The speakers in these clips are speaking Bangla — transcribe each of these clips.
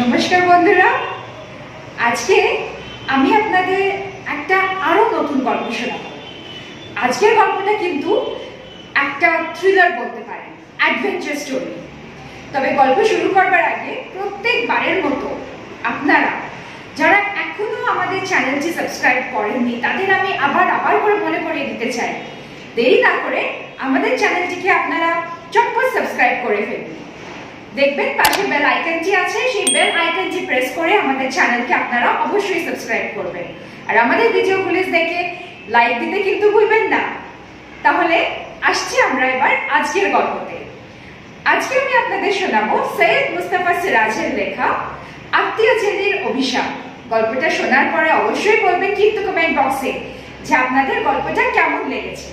নমস্কার বন্ধুরা আজকে আমি আপনাদের একটা আরো নতুন গল্প শোনাব আজকের গল্পটা কিন্তু একটা থ্রিলার বলতে পারেন অ্যাডভেঞ্চার স্টোরি তবে গল্প শুরু করবার আগে প্রত্যেকবারের মতো আপনারা যারা এখনো আমাদের চ্যানেলটি সাবস্ক্রাইব করেননি তাদের আমি আবার আবার করে মনে করিয়ে দিতে চাই দেরি না করে আমাদের চ্যানেলটিকে আপনারা চটপট সাবস্ক্রাইব করে ফেলুন দেখবেন পাশে বেল আইকনটি আছে সেই বেল আইকনটি প্রেস করে আমাদের চ্যানেলকে আপনারা অবশ্যই সাবস্ক্রাইব করবেন আর আমাদের ভিডিওগুলি দেখে লাইক দিতে কিন্তু ভুলবেন না তাহলে আসছি আমরা এবার আজকের গল্পতে আজকে আমি আপনাদের শোনাবো সৈয়দ মুস্তাফা সিরাজের লেখা আত্মীয় ছেলের অভিশাপ গল্পটা শোনার পরে অবশ্যই বলবেন কিন্তু কমেন্ট বক্সে যে আপনাদের গল্পটা কেমন লেগেছে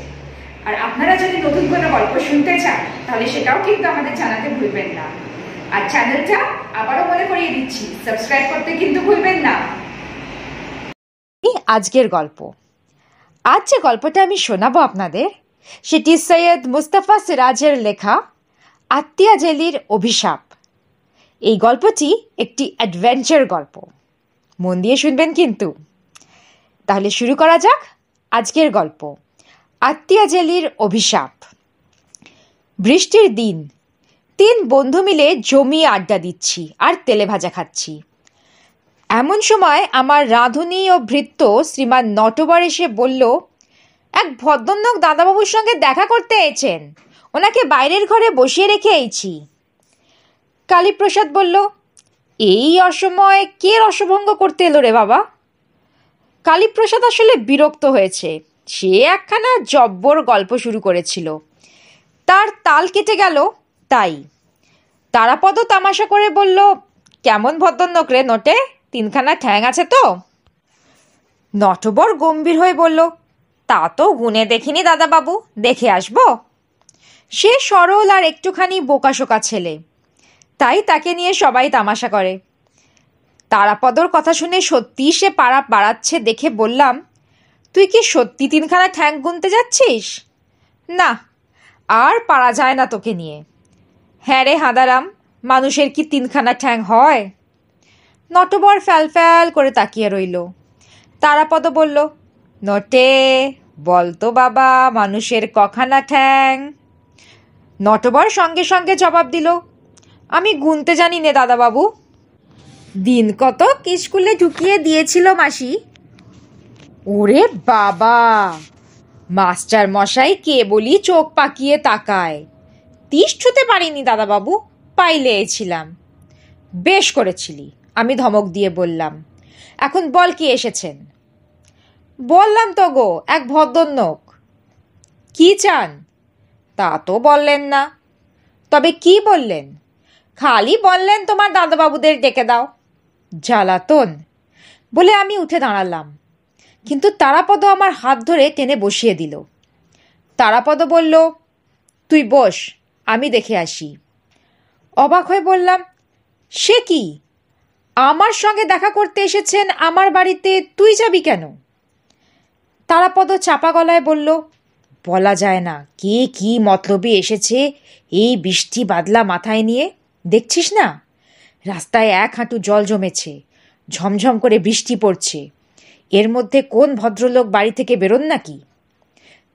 আর আপনারা যদি নতুন কোনো গল্প শুনতে চান তাহলে সেটাও কিন্তু আমাদের জানাতে ভুলবেন না আর চ্যানেলটা আবারও মনে করিয়ে দিচ্ছি সাবস্ক্রাইব করতে কিন্তু ভুলবেন না আজকের গল্প আজ যে গল্পটা আমি শোনাবো আপনাদের সেটি সৈয়দ মুস্তাফা সিরাজের লেখা আত্মীয়া জেলির অভিশাপ এই গল্পটি একটি অ্যাডভেঞ্চার গল্প মন দিয়ে শুনবেন কিন্তু তাহলে শুরু করা যাক আজকের গল্প আত্মীয়া জেলির অভিশাপ বৃষ্টির দিন তিন বন্ধু মিলে জমিয়ে আড্ডা দিচ্ছি আর তেলে ভাজা খাচ্ছি এমন সময় আমার রাঁধুনি ও ভৃত্য শ্রীমান নটবর এসে বলল এক ভদ্রলোক দাদাবাবুর সঙ্গে দেখা করতে এসেছেন ওনাকে বাইরের ঘরে বসিয়ে রেখে এইছি কালীপ্রসাদ বলল এই অসময়ে কে রসভঙ্গ করতে এলো রে বাবা কালীপ্রসাদ আসলে বিরক্ত হয়েছে সে একখানা জব্বর গল্প শুরু করেছিল তার তাল কেটে গেল তাই তারাপদ তামাশা করে বলল কেমন ভদ্রলোক রে নোটে তিনখানা ঠ্যাং আছে তো নটবর গম্ভীর হয়ে বলল তা তো গুনে দেখিনি দাদাবাবু দেখে আসব সে সরল আর একটুখানি বোকাশোকা ছেলে তাই তাকে নিয়ে সবাই তামাশা করে তারাপদর কথা শুনে সত্যিই সে পাড়া পাড়াচ্ছে দেখে বললাম তুই কি সত্যি তিনখানা ঠ্যাং গুনতে যাচ্ছিস না আর পারা যায় না তোকে নিয়ে হ্যাঁ রে হাঁদারাম মানুষের কি তিনখানা ঠ্যাং হয় নটবর ফ্যাল ফ্যাল করে তাকিয়ে রইল তারাপদ বলল নটে বলতো বাবা মানুষের কখানা ঠ্যাং নটবর সঙ্গে সঙ্গে জবাব দিল আমি গুনতে জানি নে দাদাবাবু দিন কত স্কুলে ঢুকিয়ে দিয়েছিল মাসি ওরে বাবা মাস্টার মশাই বলি চোখ পাকিয়ে তাকায় তিস ছুতে পারিনি দাদাবাবু পাইলে এছিলাম বেশ করেছিলি আমি ধমক দিয়ে বললাম এখন বল কি এসেছেন বললাম তো গো এক ভদ্রন্যক কি চান তা তো বললেন না তবে কি বললেন খালি বললেন তোমার দাদাবাবুদের ডেকে দাও জ্বালাতন বলে আমি উঠে দাঁড়ালাম কিন্তু তারাপদ আমার হাত ধরে টেনে বসিয়ে দিল তারাপদ বলল তুই বস আমি দেখে আসি অবাক হয়ে বললাম সে কি আমার সঙ্গে দেখা করতে এসেছেন আমার বাড়িতে তুই যাবি কেন তারাপদ চাপা গলায় বলল বলা যায় না কে কি মতলবে এসেছে এই বৃষ্টি বাদলা মাথায় নিয়ে দেখছিস না রাস্তায় এক হাঁটু জল জমেছে ঝমঝম করে বৃষ্টি পড়ছে এর মধ্যে কোন ভদ্রলোক বাড়ি থেকে বেরোন নাকি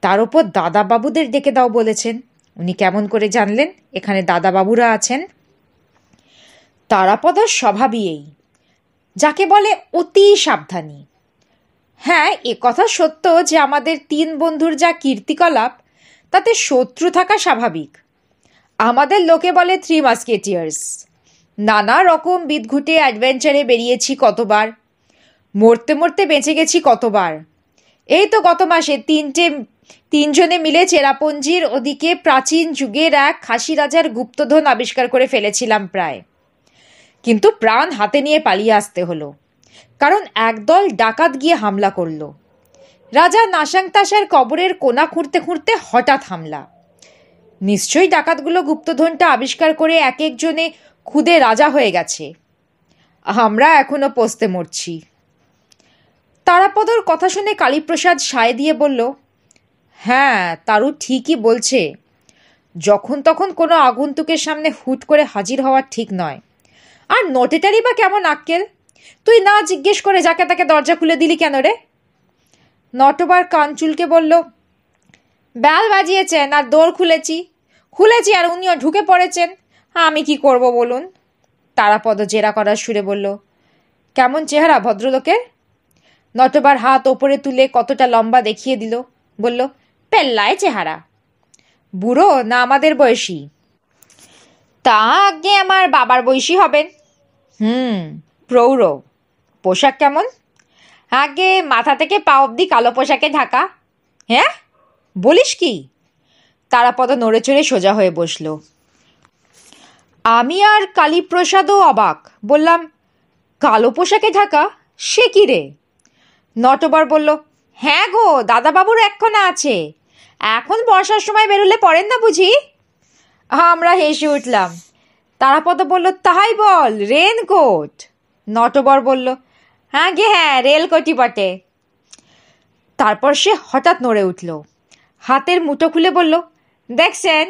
তার ওপর দাদাবাবুদের ডেকে দাও বলেছেন উনি কেমন করে জানলেন এখানে দাদাবাবুরা আছেন তারাপদার স্বভাবই এই যাকে বলে অতি সাবধানী হ্যাঁ এ কথা সত্য যে আমাদের তিন বন্ধুর যা কীর্তিকলাপ তাতে শত্রু থাকা স্বাভাবিক আমাদের লোকে বলে থ্রি মাস্কেটিয়ার্স নানা রকম বিদঘুটে অ্যাডভেঞ্চারে বেরিয়েছি কতবার মরতে মরতে বেঁচে গেছি কতবার এই তো গত মাসে তিনটে তিনজনে মিলে চেরাপঞ্জির ওদিকে প্রাচীন যুগের এক খাসি রাজার গুপ্তধন আবিষ্কার করে ফেলেছিলাম প্রায় কিন্তু প্রাণ হাতে নিয়ে পালিয়ে আসতে হলো কারণ একদল ডাকাত গিয়ে হামলা করল রাজা নাসাংতাসার কবরের কোনা খুঁড়তে খুঁড়তে হঠাৎ হামলা নিশ্চয়ই ডাকাতগুলো গুপ্তধনটা আবিষ্কার করে এক একজনে খুদে রাজা হয়ে গেছে আমরা এখনও পোস্তে মরছি তারাপদর কথা শুনে কালীপ্রসাদ সায় দিয়ে বলল হ্যাঁ তারু ঠিকই বলছে যখন তখন কোনো আগন্তুকের সামনে হুট করে হাজির হওয়া ঠিক নয় আর নোটেটারি বা কেমন আক্কেল তুই না জিজ্ঞেস করে যাকে তাকে দরজা খুলে দিলি কেন রে নটবার কান চুলকে বলল ব্যাল বাজিয়েছেন আর দোর খুলেছি খুলেছি আর উনিও ঢুকে পড়েছেন আমি কি করব বলুন তারাপদ জেরা করার সুরে বলল কেমন চেহারা ভদ্রলোকের নটবার হাত ওপরে তুলে কতটা লম্বা দেখিয়ে দিল বলল পেল্লায় চেহারা বুড়ো না আমাদের বয়সী তা আগে আমার বাবার বয়সী হবেন হুম প্রৌঢ় পোশাক কেমন আগে মাথা থেকে পা অব্দি কালো পোশাকে ঢাকা হ্যাঁ বলিস কি তারাপদ নড়ে চড়ে সোজা হয়ে বসল আমি আর কালীপ্রসাদও অবাক বললাম কালো পোশাকে ঢাকা সে কি রে নটবার বলল হ্যাঁ গো দাদাবাবুর একখানা আছে এখন বর্ষার সময় বেরোলে পড়েন না বুঝি আমরা হেসে উঠলাম তারাপদ বলল তাহাই বল রেনকোট নটবর বলল হ্যাঁ গে হ্যাঁ রেলকোটি বটে তারপর সে হঠাৎ নড়ে উঠল হাতের মুঠো খুলে বলল দেখছেন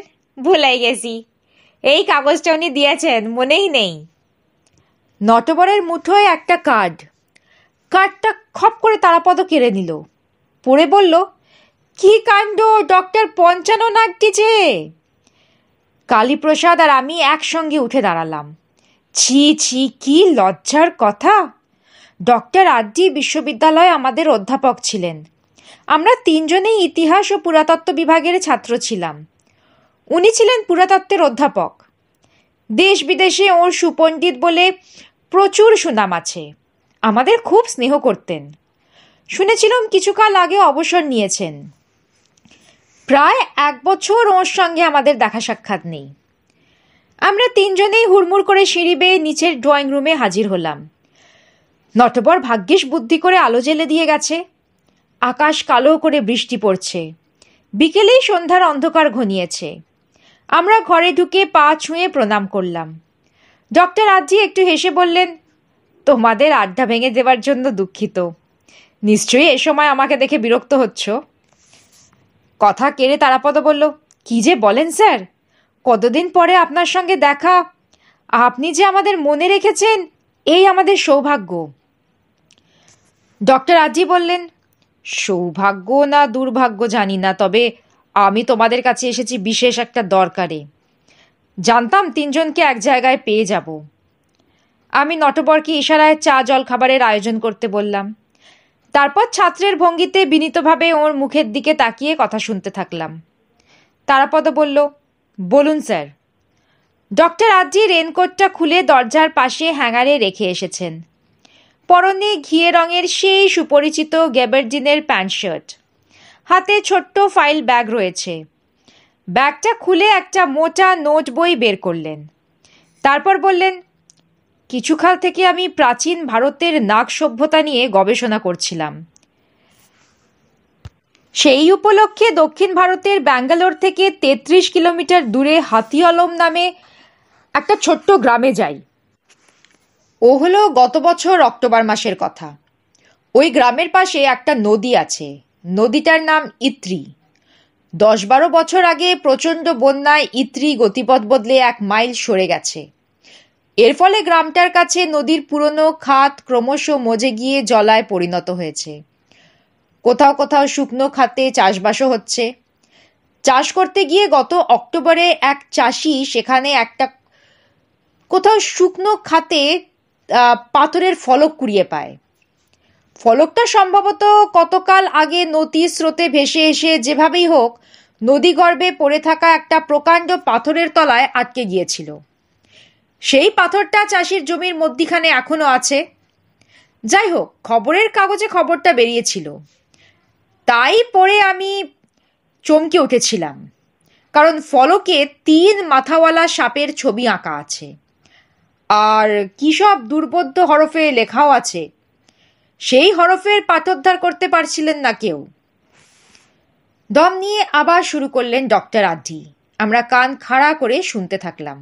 ভুলে গেছি এই কাগজটা উনি দিয়েছেন মনেই নেই নটবরের মুঠোয় একটা কার্ড কার্ডটা খপ করে তারাপদ কেড়ে নিল পড়ে বলল কি কাণ্ড ডক্টর পঞ্চাননাগকে যে কালীপ্রসাদ আর আমি একসঙ্গে উঠে দাঁড়ালাম ছি ছি কি লজ্জার কথা ডক্টর আড্ডি বিশ্ববিদ্যালয়ে আমাদের অধ্যাপক ছিলেন আমরা তিনজনেই ইতিহাস ও পুরাতত্ত্ব বিভাগের ছাত্র ছিলাম উনি ছিলেন পুরাতত্ত্বের অধ্যাপক দেশ বিদেশে ওর সুপণ্ডিত বলে প্রচুর সুনাম আছে আমাদের খুব স্নেহ করতেন শুনেছিলাম কিছুকাল আগে অবসর নিয়েছেন প্রায় এক বছর ওর সঙ্গে আমাদের দেখা সাক্ষাৎ নেই আমরা তিনজনেই হুড়মুড় করে সিঁড়ি বেয়ে নিচের ড্রয়িং রুমে হাজির হলাম নটবর ভাগ্যিস বুদ্ধি করে আলো জেলে দিয়ে গেছে আকাশ কালো করে বৃষ্টি পড়ছে বিকেলেই সন্ধ্যার অন্ধকার ঘনিয়েছে আমরা ঘরে ঢুকে পা ছুঁয়ে প্রণাম করলাম ডক্টর আজ্জি একটু হেসে বললেন তোমাদের আড্ডা ভেঙে দেওয়ার জন্য দুঃখিত নিশ্চয়ই এ সময় আমাকে দেখে বিরক্ত হচ্ছ কথা কেড়ে তারাপদ বলল কি যে বলেন স্যার কতদিন পরে আপনার সঙ্গে দেখা আপনি যে আমাদের মনে রেখেছেন এই আমাদের সৌভাগ্য ডক্টর আজি বললেন সৌভাগ্য না দুর্ভাগ্য জানি না তবে আমি তোমাদের কাছে এসেছি বিশেষ একটা দরকারে জানতাম তিনজনকে এক জায়গায় পেয়ে যাব আমি নটবরকে ইশারায় চা জল খাবারের আয়োজন করতে বললাম তারপর ছাত্রের ভঙ্গিতে বিনীতভাবে ওর মুখের দিকে তাকিয়ে কথা শুনতে থাকলাম তারাপদ বলল বলুন স্যার ডক্টর আজ্জি রেনকোটটা খুলে দরজার পাশে হ্যাঙ্গারে রেখে এসেছেন পরনে ঘিয়ে রঙের সেই সুপরিচিত গ্যাবার্জিনের প্যান্ট শার্ট হাতে ছোট্ট ফাইল ব্যাগ রয়েছে ব্যাগটা খুলে একটা মোটা নোট বই বের করলেন তারপর বললেন কিছুকাল থেকে আমি প্রাচীন ভারতের নাগ সভ্যতা নিয়ে গবেষণা করছিলাম সেই উপলক্ষে দক্ষিণ ভারতের ব্যাঙ্গালোর থেকে ৩৩ কিলোমিটার দূরে হাতিয়লম নামে একটা ছোট্ট গ্রামে যাই ও হলো গত বছর অক্টোবর মাসের কথা ওই গ্রামের পাশে একটা নদী আছে নদীটার নাম ইত্রি দশ বারো বছর আগে প্রচণ্ড বন্যায় ইত্রি গতিপথ বদলে এক মাইল সরে গেছে এর ফলে গ্রামটার কাছে নদীর পুরনো খাত ক্রমশ মজে গিয়ে জলায় পরিণত হয়েছে কোথাও কোথাও শুকনো খাতে চাষবাসও হচ্ছে চাষ করতে গিয়ে গত অক্টোবরে এক চাষি সেখানে একটা কোথাও শুকনো খাতে পাথরের ফলক কুড়িয়ে পায় ফলকটা সম্ভবত কতকাল আগে নদীর স্রোতে ভেসে এসে যেভাবেই হোক নদীগর্ভে পড়ে থাকা একটা প্রকাণ্ড পাথরের তলায় আটকে গিয়েছিল সেই পাথরটা চাষির জমির মধ্যিখানে এখনও আছে যাই হোক খবরের কাগজে খবরটা বেরিয়েছিল তাই পড়ে আমি চমকে উঠেছিলাম কারণ ফলকে তিন মাথাওয়ালা সাপের ছবি আঁকা আছে আর কী সব দুর্বোধ্য হরফে লেখাও আছে সেই হরফের পাথরদ্ধার করতে পারছিলেন না কেউ দম নিয়ে আবার শুরু করলেন ডক্টর আড্ডি আমরা কান খাড়া করে শুনতে থাকলাম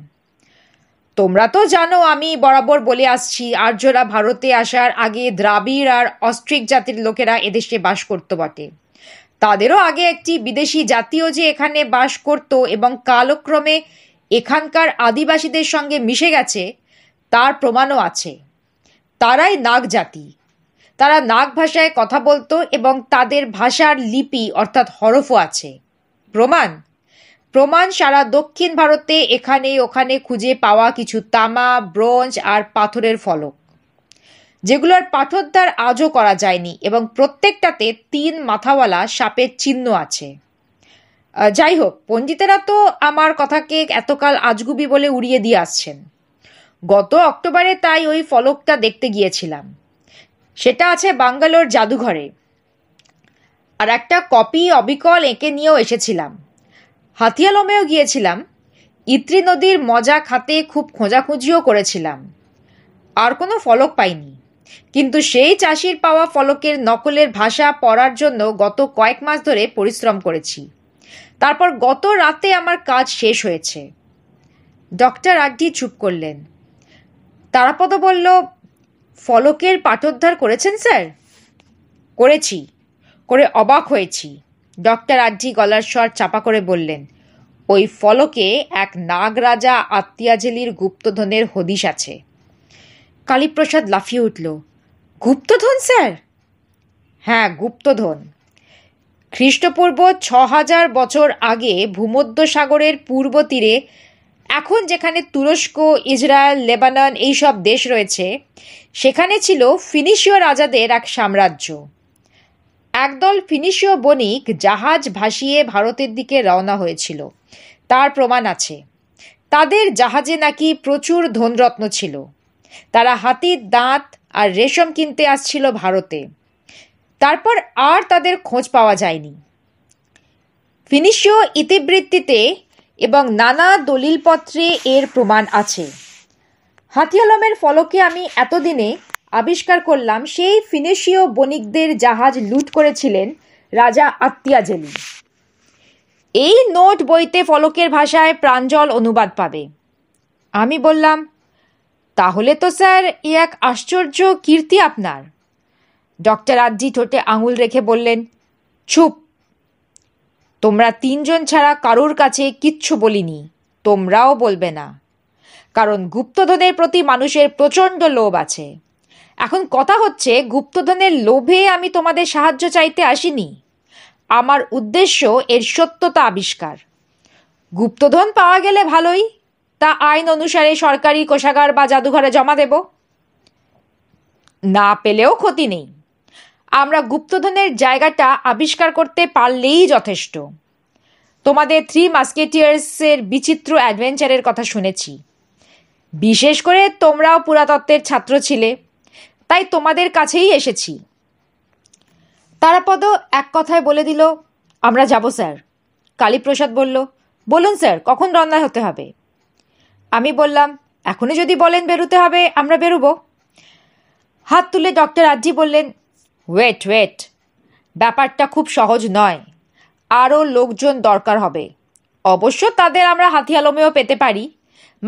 তোমরা তো জানো আমি বরাবর বলে আসছি আর্যরা ভারতে আসার আগে দ্রাবিড় আর অস্ট্রিক জাতির লোকেরা এদেশে বাস করত বটে তাদেরও আগে একটি বিদেশি জাতীয় যে এখানে বাস করত এবং কালক্রমে এখানকার আদিবাসীদের সঙ্গে মিশে গেছে তার প্রমাণও আছে তারাই নাগ জাতি তারা নাগ ভাষায় কথা বলতো এবং তাদের ভাষার লিপি অর্থাৎ হরফও আছে প্রমাণ প্রমাণ সারা দক্ষিণ ভারতে এখানে ওখানে খুঁজে পাওয়া কিছু তামা ব্রোঞ্জ আর পাথরের ফলক যেগুলোর পাথরদ্বার আজও করা যায়নি এবং প্রত্যেকটাতে তিন মাথাওয়ালা সাপের চিহ্ন আছে যাই হোক পণ্ডিতেরা তো আমার কথাকে এতকাল আজগুবি বলে উড়িয়ে দিয়ে আসছেন গত অক্টোবরে তাই ওই ফলকটা দেখতে গিয়েছিলাম সেটা আছে বাঙ্গালোর জাদুঘরে আর একটা কপি অবিকল এঁকে নিয়েও এসেছিলাম হাতিয়ালমেও গিয়েছিলাম ইত্রি নদীর মজা খাতে খুব খোঁজাখুঁজিও করেছিলাম আর কোনো ফলক পাইনি কিন্তু সেই চাষির পাওয়া ফলকের নকলের ভাষা পড়ার জন্য গত কয়েক মাস ধরে পরিশ্রম করেছি তারপর গত রাতে আমার কাজ শেষ হয়েছে ডক্টর আড্ডি চুপ করলেন তারাপদ বলল ফলকের পাঠোদ্ধার করেছেন স্যার করেছি করে অবাক হয়েছি ডক্টর আড্ডি গলার স্বর চাপা করে বললেন ওই ফলকে এক নাগরাজা আত্মিয়াজেলির গুপ্তধনের হদিশ আছে কালীপ্রসাদ লাফিয়ে উঠল গুপ্তধন স্যার হ্যাঁ গুপ্তধন খ্রিস্টপূর্ব ছ হাজার বছর আগে ভূমধ্য সাগরের পূর্ব তীরে এখন যেখানে তুরস্ক ইসরায়েল লেবানন এইসব দেশ রয়েছে সেখানে ছিল ফিনিশীয় রাজাদের এক সাম্রাজ্য একদল ফিনিশীয় বণিক জাহাজ ভাসিয়ে ভারতের দিকে রওনা হয়েছিল তার প্রমাণ আছে তাদের জাহাজে নাকি প্রচুর ধনরত্ন ছিল তারা হাতির দাঁত আর রেশম কিনতে আসছিল ভারতে তারপর আর তাদের খোঁজ পাওয়া যায়নি ফিনিশীয় ইতিবৃত্তিতে এবং নানা দলিলপত্রে এর প্রমাণ আছে হাতিয়ালমের ফলকে আমি এতদিনে আবিষ্কার করলাম সেই ফিনেশীয় বণিকদের জাহাজ লুট করেছিলেন রাজা আত্তিয়াজেলি এই নোট বইতে ফলকের ভাষায় প্রাঞ্জল অনুবাদ পাবে আমি বললাম তাহলে তো স্যার এ এক আশ্চর্য কীর্তি আপনার ডক্টর আদ্জি ঠোঁটে আঙুল রেখে বললেন ছুপ তোমরা তিনজন ছাড়া কারুর কাছে কিচ্ছু বলিনি তোমরাও বলবে না কারণ গুপ্তধনের প্রতি মানুষের প্রচণ্ড লোভ আছে এখন কথা হচ্ছে গুপ্তধনের লোভে আমি তোমাদের সাহায্য চাইতে আসিনি আমার উদ্দেশ্য এর সত্যতা আবিষ্কার গুপ্তধন পাওয়া গেলে ভালোই তা আইন অনুসারে সরকারি কোষাগার বা জাদুঘরে জমা দেব না পেলেও ক্ষতি নেই আমরা গুপ্তধনের জায়গাটা আবিষ্কার করতে পারলেই যথেষ্ট তোমাদের থ্রি মাস্কেটিয়ার্সের বিচিত্র অ্যাডভেঞ্চারের কথা শুনেছি বিশেষ করে তোমরাও পুরাতত্ত্বের ছাত্র ছিলে তাই তোমাদের কাছেই এসেছি তারাপদ এক কথায় বলে দিল আমরা যাব স্যার কালীপ্রসাদ বলল বলুন স্যার কখন রওনা হতে হবে আমি বললাম এখনই যদি বলেন বেরোতে হবে আমরা বেরোবো হাত তুলে ডক্টর আজ্জি বললেন ওয়েট ওয়েট ব্যাপারটা খুব সহজ নয় আরও লোকজন দরকার হবে অবশ্য তাদের আমরা হাতিয়ালমেও পেতে পারি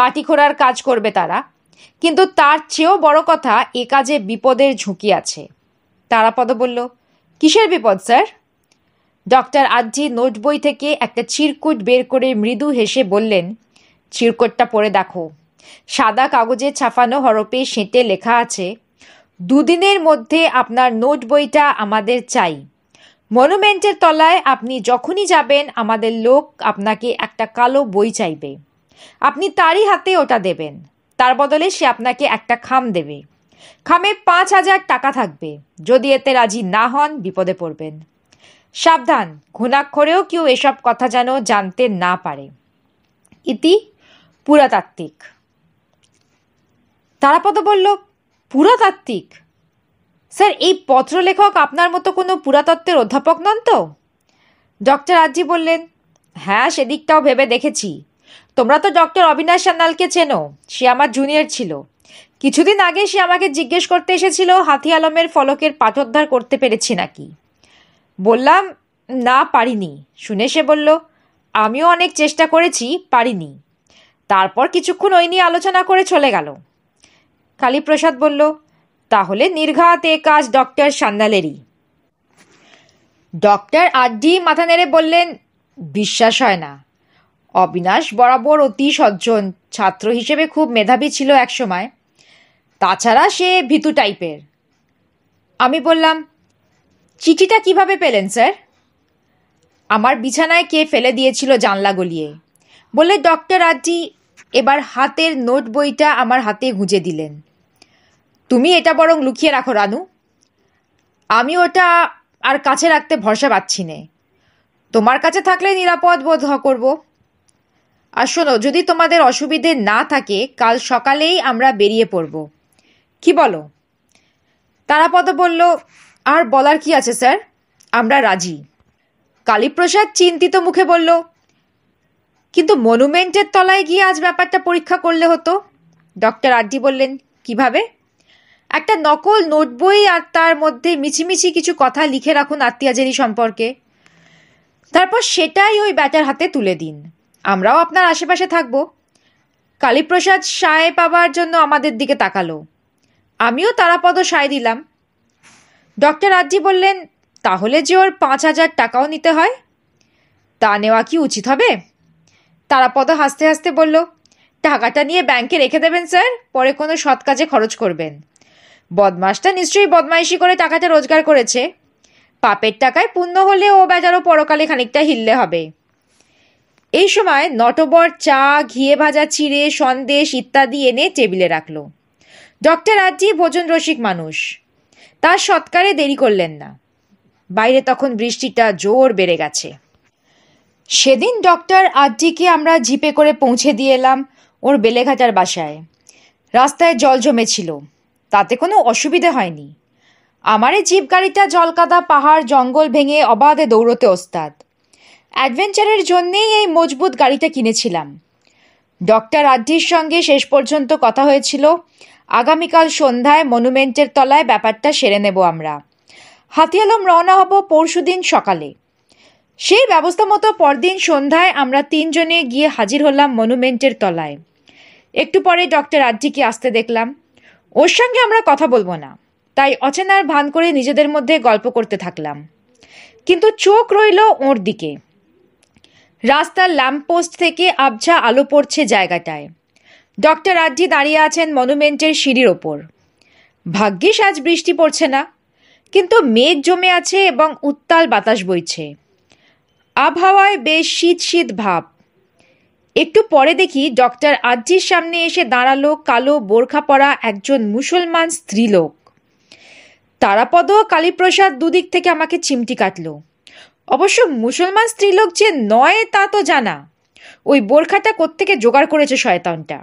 মাটি খোঁড়ার কাজ করবে তারা কিন্তু তার চেয়েও বড় কথা এ কাজে বিপদের ঝুঁকি আছে তারাপদ বলল কিসের বিপদ স্যার ডক্টর আজ্জি বই থেকে একটা চিরকুট বের করে মৃদু হেসে বললেন চিরকুটটা পড়ে দেখো সাদা কাগজে ছাপানো হরপে সেঁটে লেখা আছে দুদিনের মধ্যে আপনার নোট বইটা আমাদের চাই মনুমেন্টের তলায় আপনি যখনই যাবেন আমাদের লোক আপনাকে একটা কালো বই চাইবে আপনি তারই হাতে ওটা দেবেন তার বদলে সে আপনাকে একটা খাম দেবে খামে পাঁচ হাজার টাকা থাকবে যদি এতে রাজি না হন বিপদে পড়বেন সাবধান ঘুণাক্ষরেও কেউ এসব কথা যেন জানতে না পারে ইতি পুরাতাত্ত্বিক তারাপদ বলল পুরাতাত্ত্বিক স্যার এই পত্রলেখক আপনার মতো কোনো পুরাতত্ত্বের অধ্যাপক নন তো ডক্টর রাজ্জি বললেন হ্যাঁ সেদিকটাও ভেবে দেখেছি তোমরা তো ডক্টর অবিনাশ সান্যালকে চেনো সে আমার জুনিয়র ছিল কিছুদিন আগে সে আমাকে জিজ্ঞেস করতে এসেছিল হাতি আলমের ফলকের পাঠোদ্ধার করতে পেরেছি নাকি বললাম না পারিনি শুনে সে বলল আমিও অনেক চেষ্টা করেছি পারিনি তারপর কিছুক্ষণ ওই নিয়ে আলোচনা করে চলে গেল কালীপ্রসাদ বলল তাহলে নির্ঘাত এ কাজ ডক্টর সান্যালেরই ডক্টর আড্ডি মাথা নেড়ে বললেন বিশ্বাস হয় না অবিনাশ বরাবর অতি সজ্জন ছাত্র হিসেবে খুব মেধাবী ছিল একসময় তাছাড়া সে ভীতু টাইপের আমি বললাম চিঠিটা কিভাবে পেলেন স্যার আমার বিছানায় কে ফেলে দিয়েছিল জানলা গলিয়ে বলে ডক্টর আজ্জি এবার হাতের নোট বইটা আমার হাতে গুঁজে দিলেন তুমি এটা বরং লুকিয়ে রাখো রানু আমি ওটা আর কাছে রাখতে ভরসা পাচ্ছি নে তোমার কাছে থাকলে নিরাপদ বোধ করবো আর শোনো যদি তোমাদের অসুবিধে না থাকে কাল সকালেই আমরা বেরিয়ে পড়ব কি বলো তারাপদ বলল আর বলার কি আছে স্যার আমরা রাজি কালীপ্রসাদ চিন্তিত মুখে বলল কিন্তু মনুমেন্টের তলায় গিয়ে আজ ব্যাপারটা পরীক্ষা করলে হতো ডক্টর আড্ডি বললেন কিভাবে একটা নকল নোট বই আর তার মধ্যে মিছিমিছি কিছু কথা লিখে রাখুন আত্মীয়াজেরি সম্পর্কে তারপর সেটাই ওই ব্যাটার হাতে তুলে দিন আমরাও আপনার আশেপাশে থাকব কালীপ্রসাদ সায় পাবার জন্য আমাদের দিকে তাকালো আমিও তারাপদ সায় দিলাম ডক্টর আজ্জি বললেন তাহলে যে ওর পাঁচ হাজার টাকাও নিতে হয় তা নেওয়া কি উচিত হবে তারাপদ হাসতে হাসতে বলল টাকাটা নিয়ে ব্যাংকে রেখে দেবেন স্যার পরে কোনো সৎ কাজে খরচ করবেন বদমাসটা নিশ্চয়ই বদমাইশি করে টাকাটা রোজগার করেছে পাপের টাকায় পূর্ণ হলে ও বেজারও পরকালে খানিকটা হিললে হবে এই সময় নটবর চা ঘিয়ে ভাজা চিড়ে সন্দেশ ইত্যাদি এনে টেবিলে রাখল ডক্টর আজ্জি ভোজন রসিক মানুষ তার সৎকারে দেরি করলেন না বাইরে তখন বৃষ্টিটা জোর বেড়ে গেছে সেদিন ডক্টর আজ্জিকে আমরা জিপে করে পৌঁছে দিয়ে এলাম ওর বেলেঘাটার বাসায় রাস্তায় জল জমেছিল তাতে কোনো অসুবিধে হয়নি আমার এই জিপ গাড়িটা জলকাদা পাহাড় জঙ্গল ভেঙে অবাধে দৌড়তে ওস্তাদ অ্যাডভেঞ্চারের জন্যেই এই মজবুত গাড়িটা কিনেছিলাম ডক্টর আড্ডির সঙ্গে শেষ পর্যন্ত কথা হয়েছিল আগামীকাল সন্ধ্যায় মনুমেন্টের তলায় ব্যাপারটা সেরে নেব আমরা হাতিয়ালম রওনা হব পরশুদিন সকালে সেই ব্যবস্থা মতো পরদিন সন্ধ্যায় আমরা তিনজনে গিয়ে হাজির হলাম মনুমেন্টের তলায় একটু পরে ডক্টর আড্ডিকে আসতে দেখলাম ওর সঙ্গে আমরা কথা বলবো না তাই অচেনার ভান করে নিজেদের মধ্যে গল্প করতে থাকলাম কিন্তু চোখ রইল ওর দিকে রাস্তার ল্যাম্পপোস্ট থেকে আবছা আলো পড়ছে জায়গাটায় ডক্টর আড্ডি দাঁড়িয়ে আছেন মনুমেন্টের সিঁড়ির ওপর ভাগ্যিস আজ বৃষ্টি পড়ছে না কিন্তু মেঘ জমে আছে এবং উত্তাল বাতাস বইছে আবহাওয়ায় বেশ শীত শীত ভাব একটু পরে দেখি ডক্টর আজ্জির সামনে এসে দাঁড়ালো কালো বোরখা পরা একজন মুসলমান স্ত্রীলোক তারাপদ কালীপ্রসাদ দুদিক থেকে আমাকে চিমটি কাটলো অবশ্য মুসলমান স্ত্রীলোক যে নয় তা তো জানা ওই বোরখাটা কোত্থেকে জোগাড় করেছে শয়তানটা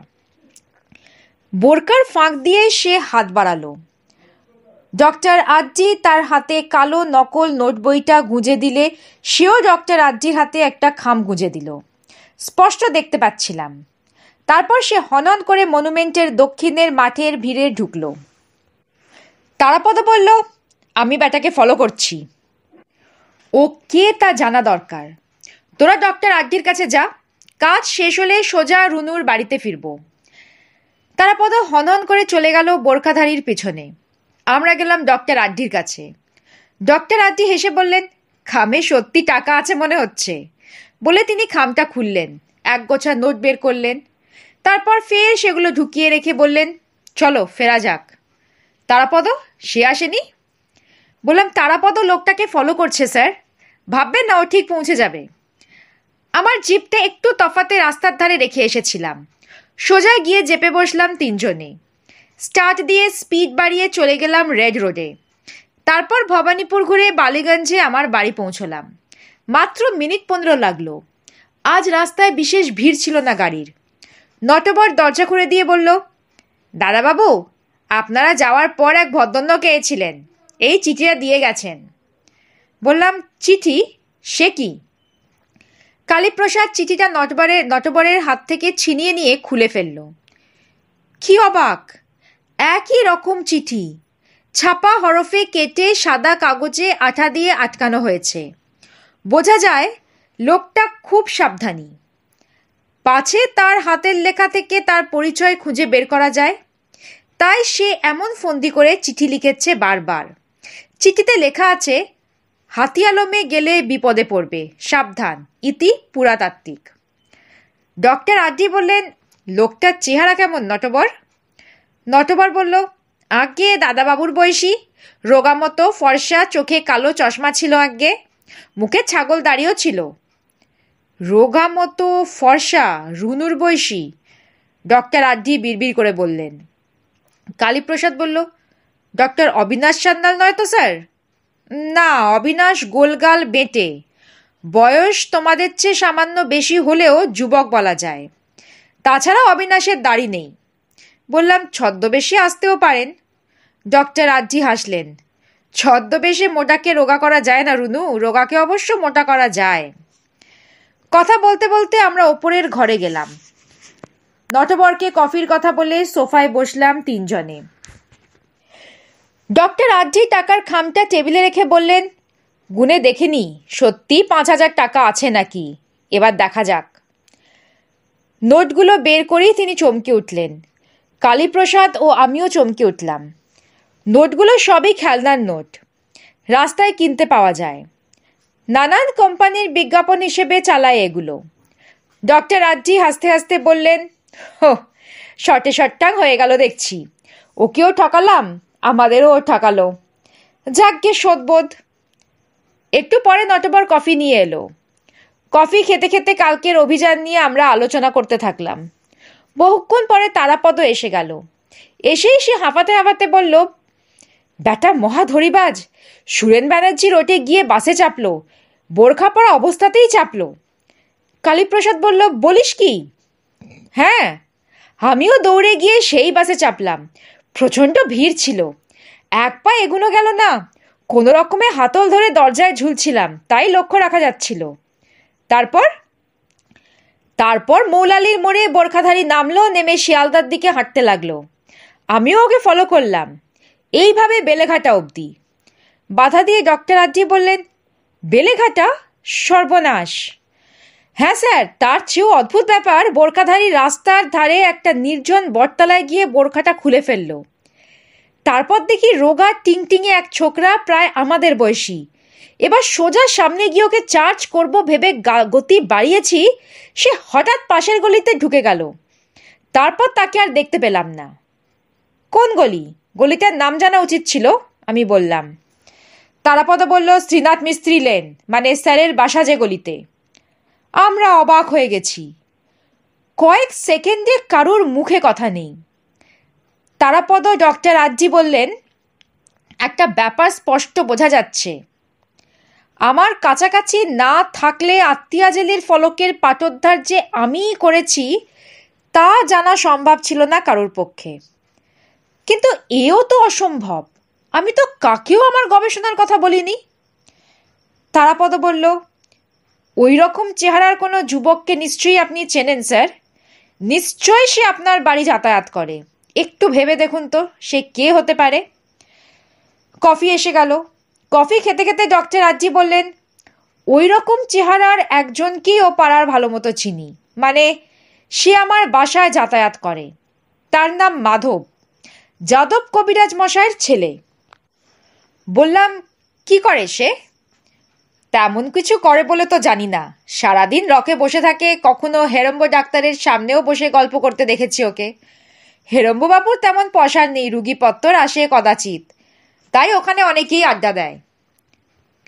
বোরকার ফাঁক দিয়ে সে হাত বাড়ালো ডক্টর আজ্জি তার হাতে কালো নকল নোট বইটা গুঁজে দিলে সেও ডক্টর আজ্জির হাতে একটা খাম গুঁজে দিল স্পষ্ট দেখতে পাচ্ছিলাম তারপর সে হনন করে মনুমেন্টের দক্ষিণের মাঠের ভিড়ে ঢুকল তারাপদ বলল আমি ব্যাটাকে ফলো করছি ও কে তা জানা দরকার তোরা ডক্টর আজ্ঞের কাছে যা কাজ শেষ হলে সোজা রুনুর বাড়িতে ফিরব তারাপদ হনহন করে চলে গেল বোরখাধারীর পিছনে আমরা গেলাম ডক্টর আড্ডির কাছে ডক্টর আড্ডি হেসে বললেন খামে সত্যি টাকা আছে মনে হচ্ছে বলে তিনি খামটা খুললেন এক গোছা নোট বের করলেন তারপর ফের সেগুলো ঢুকিয়ে রেখে বললেন চলো ফেরা যাক তারাপদ সে আসেনি বললাম তারাপদ লোকটাকে ফলো করছে স্যার ভাববেন না ও ঠিক পৌঁছে যাবে আমার জিপটা একটু তফাতে রাস্তার ধারে রেখে এসেছিলাম সোজা গিয়ে জেপে বসলাম তিনজনে স্টার্ট দিয়ে স্পিড বাড়িয়ে চলে গেলাম রেড রোডে তারপর ভবানীপুর ঘুরে বালিগঞ্জে আমার বাড়ি পৌঁছলাম মাত্র মিনিট পনেরো লাগলো আজ রাস্তায় বিশেষ ভিড় ছিল না গাড়ির নটবর দরজা খুলে দিয়ে বলল দাদাবাবু আপনারা যাওয়ার পর এক ভদ্রলোক এসেছিলেন এই চিঠিটা দিয়ে গেছেন বললাম চিঠি সে কি কালীপ্রসাদ চিঠিটা নটবরের নটবরের হাত থেকে ছিনিয়ে নিয়ে খুলে ফেলল কি অবাক একই রকম চিঠি ছাপা হরফে কেটে সাদা কাগজে আঠা দিয়ে আটকানো হয়েছে বোঝা যায় লোকটা খুব সাবধানী পাছে তার হাতের লেখা থেকে তার পরিচয় খুঁজে বের করা যায় তাই সে এমন ফন্দি করে চিঠি লিখেছে বারবার চিঠিতে লেখা আছে হাতিয়ালমে গেলে বিপদে পড়বে সাবধান ইতি পুরাতাত্ত্বিক ডক্টর আড্ডি বললেন লোকটার চেহারা কেমন নটবর নটবর বলল আগে দাদাবাবুর বয়সী রোগা মতো ফর্সা চোখে কালো চশমা ছিল আগে মুখে ছাগল দাঁড়িয়েও ছিল রোগা মতো ফর্সা রুনুর বয়সী ডক্টর আড্ডি বিড়বিড় করে বললেন কালীপ্রসাদ বলল ডক্টর অবিনাশ চান্দাল নয় তো স্যার না অবিনাশ গোলগাল বেঁটে বয়স তোমাদের চেয়ে সামান্য বেশি হলেও যুবক বলা যায় তাছাড়া অবিনাশের দাড়ি নেই বললাম ছদ্মবেশী আসতেও পারেন ডক্টর রাজ্জি হাসলেন ছদ্মবেশে মোটাকে রোগা করা যায় না রুনু রোগাকে অবশ্য মোটা করা যায় কথা বলতে বলতে আমরা ওপরের ঘরে গেলাম নটবরকে কফির কথা বলে সোফায় বসলাম তিনজনে ডক্টর আর্ধি টাকার খামটা টেবিলে রেখে বললেন গুনে দেখেনি সত্যি পাঁচ হাজার টাকা আছে নাকি এবার দেখা যাক নোটগুলো বের করেই তিনি চমকে উঠলেন কালীপ্রসাদ ও আমিও চমকে উঠলাম নোটগুলো সবই খেলনার নোট রাস্তায় কিনতে পাওয়া যায় নানান কোম্পানির বিজ্ঞাপন হিসেবে চালায় এগুলো ডক্টর আড্ডি হাসতে হাসতে বললেন হো শর্টে শটটাং হয়ে গেল দেখছি ওকেও ঠকালাম আমাদেরও ঠকালো গে সদবোধ একটু পরে নটবার কফি নিয়ে এলো কফি খেতে খেতে কালকের অভিযান নিয়ে আমরা আলোচনা করতে থাকলাম বহুক্ষণ পরে তারাপদ এসে গেল এসেই সে হাঁপাতে হাঁপাতে বলল ব্যাটা মহা ধরিবাজ সুরেন ব্যানার্জি রোডে গিয়ে বাসে চাপলো বোরখা পরা অবস্থাতেই চাপলো কালীপ্রসাদ বলল বলিস কি হ্যাঁ আমিও দৌড়ে গিয়ে সেই বাসে চাপলাম প্রচণ্ড ভিড় ছিল এক পা এগুনো গেল না কোনো রকমে হাতল ধরে দরজায় ঝুলছিলাম তাই লক্ষ্য রাখা যাচ্ছিল তারপর তারপর মৌলালির মোড়ে বোরখাধারী নামলো নেমে শিয়ালদার দিকে হাঁটতে লাগলো আমিও ওকে ফলো করলাম এইভাবে বেলেঘাটা অবধি বাধা দিয়ে ডক্টর আড্ডি বললেন বেলেঘাটা সর্বনাশ হ্যাঁ স্যার তার চেয়েও অদ্ভুত ব্যাপার বোরখাধারী রাস্তার ধারে একটা নির্জন বটতলায় গিয়ে বোরখাটা খুলে ফেলল তারপর দেখি রোগা টিংটিংয়ে এক ছোকরা প্রায় আমাদের বয়সী এবার সোজা সামনে গিয়ে ওকে চার্জ করব ভেবে গতি বাড়িয়েছি সে হঠাৎ পাশের গলিতে ঢুকে গেল তারপর তাকে আর দেখতে পেলাম না কোন গলি গলিটার নাম জানা উচিত ছিল আমি বললাম তারাপদ বলল শ্রীনাথ মিস্ত্রি লেন মানে স্যারের বাসা যে গলিতে আমরা অবাক হয়ে গেছি কয়েক সেকেন্ডে কারুর মুখে কথা নেই তারাপদ ডক্টর আজ্জি বললেন একটা ব্যাপার স্পষ্ট বোঝা যাচ্ছে আমার কাছাকাছি না থাকলে আত্মীয়াজেলির ফলকের পাটোদ্ধার যে আমিই করেছি তা জানা সম্ভব ছিল না কারোর পক্ষে কিন্তু এও তো অসম্ভব আমি তো কাকেও আমার গবেষণার কথা বলিনি তারাপদ বলল ওই রকম চেহারার কোনো যুবককে নিশ্চয়ই আপনি চেনেন স্যার নিশ্চয়ই সে আপনার বাড়ি যাতায়াত করে একটু ভেবে দেখুন তো সে কে হতে পারে কফি এসে গেল কফি খেতে খেতে ডক্টর রাজ্জি বললেন ওই রকম চেহারার একজনকেই ও পাড়ার ভালো মতো চিনি মানে সে আমার বাসায় যাতায়াত করে তার নাম মাধব যাদব কবিরাজ মশাইয়ের ছেলে বললাম কি করে সে তেমন কিছু করে বলে তো জানি না সারাদিন রকে বসে থাকে কখনো হেরম্ব ডাক্তারের সামনেও বসে গল্প করতে দেখেছি ওকে হেরম্ববাবুর তেমন পশার নেই রুগীপত্তর আসে কদাচিৎ তাই ওখানে অনেকেই আড্ডা দেয়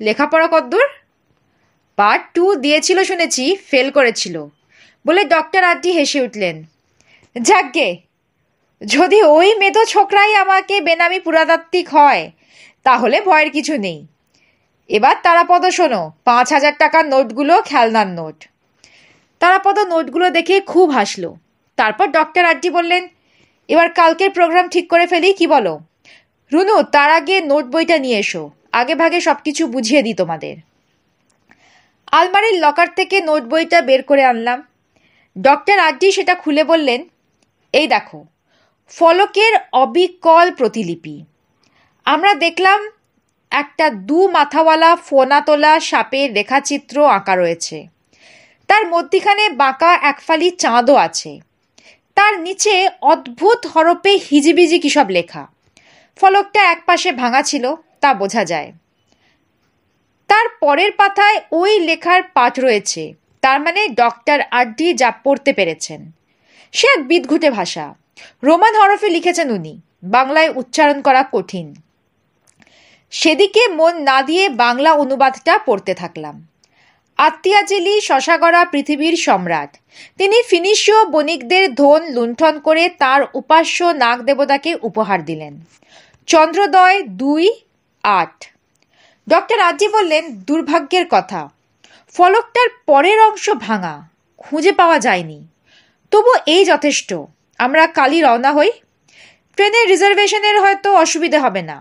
লেখাপড়া কদ্দূর পার্ট টু দিয়েছিল শুনেছি ফেল করেছিল বলে ডক্টর আড্ডি হেসে উঠলেন যাকগে যদি ওই মেধো ছোকরাই আমাকে বেনামি পুরাতাত্ত্বিক হয় তাহলে ভয়ের কিছু নেই এবার তারাপদ শোনো পাঁচ হাজার টাকার নোটগুলো খেলনার নোট তারাপদ নোটগুলো দেখে খুব হাসলো তারপর ডক্টর আড্ডি বললেন এবার কালকের প্রোগ্রাম ঠিক করে ফেলি কি বলো রুনু তার আগে নোট বইটা নিয়ে এসো আগে ভাগে সব কিছু বুঝিয়ে দিই তোমাদের আলমারির লকার থেকে নোট বইটা বের করে আনলাম ডক্টর আড্ডি সেটা খুলে বললেন এই দেখো ফলকের অবিকল প্রতিলিপি আমরা দেখলাম একটা দু মাথাওয়ালা ফোনা তোলা সাপের রেখাচিত্র আঁকা রয়েছে তার মধ্যিখানে বাঁকা একফালি চাঁদও আছে তার নিচে অদ্ভুত হরপে হিজিবিজি কিসব লেখা ফলকটা একপাশে ভাঙা ছিল তা বোঝা যায় তার পরের পাতায় ওই লেখার পাঠ রয়েছে তার মানে ডক্টর আড্ডি যা পড়তে পেরেছেন সে এক বিদঘুটে ভাষা রোমান হরফে লিখেছেন উনি বাংলায় উচ্চারণ করা কঠিন সেদিকে মন না দিয়ে বাংলা অনুবাদটা পড়তে থাকলাম আত্মিয়াজেলি শশাগড়া পৃথিবীর সম্রাট তিনি ফিনিশীয় বণিকদের ধন লুণ্ঠন করে তার উপাস্য নাগ দেবতাকে উপহার দিলেন চন্দ্রদয় দুই আট ডক্টর রাজ্জি বললেন দুর্ভাগ্যের কথা ফলকটার পরের অংশ ভাঙা খুঁজে পাওয়া যায়নি তবু এই যথেষ্ট আমরা কালই রওনা হই ট্রেনের রিজার্ভেশনের হয়তো অসুবিধে হবে না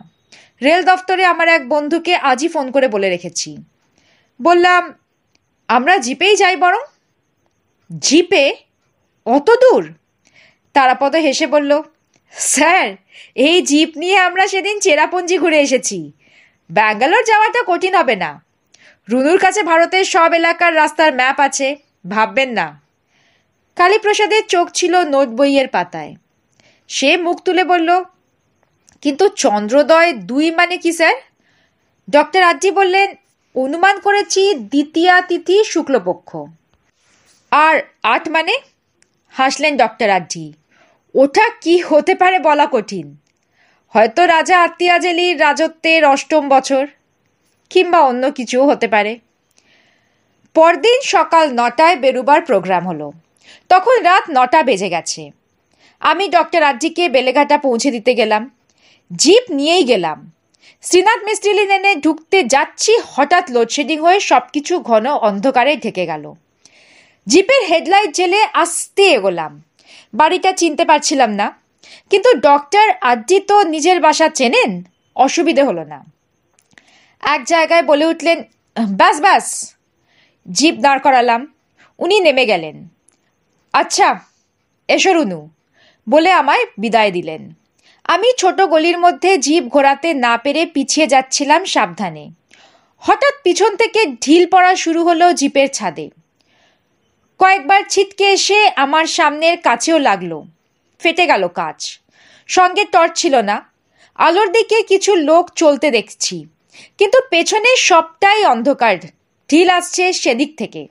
রেল দফতরে আমার এক বন্ধুকে আজই ফোন করে বলে রেখেছি বললাম আমরা জিপেই যাই বরং জিপে অত দূর তারাপদ হেসে বলল স্যার এই জিপ নিয়ে আমরা সেদিন চেরাপুঞ্জি ঘুরে এসেছি ব্যাঙ্গালোর যাওয়াটা কঠিন হবে না রুনুর কাছে ভারতের সব এলাকার রাস্তার ম্যাপ আছে ভাববেন না কালীপ্রসাদের চোখ ছিল নোট বইয়ের পাতায় সে মুখ তুলে বলল কিন্তু চন্দ্রোদয় দুই মানে কি স্যার ডক্টর আজ্জি বললেন অনুমান করেছি দ্বিতীয়া তিথি শুক্লপক্ষ আর আট মানে হাসলেন ডক্টর আজ্জি ওটা কি হতে পারে বলা কঠিন হয়তো রাজা আত্মিয়াজ রাজত্বের অষ্টম বছর কিংবা অন্য কিছুও হতে পারে পরদিন সকাল নটায় বেরুবার প্রোগ্রাম হলো তখন রাত নটা বেজে গেছে আমি ডক্টর আজ্জিকে বেলেঘাটা পৌঁছে দিতে গেলাম জিপ নিয়েই গেলাম শ্রীনাথ মিস্ত্রি লেনে ঢুকতে যাচ্ছি হঠাৎ লোডশেডিং হয়ে সব কিছু ঘন অন্ধকারে ঢেকে গেল জিপের হেডলাইট জেলে আস্তে এগোলাম বাড়িটা চিনতে পারছিলাম না কিন্তু ডক্টর আজ্জি তো নিজের বাসা চেনেন অসুবিধে হলো না এক জায়গায় বলে উঠলেন ব্যাস ব্যাস জিপ দাঁড় করালাম উনি নেমে গেলেন আচ্ছা এসরুনু বলে আমায় বিদায় দিলেন আমি ছোট গলির মধ্যে জিপ ঘোরাতে না পেরে পিছিয়ে যাচ্ছিলাম সাবধানে হঠাৎ পিছন থেকে ঢিল পড়া শুরু হলো জিপের ছাদে কয়েকবার ছিটকে এসে আমার সামনের কাছেও লাগলো ফেটে গেল কাজ সঙ্গে টর্চ ছিল না আলোর দিকে কিছু লোক চলতে দেখছি কিন্তু পেছনে সবটাই অন্ধকার ঢিল আসছে সেদিক থেকে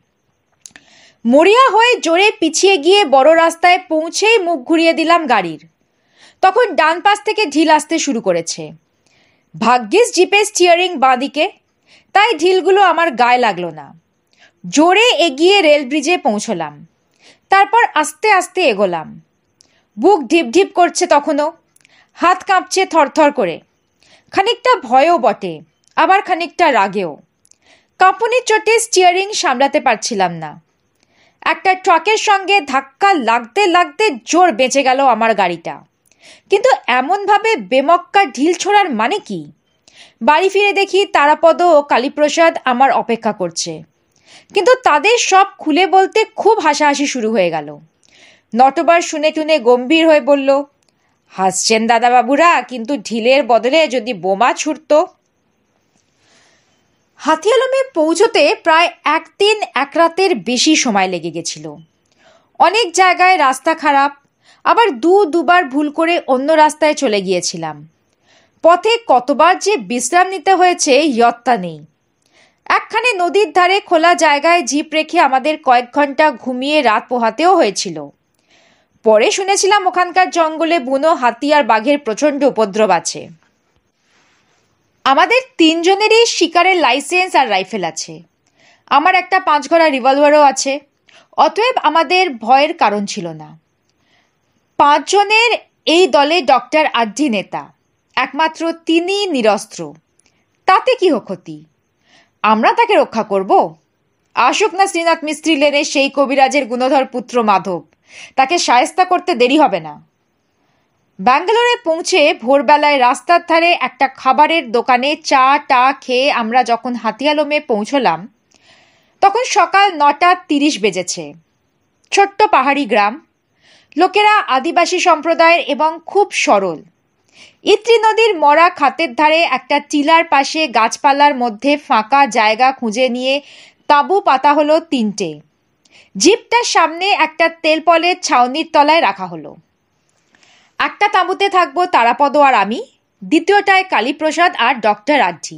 মরিয়া হয়ে জোরে পিছিয়ে গিয়ে বড় রাস্তায় পৌঁছেই মুখ ঘুরিয়ে দিলাম গাড়ির তখন ডান পাশ থেকে ঢিল আসতে শুরু করেছে ভাগ্যিস জিপে স্টিয়ারিং বাঁদিকে তাই ঢিলগুলো আমার গায়ে লাগলো না জোরে এগিয়ে রেল ব্রিজে পৌঁছলাম তারপর আস্তে আস্তে এগোলাম বুক ঢিপ ঢিপ করছে তখনও হাত কাঁপছে থরথর করে খানিকটা ভয়ও বটে আবার খানিকটা রাগেও কাঁপুনির চোটে স্টিয়ারিং সামলাতে পারছিলাম না একটা ট্রাকের সঙ্গে ধাক্কা লাগতে লাগতে জোর বেঁচে গেল আমার গাড়িটা কিন্তু এমনভাবে বেমক্কা ঢিল ছোড়ার মানে কি বাড়ি ফিরে দেখি তারাপদ ও কালীপ্রসাদ আমার অপেক্ষা করছে কিন্তু তাদের সব খুলে বলতে খুব হাসাহাসি শুরু হয়ে গেল নটবার শুনে টুনে গম্ভীর হয়ে বলল হাসছেন দাদাবাবুরা কিন্তু ঢিলের বদলে যদি বোমা ছুটত হাতিয়ালমে পৌঁছতে প্রায় একদিন এক রাতের বেশি সময় লেগে গেছিল অনেক জায়গায় রাস্তা খারাপ আবার দু দুবার ভুল করে অন্য রাস্তায় চলে গিয়েছিলাম পথে কতবার যে বিশ্রাম নিতে হয়েছে ইয়ত্তা নেই একখানে নদীর ধারে খোলা জায়গায় জিপ রেখে আমাদের কয়েক ঘন্টা ঘুমিয়ে রাত পোহাতেও হয়েছিল পরে শুনেছিলাম ওখানকার জঙ্গলে বুনো হাতি আর বাঘের প্রচণ্ড উপদ্রব আছে আমাদের তিনজনেরই শিকারের লাইসেন্স আর রাইফেল আছে আমার একটা পাঁচ ঘোড়া রিভলভারও আছে অতএব আমাদের ভয়ের কারণ ছিল না পাঁচজনের এই দলে ডক্টর আড্ডি নেতা একমাত্র তিনি নিরস্ত্র তাতে কি ক্ষতি আমরা তাকে রক্ষা করব আসুক না শ্রীনাথ মিস্ত্রি লেনে সেই কবিরাজের গুণধর পুত্র মাধব তাকে সায়স্তা করতে দেরি হবে না ব্যাঙ্গালোরে পৌঁছে ভোরবেলায় রাস্তার ধারে একটা খাবারের দোকানে চা টা খেয়ে আমরা যখন হাতিয়ালমে পৌঁছলাম তখন সকাল নটা তিরিশ বেজেছে ছোট্ট পাহাড়ি গ্রাম লোকেরা আদিবাসী সম্প্রদায়ের এবং খুব সরল ইত্রি নদীর মরা খাতের ধারে একটা টিলার পাশে গাছপালার মধ্যে ফাঁকা জায়গা খুঁজে নিয়ে তাঁবু পাতা হলো তিনটে জিপটার সামনে একটা তেলপলের ছাউনির তলায় রাখা হলো একটা তাঁবুতে থাকবো তারাপদ আর আমি দ্বিতীয়টায় কালীপ্রসাদ আর ডক্টর আড্ডি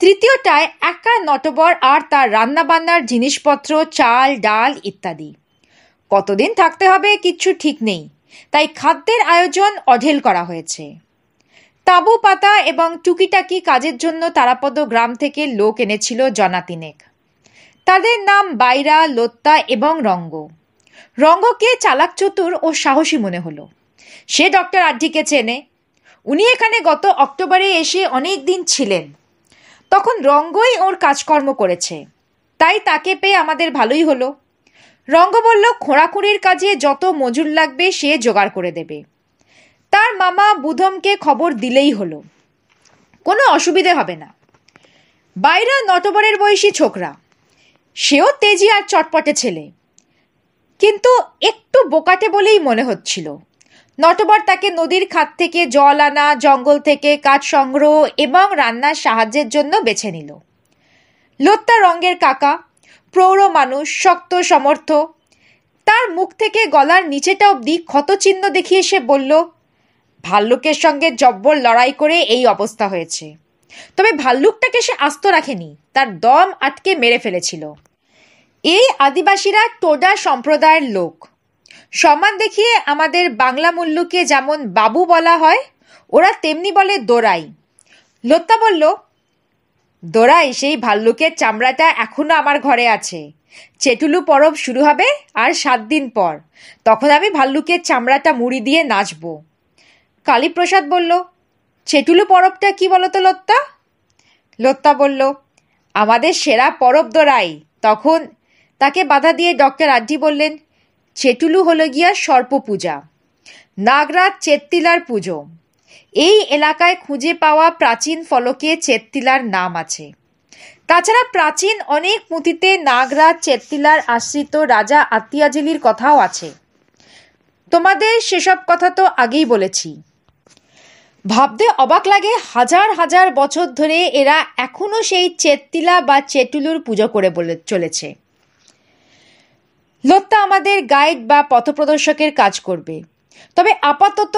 তৃতীয়টায় একা নটবর আর তার রান্নাবান্নার জিনিসপত্র চাল ডাল ইত্যাদি কতদিন থাকতে হবে কিচ্ছু ঠিক নেই তাই খাদ্যের আয়োজন অঢেল করা হয়েছে তাঁবু পাতা এবং টুকিটাকি কাজের জন্য তারাপদ গ্রাম থেকে লোক এনেছিল জনাতিনেক তাদের নাম বাইরা লোত্তা এবং রঙ্গ রঙ্গকে চালাক চতুর ও সাহসী মনে হলো সে ডক্টর আড্ডিকে চেনে উনি এখানে গত অক্টোবরে এসে অনেক দিন ছিলেন তখন রঙ্গই ওর কাজকর্ম করেছে তাই তাকে পেয়ে আমাদের ভালোই হলো রঙ্গ বলল খোঁড়াখুঁড়ির কাজে যত মজুর লাগবে সে জোগাড় করে দেবে তার মামা বুধমকে খবর দিলেই হলো কোনো অসুবিধে হবে না বাইরা নটবরের বয়সী ছোকরা সেও তেজি আর চটপটে ছেলে কিন্তু একটু বোকাটে বলেই মনে হচ্ছিল নটবর তাকে নদীর খাত থেকে জল আনা জঙ্গল থেকে কাঠ সংগ্রহ এবং রান্নার সাহায্যের জন্য বেছে নিল লোত্তা রঙ্গের কাকা প্রৌঢ় মানুষ শক্ত সমর্থ তার মুখ থেকে গলার নিচেটা অবধি ক্ষতচিহ্ন দেখিয়ে সে বলল ভাল্লুকের সঙ্গে জব্বর লড়াই করে এই অবস্থা হয়েছে তবে ভাল্লুকটাকে সে আস্ত রাখেনি তার দম আটকে মেরে ফেলেছিল এই আদিবাসীরা টোডা সম্প্রদায়ের লোক সম্মান দেখিয়ে আমাদের বাংলা মুল্লুকে যেমন বাবু বলা হয় ওরা তেমনি বলে দোরাই লোত্তা বলল দোড়াই সেই ভাল্লুকের চামড়াটা এখনও আমার ঘরে আছে চেটুলু পরব শুরু হবে আর সাত দিন পর তখন আমি ভাল্লুকের চামড়াটা মুড়ি দিয়ে নাচব কালীপ্রসাদ বলল চেটুলু পরবটা কি বলো তো লত্তা লত্তা বলল আমাদের সেরা পরব দোরাই তখন তাকে বাধা দিয়ে ডক্টর আড্ডি বললেন চেটুলু হলো গিয়া সর্প পূজা নাগরাজ চেত্তিলার পুজো এই এলাকায় খুঁজে পাওয়া প্রাচীন ফলকে চেত্তিলার নাম আছে তাছাড়া প্রাচীন অনেক পুঁথিতে নাগরাজ চেত্তিলার আশ্রিত রাজা আতিয়াজিলির কথাও আছে তোমাদের সেসব কথা তো আগেই বলেছি ভাবতে অবাক লাগে হাজার হাজার বছর ধরে এরা এখনও সেই চেত্তিলা বা চেটুলুর পুজো করে বলে চলেছে লোত্তা আমাদের গাইড বা পথপ্রদর্শকের কাজ করবে তবে আপাতত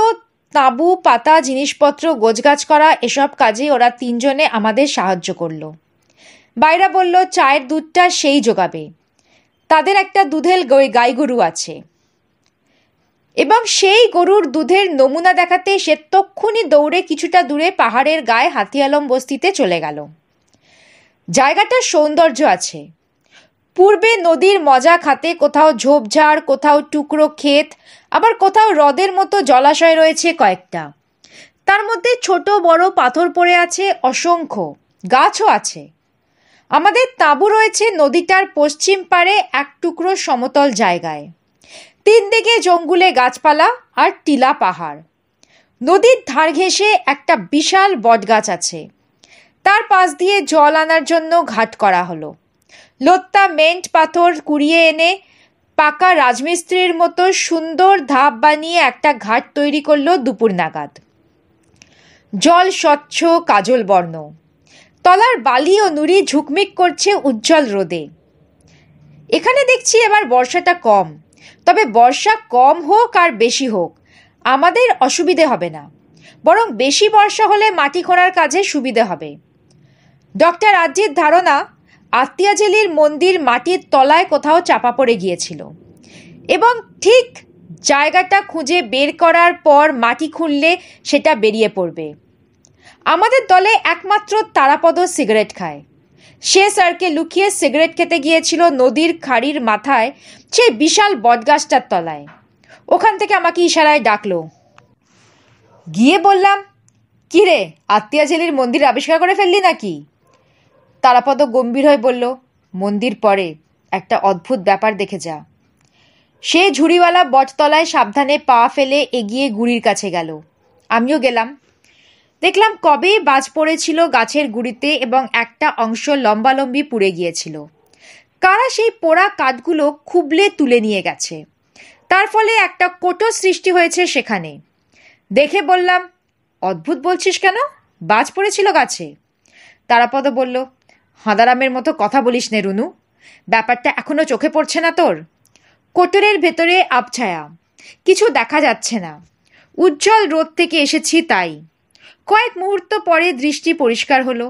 তাঁবু পাতা জিনিসপত্র গোছগাছ করা এসব কাজে ওরা তিনজনে আমাদের সাহায্য করলো বাইরা বলল চায়ের দুধটা সেই যোগাবে তাদের একটা দুধের গাই গরু আছে এবং সেই গরুর দুধের নমুনা দেখাতে সে তক্ষুনি দৌড়ে কিছুটা দূরে পাহাড়ের গায়ে হাতিয়ালম বস্তিতে চলে গেল জায়গাটার সৌন্দর্য আছে পূর্বে নদীর মজা খাতে কোথাও ঝোপঝাড় কোথাও টুকরো ক্ষেত আবার কোথাও হ্রদের মতো জলাশয় রয়েছে কয়েকটা তার মধ্যে ছোট বড় পাথর পড়ে আছে অসংখ্য গাছও আছে আমাদের তাঁবু রয়েছে নদীটার পশ্চিম পারে এক টুকরো সমতল জায়গায় তিন দিকে জঙ্গুলে গাছপালা আর টিলা পাহাড় নদীর ধার ঘেঁষে একটা বিশাল বটগাছ আছে তার পাশ দিয়ে জল আনার জন্য ঘাট করা হলো লোত্তা মেন্ট পাথর কুড়িয়ে এনে পাকা রাজমিস্ত্রির মতো সুন্দর ধাপ বানিয়ে একটা ঘাট তৈরি করলো দুপুর নাগাদ জল স্বচ্ছ কাজল বর্ণ তলার বালি ও নুড়ি ঝুকমিক করছে উজ্জ্বল রোদে এখানে দেখছি এবার বর্ষাটা কম তবে বর্ষা কম হোক আর বেশি হোক আমাদের অসুবিধে হবে না বরং বেশি বর্ষা হলে মাটি খোঁড়ার কাজে সুবিধে হবে ডক্টর আজির ধারণা আত্মিয়াজেলির মন্দির মাটির তলায় কোথাও চাপা পড়ে গিয়েছিল এবং ঠিক জায়গাটা খুঁজে বের করার পর মাটি খুঁড়লে সেটা বেরিয়ে পড়বে আমাদের দলে একমাত্র তারাপদ সিগারেট খায় সে স্যারকে লুকিয়ে সিগারেট খেতে গিয়েছিল নদীর খাড়ির মাথায় সে বিশাল বটগাছটার তলায় ওখান থেকে আমাকে ইশারায় ডাকলো গিয়ে বললাম কিরে আত্মিয়াজেলির মন্দির আবিষ্কার করে ফেললি নাকি তারাপদ গম্ভীর হয়ে বলল মন্দির পরে একটা অদ্ভুত ব্যাপার দেখে যা সে ঝুড়িওয়ালা বটতলায় সাবধানে পা ফেলে এগিয়ে গুড়ির কাছে গেল আমিও গেলাম দেখলাম কবে বাজ পড়েছিল গাছের গুড়িতে এবং একটা অংশ লম্বালম্বি পুড়ে গিয়েছিল কারা সেই পোড়া কাঠগুলো খুবলে তুলে নিয়ে গেছে তার ফলে একটা কোটো সৃষ্টি হয়েছে সেখানে দেখে বললাম অদ্ভুত বলছিস কেন বাজ পড়েছিল গাছে তারাপদ বলল হাঁদারামের মতো কথা বলিস নে রুনু ব্যাপারটা এখনও চোখে পড়ছে না তোর কোটরের ভেতরে আবছায়া কিছু দেখা যাচ্ছে না উজ্জ্বল রোদ থেকে এসেছি তাই কয়েক মুহূর্ত পরে দৃষ্টি পরিষ্কার হলো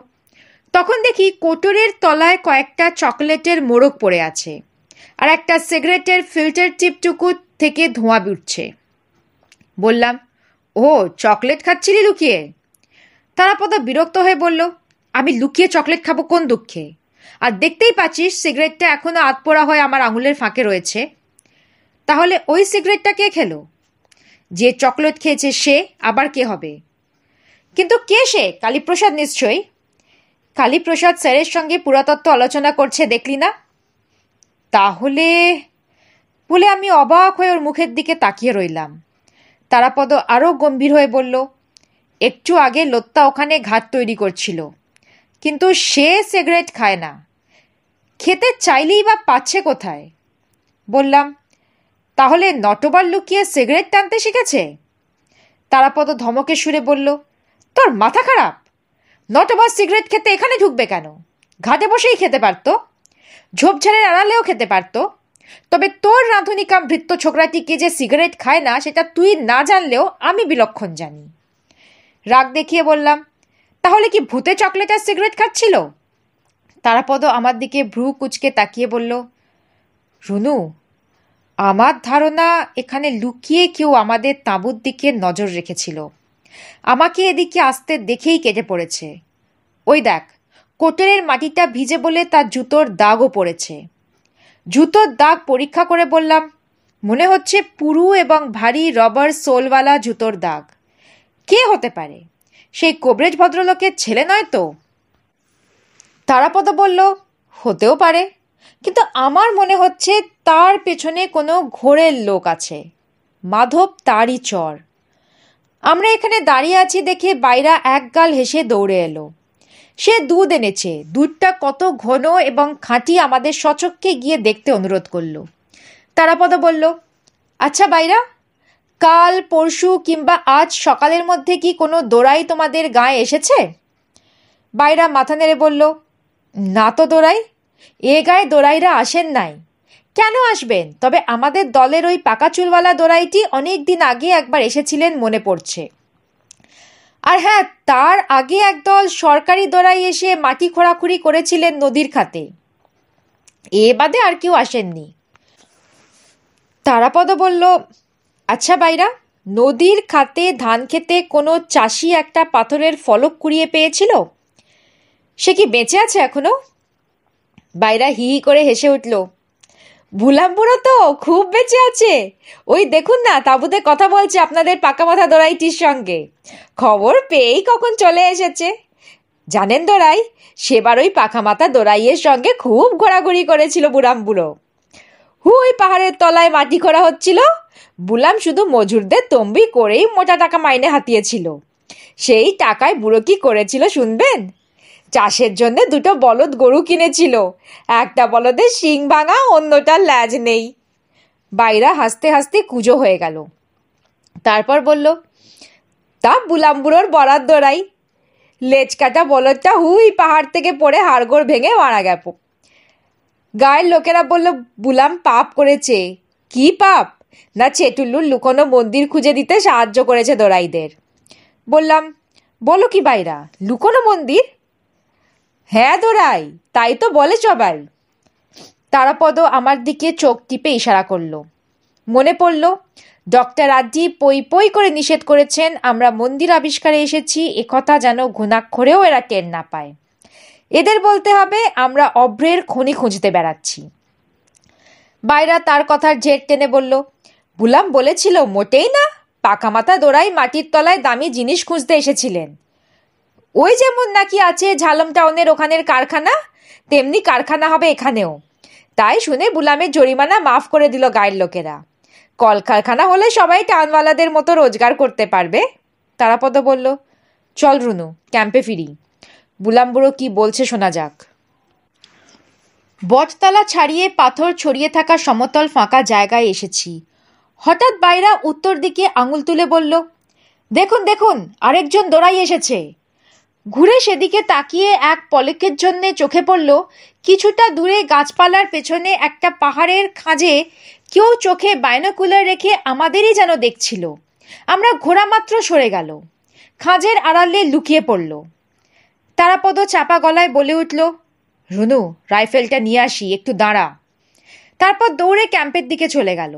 তখন দেখি কোটরের তলায় কয়েকটা চকলেটের মোড়ক পড়ে আছে আর একটা সিগারেটের ফিল্টার টিপটুকু থেকে ধোঁয়া উঠছে বললাম ও চকলেট খাচ্ছিলি লুকিয়ে পদ বিরক্ত হয়ে বলল আমি লুকিয়ে চকলেট খাবো কোন দুঃখে আর দেখতেই পাচ্ছিস সিগারেটটা এখনও আতপোড়া হয়ে আমার আঙুলের ফাঁকে রয়েছে তাহলে ওই সিগারেটটা কে খেলো যে চকলেট খেয়েছে সে আবার কে হবে কিন্তু কে সে কালীপ্রসাদ নিশ্চয়ই কালীপ্রসাদ স্যারের সঙ্গে পুরাতত্ত্ব আলোচনা করছে দেখলি না তাহলে বলে আমি অবাক হয়ে ওর মুখের দিকে তাকিয়ে রইলাম তারাপদ আরও গম্ভীর হয়ে বলল একটু আগে লোত্তা ওখানে ঘাট তৈরি করছিল কিন্তু সে সিগারেট খায় না খেতে চাইলেই বা পাচ্ছে কোথায় বললাম তাহলে নটবার লুকিয়ে সিগারেট টানতে শিখেছে তারাপদ ধমকে সুরে বলল তোর মাথা খারাপ নটবার সিগারেট খেতে এখানে ঢুকবে কেন ঘাটে বসেই খেতে পারত ঝোপঝাড়ের আড়ালেও খেতে পারত তবে তোর রাঁধুনিকাম ভৃত্য ছোকরাটিকে যে সিগারেট খায় না সেটা তুই না জানলেও আমি বিলক্ষণ জানি রাগ দেখিয়ে বললাম তাহলে কি ভূতে চকলেট আর সিগারেট খাচ্ছিল তারাপদ আমার দিকে ভ্রু কুচকে তাকিয়ে বলল রুনু আমার ধারণা এখানে লুকিয়ে কেউ আমাদের তাঁবুর দিকে নজর রেখেছিল আমাকে এদিকে আসতে দেখেই কেটে পড়েছে ওই দেখ কোটেরের মাটিটা ভিজে বলে তার জুতোর দাগও পড়েছে জুতোর দাগ পরীক্ষা করে বললাম মনে হচ্ছে পুরু এবং ভারী রবার সোলওয়ালা জুতোর দাগ কে হতে পারে সেই কোবরেজ ভদ্রলোকের ছেলে নয় তো তারাপদ বলল হতেও পারে কিন্তু আমার মনে হচ্ছে তার পেছনে কোনো ঘোরের লোক আছে মাধব তারই চর আমরা এখানে দাঁড়িয়ে আছি দেখে বাইরা একগাল হেসে দৌড়ে এলো সে দুধ এনেছে দুধটা কত ঘন এবং খাঁটি আমাদের সচককে গিয়ে দেখতে অনুরোধ করল তারাপদ বলল আচ্ছা বাইরা কাল পরশু কিংবা আজ সকালের মধ্যে কি কোনো দোড়াই তোমাদের গায়ে এসেছে বাইরা মাথা নেড়ে বলল না তো দোড়াই এ গায়ে দোড়াইরা আসেন নাই কেন আসবেন তবে আমাদের দলের ওই পাকা চুলওয়ালা দোড়াইটি অনেক দিন আগে একবার এসেছিলেন মনে পড়ছে আর হ্যাঁ তার আগে একদল সরকারি দোড়াই এসে মাটি খোঁড়াখুড়ি করেছিলেন নদীর খাতে এ বাদে আর কেউ আসেননি তারাপদ বলল আচ্ছা বাইরা নদীর খাতে ধান খেতে কোনো চাষি একটা পাথরের ফলক কুড়িয়ে পেয়েছিল সে কি বেঁচে আছে এখনো বাইরা হি হি করে হেসে উঠল বুড়ো তো খুব বেঁচে আছে ওই দেখুন না তাবুতে কথা বলছে আপনাদের পাকা মাথা দোড়াইটির সঙ্গে খবর পেয়েই কখন চলে এসেছে জানেন দোড়াই সেবার ওই পাখা মাথা দোড়াইয়ের সঙ্গে খুব ঘোরাঘুরি করেছিল বুড়ো ওই পাহাড়ের তলায় মাটি খোঁড়া হচ্ছিল বুলাম শুধু মজুরদের তম্বি করেই মোটা টাকা মাইনে হাতিয়েছিল সেই টাকায় বুড়ো কি করেছিল শুনবেন চাষের জন্য দুটো বলদ গরু কিনেছিল একটা বলদের শিং ভাঙা অন্যটার ল্যাজ নেই বাইরা হাসতে হাসতে কুজো হয়ে গেল তারপর বলল তা বুলাম বুড়োর বরাত দোড়াই লেজকাটা বলদটা হুই পাহাড় থেকে পড়ে হাড়গোড় ভেঙে মারা গেপ গায়ের লোকেরা বলল বুলাম পাপ করেছে কি পাপ না চেটুল্লুর লুকোনো মন্দির খুঁজে দিতে সাহায্য করেছে দোরাইদের বললাম বলো কি বাইরা লুকোনো মন্দির হ্যাঁ দোরাই তাই তো বলে সবাই তারাপদ আমার দিকে চোখ টিপে ইশারা করল মনে পড়ল ডক্টর রাজীব পই পই করে নিষেধ করেছেন আমরা মন্দির আবিষ্কারে এসেছি একথা যেন ঘুণাক্ষরেও এরা টের না পায় এদের বলতে হবে আমরা অভ্রের খনি খুঁজতে বেড়াচ্ছি বাইরা তার কথার জের টেনে বলল গুলাম বলেছিল মোটেই না পাকা মাথা দোড়াই মাটির তলায় দামি জিনিস খুঁজতে এসেছিলেন ওই যেমন নাকি আছে ঝালম টাউনের ওখানের কারখানা তেমনি কারখানা হবে এখানেও তাই শুনে বুলামের জরিমানা মাফ করে দিল গায়ের লোকেরা কলকারখানা হলে সবাই টানওয়ালাদের মতো রোজগার করতে পারবে তারাপদ বলল চল রুনু ক্যাম্পে ফিরি বুলাম বুড়ো কি বলছে শোনা যাক বটতলা ছাড়িয়ে পাথর ছড়িয়ে থাকা সমতল ফাঁকা জায়গায় এসেছি হঠাৎ বাইরা উত্তর দিকে আঙুল তুলে বলল দেখুন দেখুন আরেকজন দোড়াই এসেছে ঘুরে সেদিকে তাকিয়ে এক পলকের জন্যে চোখে পড়ল কিছুটা দূরে গাছপালার পেছনে একটা পাহাড়ের খাঁজে কেউ চোখে বায়নোকুলার রেখে আমাদেরই যেন দেখছিল আমরা ঘোড়া মাত্র সরে গেল খাঁজের আড়ালে লুকিয়ে পড়ল তারাপদ চাপা গলায় বলে উঠল রুনু রাইফেলটা নিয়ে আসি একটু দাঁড়া তারপর দৌড়ে ক্যাম্পের দিকে চলে গেল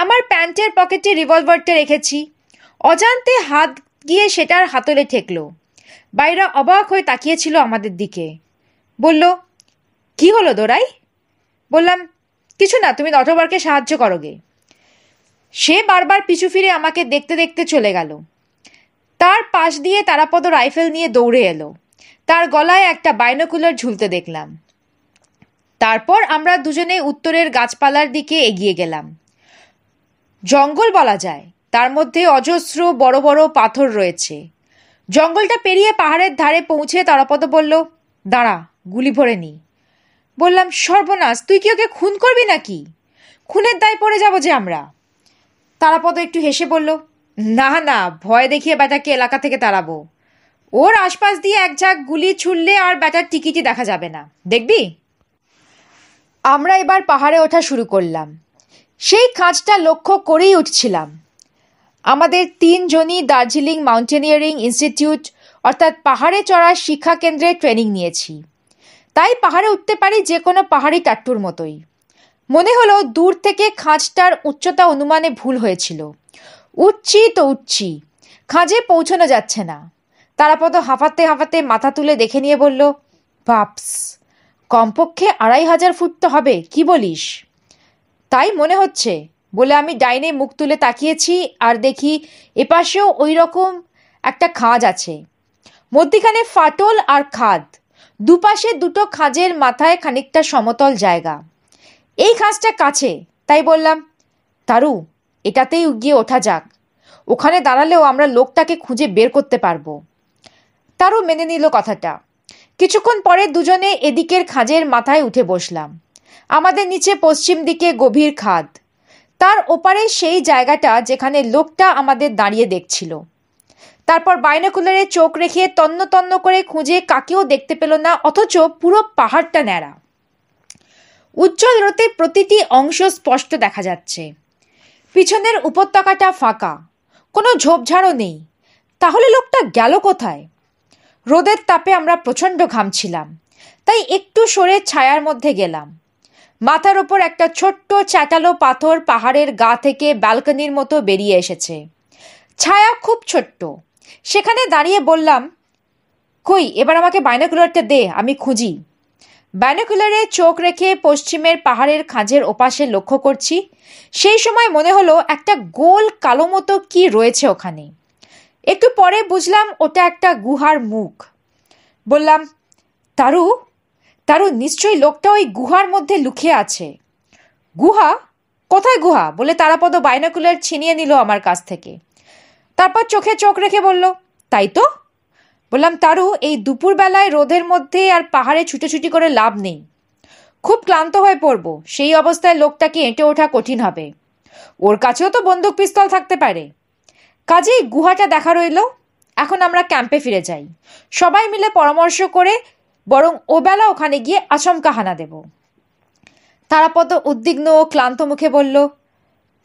আমার প্যান্টের পকেটে রিভলভারটা রেখেছি অজান্তে হাত গিয়ে সেটার হাতলে ঠেকল বাইরা অবাক হয়ে তাকিয়েছিল আমাদের দিকে বলল কি হলো দোরাই বললাম কিছু না তুমি নটবরকে সাহায্য করো গে সে বারবার পিছু ফিরে আমাকে দেখতে দেখতে চলে গেল তার পাশ দিয়ে তারাপদ রাইফেল নিয়ে দৌড়ে এলো তার গলায় একটা বাইনোকুলার ঝুলতে দেখলাম তারপর আমরা দুজনে উত্তরের গাছপালার দিকে এগিয়ে গেলাম জঙ্গল বলা যায় তার মধ্যে অজস্র বড় বড় পাথর রয়েছে জঙ্গলটা পেরিয়ে পাহাড়ের ধারে পৌঁছে তারাপদ বলল দাঁড়া গুলি ভরে নি বললাম সর্বনাশ তুই কি ওকে খুন করবি নাকি খুনের দায় পড়ে যাব যে আমরা তারাপদ একটু হেসে বলল না না ভয় দেখিয়ে বেটাকে এলাকা থেকে তাড়াবো ওর আশপাশ দিয়ে এক ঝাঁক গুলি ছুড়লে আর বেটার টিকিটি দেখা যাবে না দেখবি আমরা এবার পাহাড়ে ওঠা শুরু করলাম সেই কাজটা লক্ষ্য করেই উঠছিলাম আমাদের তিনজনই দার্জিলিং মাউন্টেনিয়ারিং ইনস্টিটিউট অর্থাৎ পাহাড়ে চড়ার শিক্ষা কেন্দ্রে ট্রেনিং নিয়েছি তাই পাহাড়ে উঠতে পারি যে কোনো পাহাড়ি টাট্টুর মতোই মনে হলো দূর থেকে খাঁজটার উচ্চতা অনুমানে ভুল হয়েছিল উঠছি তো উঠছি খাঁজে পৌঁছানো যাচ্ছে না তারাপদ হাঁফাতে হাঁফাতে মাথা তুলে দেখে নিয়ে বলল বাপস কমপক্ষে আড়াই হাজার ফুট তো হবে কি বলিস তাই মনে হচ্ছে বলে আমি ডাইনে মুখ তুলে তাকিয়েছি আর দেখি এপাশেও ওই রকম একটা খাঁজ আছে মধ্যিখানে ফাটল আর খাদ দুপাশে দুটো খাঁজের মাথায় খানিকটা সমতল জায়গা এই খাঁজটা কাছে তাই বললাম তারু এটাতেই গিয়ে ওঠা যাক ওখানে দাঁড়ালেও আমরা লোকটাকে খুঁজে বের করতে পারবো তারু মেনে নিল কথাটা কিছুক্ষণ পরে দুজনে এদিকের খাঁজের মাথায় উঠে বসলাম আমাদের নিচে পশ্চিম দিকে গভীর খাদ তার ওপারে সেই জায়গাটা যেখানে লোকটা আমাদের দাঁড়িয়ে দেখছিল তারপর বাইনাকুলারে চোখ রেখে তন্ন তন্ন করে খুঁজে কাকেও দেখতে পেল না অথচ পুরো পাহাড়টা ন্যাড়া উজ্জ্বল রোতে প্রতিটি অংশ স্পষ্ট দেখা যাচ্ছে পিছনের উপত্যকাটা ফাঁকা কোনো ঝোপঝাড়ও নেই তাহলে লোকটা গেল কোথায় রোদের তাপে আমরা প্রচণ্ড ঘামছিলাম তাই একটু সরে ছায়ার মধ্যে গেলাম মাথার ওপর একটা ছোট্ট চ্যাটালো পাথর পাহাড়ের গা থেকে ব্যালকনির মতো বেরিয়ে এসেছে ছায়া খুব ছোট্ট সেখানে দাঁড়িয়ে বললাম কই এবার আমাকে বাইনোকুলারটা দে আমি খুঁজি বাইনোকুলারে চোখ রেখে পশ্চিমের পাহাড়ের খাঁজের ওপাশে লক্ষ্য করছি সেই সময় মনে হলো একটা গোল কালো মতো কি রয়েছে ওখানে একটু পরে বুঝলাম ওটা একটা গুহার মুখ বললাম তারু তারও নিশ্চয়ই লোকটা ওই গুহার মধ্যে লুকিয়ে আছে গুহা কোথায় গুহা বলে তারাপদ বাইনাকুলার ছিনিয়ে নিল আমার কাছ থেকে তারপর চোখে চোখ রেখে বলল তাই তো বললাম তারু এই দুপুরবেলায় রোদের মধ্যে আর পাহাড়ে ছুটোছুটি করে লাভ নেই খুব ক্লান্ত হয়ে পড়ব সেই অবস্থায় লোকটাকে এঁটে ওঠা কঠিন হবে ওর কাছেও তো বন্দুক পিস্তল থাকতে পারে কাজেই গুহাটা দেখা রইল এখন আমরা ক্যাম্পে ফিরে যাই সবাই মিলে পরামর্শ করে বরং ওবেলা ওখানে গিয়ে আচমকা হানা দেব তারাপদ উদ্বিগ্ন ও ক্লান্ত মুখে বলল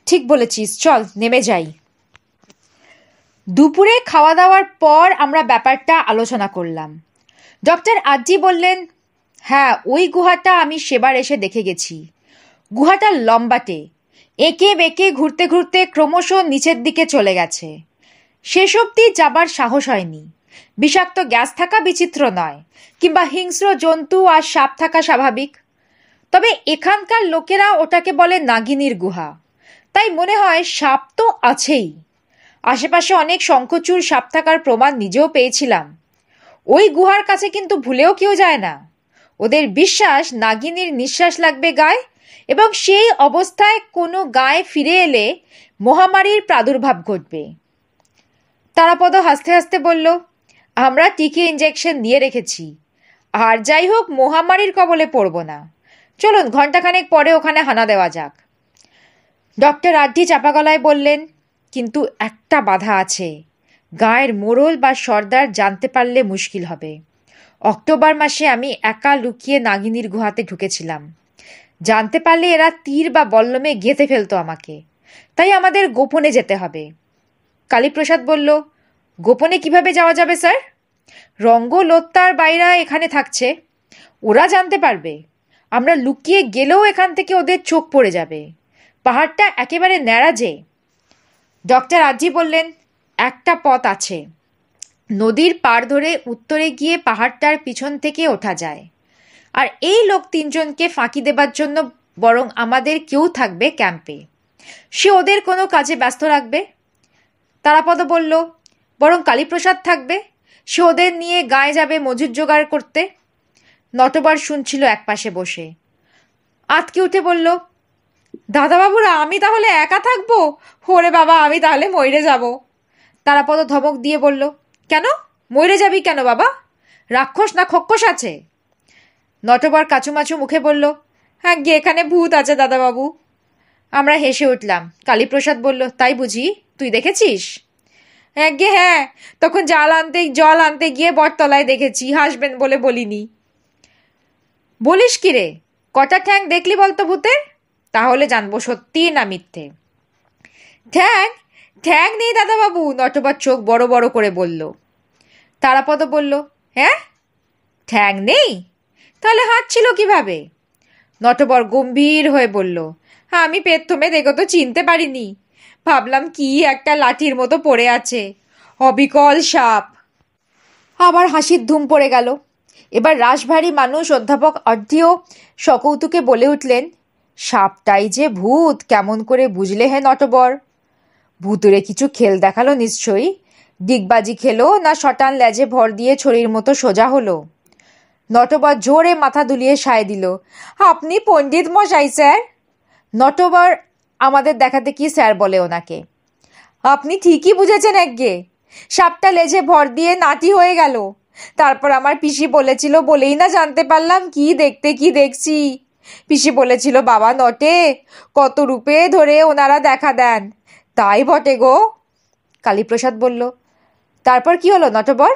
ঠিক বলেছিস চল নেমে যাই দুপুরে খাওয়া দাওয়ার পর আমরা ব্যাপারটা আলোচনা করলাম ডক্টর আজ্জি বললেন হ্যাঁ ওই গুহাটা আমি সেবার এসে দেখে গেছি গুহাটা লম্বাটে এঁকে বেঁকে ঘুরতে ঘুরতে ক্রমশ নিচের দিকে চলে গেছে শেষ অবধি যাবার সাহস হয়নি বিষাক্ত গ্যাস থাকা বিচিত্র নয় কিংবা হিংস্র জন্তু আর সাপ থাকা স্বাভাবিক তবে এখানকার লোকেরা ওটাকে বলে নাগিনীর গুহা তাই মনে হয় সাপ তো আছেই আশেপাশে অনেক শঙ্খচুর সাপ থাকার প্রমাণ নিজেও পেয়েছিলাম ওই গুহার কাছে কিন্তু ভুলেও কেউ যায় না ওদের বিশ্বাস নাগিনীর নিঃশ্বাস লাগবে গায়ে এবং সেই অবস্থায় কোনো গায়ে ফিরে এলে মহামারীর প্রাদুর্ভাব ঘটবে তারাপদ হাসতে হাসতে বলল আমরা টিকি ইঞ্জেকশন দিয়ে রেখেছি আর যাই হোক মহামারীর কবলে পড়ব না চলুন ঘন্টাখানেক পরে ওখানে হানা দেওয়া যাক ডক্টর আড্ডি চাপা গলায় বললেন কিন্তু একটা বাধা আছে গায়ের মোড়ল বা সর্দার জানতে পারলে মুশকিল হবে অক্টোবর মাসে আমি একা লুকিয়ে নাগিনীর গুহাতে ঢুকেছিলাম জানতে পারলে এরা তীর বা বল্লমে গেঁথে ফেলতো আমাকে তাই আমাদের গোপনে যেতে হবে কালীপ্রসাদ বলল গোপনে কিভাবে যাওয়া যাবে স্যার রঙ্গ লোত্তার বাইরা এখানে থাকছে ওরা জানতে পারবে আমরা লুকিয়ে গেলেও এখান থেকে ওদের চোখ পড়ে যাবে পাহাড়টা একেবারে ন্যাড়াজে ডক্টর আজি বললেন একটা পথ আছে নদীর পার ধরে উত্তরে গিয়ে পাহাড়টার পিছন থেকে ওঠা যায় আর এই লোক তিনজনকে ফাঁকি দেবার জন্য বরং আমাদের কেউ থাকবে ক্যাম্পে সে ওদের কোনো কাজে ব্যস্ত রাখবে তারাপদ বলল বরং কালীপ্রসাদ থাকবে সে ওদের নিয়ে গায়ে যাবে মজুর জোগাড় করতে নটবার শুনছিল একপাশে বসে আতকে উঠে বলল দাদাবাবুরা আমি তাহলে একা থাকবো হরে বাবা আমি তাহলে ময়রে যাব তারাপদ ধমক দিয়ে বলল কেন ময়রে যাবি কেন বাবা রাক্ষস না খক্ষস আছে নটবার কাচুমাচু মুখে বলল হ্যাঁ গিয়ে এখানে ভূত আছে দাদাবাবু আমরা হেসে উঠলাম কালীপ্রসাদ বলল তাই বুঝি তুই দেখেছিস হ্যাঁ হ্যাঁ তখন জাল আনতে জল আনতে গিয়ে বটতলায় দেখেছি হাসবেন বলে বলিনি বলিস কি রে কটা ঠ্যাং দেখলি বলতো ভূতের তাহলে জানবো সত্যি না মিথ্যে ঠ্যাং ঠ্যাং নেই দাদাবাবু নটবার চোখ বড় বড় করে বলল তারাপদ বলল হ্যাঁ ঠ্যাং নেই তাহলে হাঁটছিল কিভাবে নটবর গম্ভীর হয়ে বলল আমি পেত্থমে দেখো তো চিনতে পারিনি ভাবলাম কি একটা লাঠির মতো পড়ে আছে অবিকল সাপ আবার হাসির ধুম পড়ে গেল এবার রাশভারী মানুষ অধ্যাপক অর্ধিও সকৌতুকে বলে উঠলেন সাপটাই যে ভূত কেমন করে বুঝলে হ্যাঁ নটবর ভূতুরে কিছু খেল দেখালো নিশ্চয়ই ডিগবাজি খেলো না শটান লেজে ভর দিয়ে ছড়ির মতো সোজা হলো নটবর জোরে মাথা দুলিয়ে সায় দিল আপনি পণ্ডিত মশাই স্যার নটবর আমাদের দেখাতে কি স্যার বলে ওনাকে আপনি ঠিকই বুঝেছেন একগে সাপটা লেজে ভর দিয়ে নাটি হয়ে গেল তারপর আমার পিসি বলেছিল বলেই না জানতে পারলাম কি দেখতে কি দেখছি পিসি বলেছিল বাবা নটে কত রূপে ধরে ওনারা দেখা দেন তাই বটে গো কালীপ্রসাদ বলল তারপর কি হলো নটবর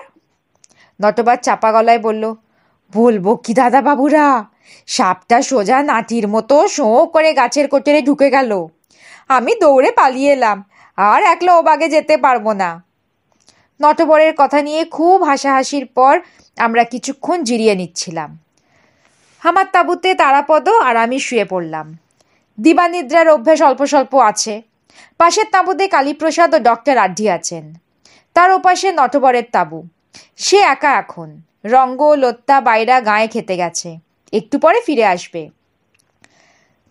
নটবার চাপা গলায় বলল বলবো কি দাদা বাবুরা সাপটা সোজা নাতির মতো শো করে গাছের কোটেরে ঢুকে গেল আমি দৌড়ে পালিয়ে এলাম আর একলা ওবাগে যেতে পারবো না নটবরের কথা নিয়ে খুব হাসাহাসির পর আমরা কিছুক্ষণ জিরিয়ে নিচ্ছিলাম আমার তাঁবুতে তারাপদ আর আমি শুয়ে পড়লাম দিবানিদ্রার অভ্যেস অল্প স্বল্প আছে পাশের তাঁবুতে কালীপ্রসাদ ও ডক্টর আড্ডি আছেন তার ওপাশে নটবরের তাঁবু সে একা এখন রঙ্গ লোত্তা বাইরা গায়ে খেতে গেছে একটু পরে ফিরে আসবে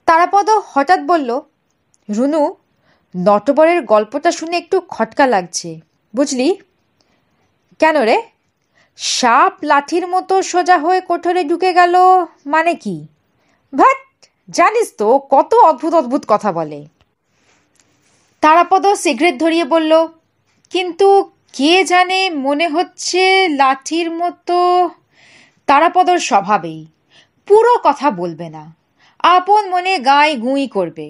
তারাপদ হঠাৎ বলল রুনু নটবরের গল্পটা শুনে একটু খটকা লাগছে বুঝলি কেন রে সাপ লাঠির মতো সোজা হয়ে কোঠরে ঢুকে গেল মানে কি ভাট জানিস তো কত অদ্ভুত অদ্ভুত কথা বলে তারাপদ সিগারেট ধরিয়ে বলল কিন্তু কে জানে মনে হচ্ছে লাঠির মতো তারাপদর স্বভাবেই পুরো কথা বলবে না আপন মনে গায়ে গুঁই করবে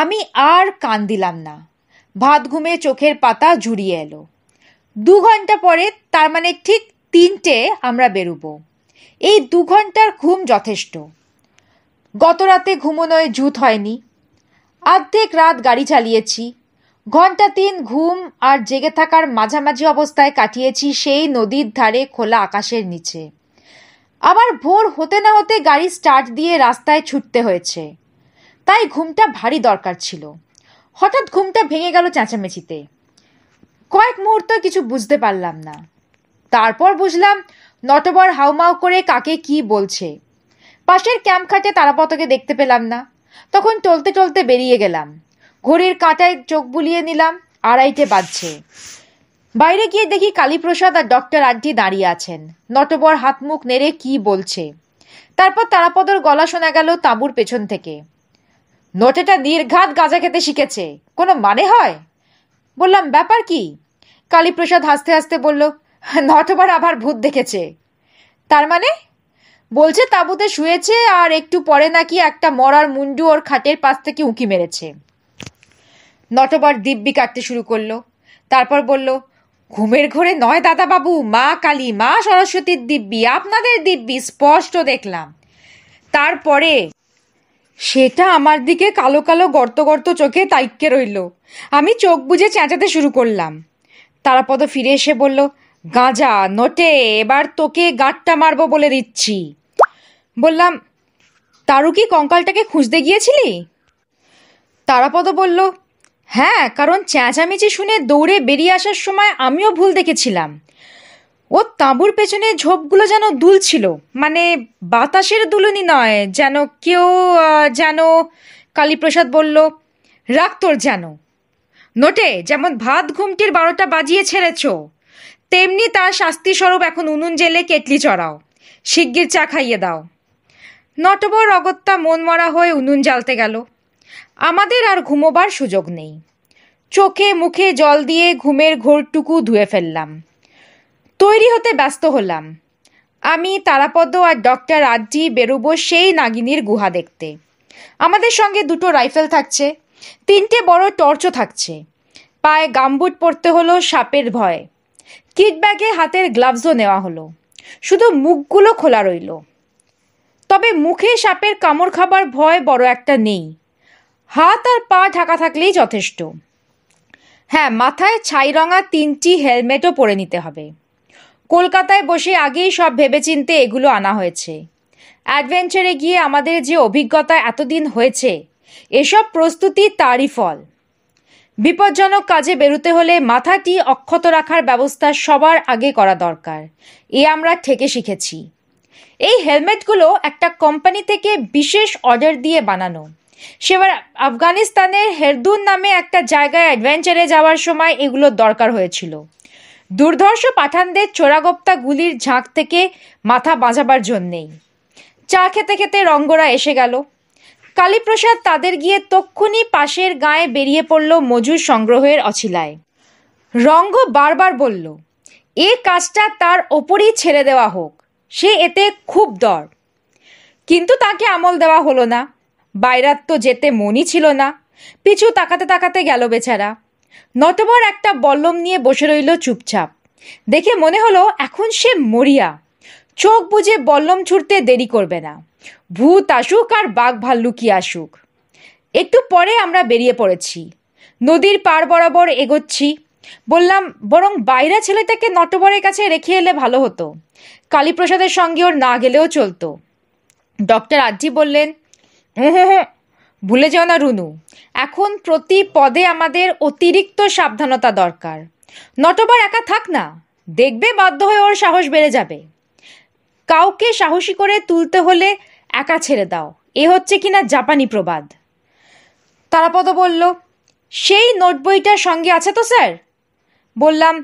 আমি আর কান দিলাম না ভাত ঘুমে চোখের পাতা জুড়িয়ে এলো দু ঘন্টা পরে তার মানে ঠিক তিনটে আমরা বেরুবো এই দু ঘন্টার ঘুম যথেষ্ট গত রাতে ঘুমোনোয় জুত হয়নি অর্ধেক রাত গাড়ি চালিয়েছি ঘন্টা তিন ঘুম আর জেগে থাকার মাঝামাঝি অবস্থায় কাটিয়েছি সেই নদীর ধারে খোলা আকাশের নিচে আবার ভোর হতে না হতে গাড়ি স্টার্ট দিয়ে রাস্তায় ছুটতে হয়েছে তাই ঘুমটা ভারী দরকার ছিল হঠাৎ ঘুমটা ভেঙে গেল চেঁচামেচিতে কয়েক মুহূর্ত কিছু বুঝতে পারলাম না তারপর বুঝলাম নটবর হাউমাউ করে কাকে কি বলছে পাশের ক্যাম্প খাটে তারাপতকে দেখতে পেলাম না তখন টলতে টলতে বেরিয়ে গেলাম ঘড়ির কাঁটায় চোখ বুলিয়ে নিলাম আড়াইটে বাজছে বাইরে গিয়ে দেখি কালীপ্রসাদ আর ডক্টর আন্টি দাঁড়িয়ে আছেন নটবর হাত মুখ নেড়ে কি বলছে তারপর তারাপদর গলা শোনা গেল তাঁবুর পেছন থেকে নটেটা নির্ঘাত গাঁজা খেতে শিখেছে কোনো মানে হয় বললাম ব্যাপার কি কালীপ্রসাদ হাসতে হাসতে বলল নটবার আবার ভূত দেখেছে তার মানে বলছে তাঁবুতে শুয়েছে আর একটু পরে নাকি একটা মরার মুন্ডু ওর খাটের পাশ থেকে উঁকি মেরেছে নটবার দিব্যি কাটতে শুরু করলো তারপর বলল ঘুমের ঘরে নয় দাদাবাবু মা কালী মা সরস্বতীর দিব্যি আপনাদের দিব্যি স্পষ্ট দেখলাম তারপরে সেটা আমার দিকে কালো কালো গর্ত গর্ত চোখে তাইক্যে রইল আমি চোখ বুঝে চেঁচাতে শুরু করলাম তারাপদ ফিরে এসে বলল গাঁজা নোটে এবার তোকে গাঁটটা মারবো বলে দিচ্ছি বললাম তারু কি কঙ্কালটাকে খুঁজতে গিয়েছিলি তারাপদ বলল হ্যাঁ কারণ চেঁচামেচি শুনে দৌড়ে বেরিয়ে আসার সময় আমিও ভুল দেখেছিলাম ও তাঁবুর পেছনে ঝোপগুলো যেন দুলছিল মানে বাতাসের দুলুনি নয় যেন কেউ যেন কালীপ্রসাদ বলল রাখ তোর যেন নোটে যেমন ভাত ঘুমটির বারোটা বাজিয়ে ছেড়েছ তেমনি তার শাস্তি স্বরূপ এখন উনুন জেলে কেটলি চড়াও শিগগির চা খাইয়ে দাও নটবর অগত্যা মন মরা হয়ে উনুন জ্বালতে গেল আমাদের আর ঘুমোবার সুযোগ নেই চোখে মুখে জল দিয়ে ঘুমের ঘোরটুকু ধুয়ে ফেললাম তৈরি হতে ব্যস্ত হলাম আমি তারাপদ আর ডক্টর আড্ডি বেরোবো সেই নাগিনীর গুহা দেখতে আমাদের সঙ্গে দুটো রাইফেল থাকছে তিনটে বড় টর্চও থাকছে পায়ে গামবুট পরতে হলো সাপের ভয়ে কিট ব্যাগে হাতের গ্লাভসও নেওয়া হলো শুধু মুখগুলো খোলা রইল তবে মুখে সাপের কামড় খাবার ভয় বড় একটা নেই হাত আর পা ঢাকা থাকলেই যথেষ্ট হ্যাঁ মাথায় ছাই রঙা তিনটি হেলমেটও পরে নিতে হবে কলকাতায় বসে আগেই সব ভেবেচিন্তে এগুলো আনা হয়েছে অ্যাডভেঞ্চারে গিয়ে আমাদের যে অভিজ্ঞতা এতদিন হয়েছে এসব প্রস্তুতি তারই ফল বিপজ্জনক কাজে বেরোতে হলে মাথাটি অক্ষত রাখার ব্যবস্থা সবার আগে করা দরকার এ আমরা ঠেকে শিখেছি এই হেলমেটগুলো একটা কোম্পানি থেকে বিশেষ অর্ডার দিয়ে বানানো সেবার আফগানিস্তানের হেরদুন নামে একটা জায়গায় অ্যাডভেঞ্চারে যাওয়ার সময় এগুলো দরকার হয়েছিল দুর্ধর্ষ পাঠানদের চোরাগোপ্তা গুলির ঝাঁক থেকে মাথা বাঁচাবার জন্যেই চা খেতে খেতে রঙ্গরা এসে গেল কালীপ্রসাদ তাদের গিয়ে তক্ষুনি পাশের গায়ে বেরিয়ে পড়ল মজুর সংগ্রহের অছিলায় রঙ্গ বারবার বলল এ কাজটা তার ওপরই ছেড়ে দেওয়া হোক সে এতে খুব দর কিন্তু তাকে আমল দেওয়া হলো না বাইরাত তো যেতে মনই ছিল না পিছু তাকাতে তাকাতে গেল বেচারা নটবর একটা বল্লম নিয়ে বসে রইল চুপচাপ দেখে মনে হলো এখন সে মরিয়া চোখ বুঝে বল্লম ছুটতে দেরি করবে না ভূত আসুক আর বাঘ ভাল্লুকি আসুক একটু পরে আমরা বেরিয়ে পড়েছি নদীর পার বরাবর এগোচ্ছি বললাম বরং বাইরা ছেলেটাকে নটবরের কাছে রেখে এলে ভালো হতো কালীপ্রসাদের সঙ্গে ওর না গেলেও চলতো ডক্টর আজ্জি বললেন ভুলে যেও না রুনু এখন প্রতি পদে আমাদের অতিরিক্ত সাবধানতা দরকার নটবার একা থাক না দেখবে বাধ্য হয়ে ওর সাহস বেড়ে যাবে কাউকে সাহসী করে তুলতে হলে একা ছেড়ে দাও এ হচ্ছে কিনা জাপানি প্রবাদ তারাপদ বলল সেই নোট বইটার সঙ্গে আছে তো স্যার বললাম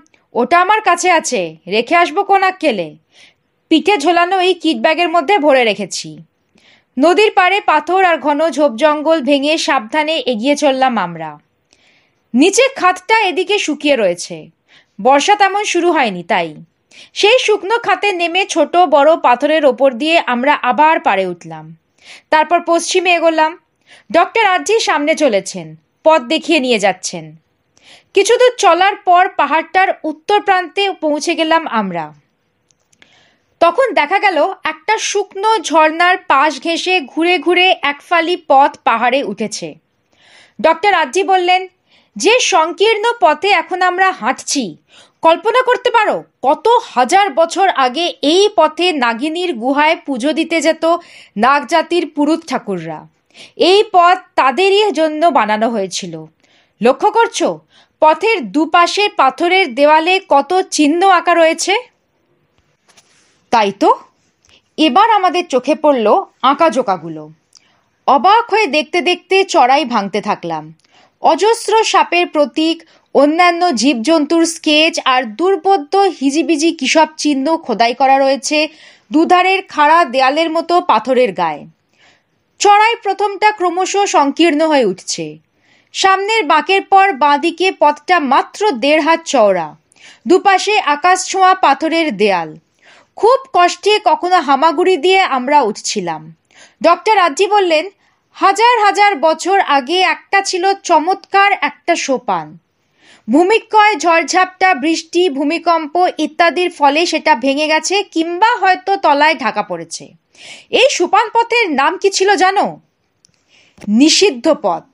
ওটা আমার কাছে আছে রেখে আসবো কোনাক কেলে পিঠে ঝোলানো এই কিট ব্যাগের মধ্যে ভরে রেখেছি নদীর পাড়ে পাথর আর ঘন ঝোপ জঙ্গল ভেঙে সাবধানে এগিয়ে চললাম আমরা নিচে খাতটা এদিকে শুকিয়ে রয়েছে বর্ষা তেমন শুরু হয়নি তাই সেই শুকনো খাতে নেমে ছোট বড় পাথরের ওপর দিয়ে আমরা আবার পাড়ে উঠলাম তারপর পশ্চিমে এগোলাম ডক্টর আর্জি সামনে চলেছেন পথ দেখিয়ে নিয়ে যাচ্ছেন কিছু দূর চলার পর পাহাড়টার উত্তর প্রান্তে পৌঁছে গেলাম আমরা তখন দেখা গেল একটা শুকনো ঝর্নার পাশ ঘেঁষে ঘুরে ঘুরে একফালি পথ পাহাড়ে উঠেছে ডক্টর আজ্জি বললেন যে সংকীর্ণ পথে এখন আমরা হাঁটছি কল্পনা করতে পারো কত হাজার বছর আগে এই পথে নাগিনীর গুহায় পুজো দিতে যেত নাগজাতির পুরুত ঠাকুররা এই পথ তাদেরই জন্য বানানো হয়েছিল লক্ষ্য করছো পথের দুপাশে পাথরের দেওয়ালে কত চিহ্ন আঁকা রয়েছে তাই তো এবার আমাদের চোখে পড়ল আঁকাঝোঁকাগুলো অবাক হয়ে দেখতে দেখতে চড়াই ভাঙতে থাকলাম অজস্র সাপের প্রতীক অন্যান্য জীবজন্তুর স্কেচ আর দুর্বোধ্য হিজিবিজি কিসব চিহ্ন খোদাই করা রয়েছে দুধারের খাড়া দেয়ালের মতো পাথরের গায়ে চড়াই প্রথমটা ক্রমশ সংকীর্ণ হয়ে উঠছে সামনের বাঁকের পর বাঁদিকে পথটা মাত্র দেড় হাত চওড়া দুপাশে আকাশ ছোঁয়া পাথরের দেয়াল খুব কষ্টে কখনো হামাগুড়ি দিয়ে আমরা উঠছিলাম ডক্টর আজি বললেন হাজার হাজার বছর আগে একটা ছিল চমৎকার একটা সোপান ভূমিক্ষয় ঝড়ঝাপটা বৃষ্টি ভূমিকম্প ইত্যাদির ফলে সেটা ভেঙে গেছে কিংবা হয়তো তলায় ঢাকা পড়েছে এই সোপান পথের নাম কি ছিল জানো নিষিদ্ধ পথ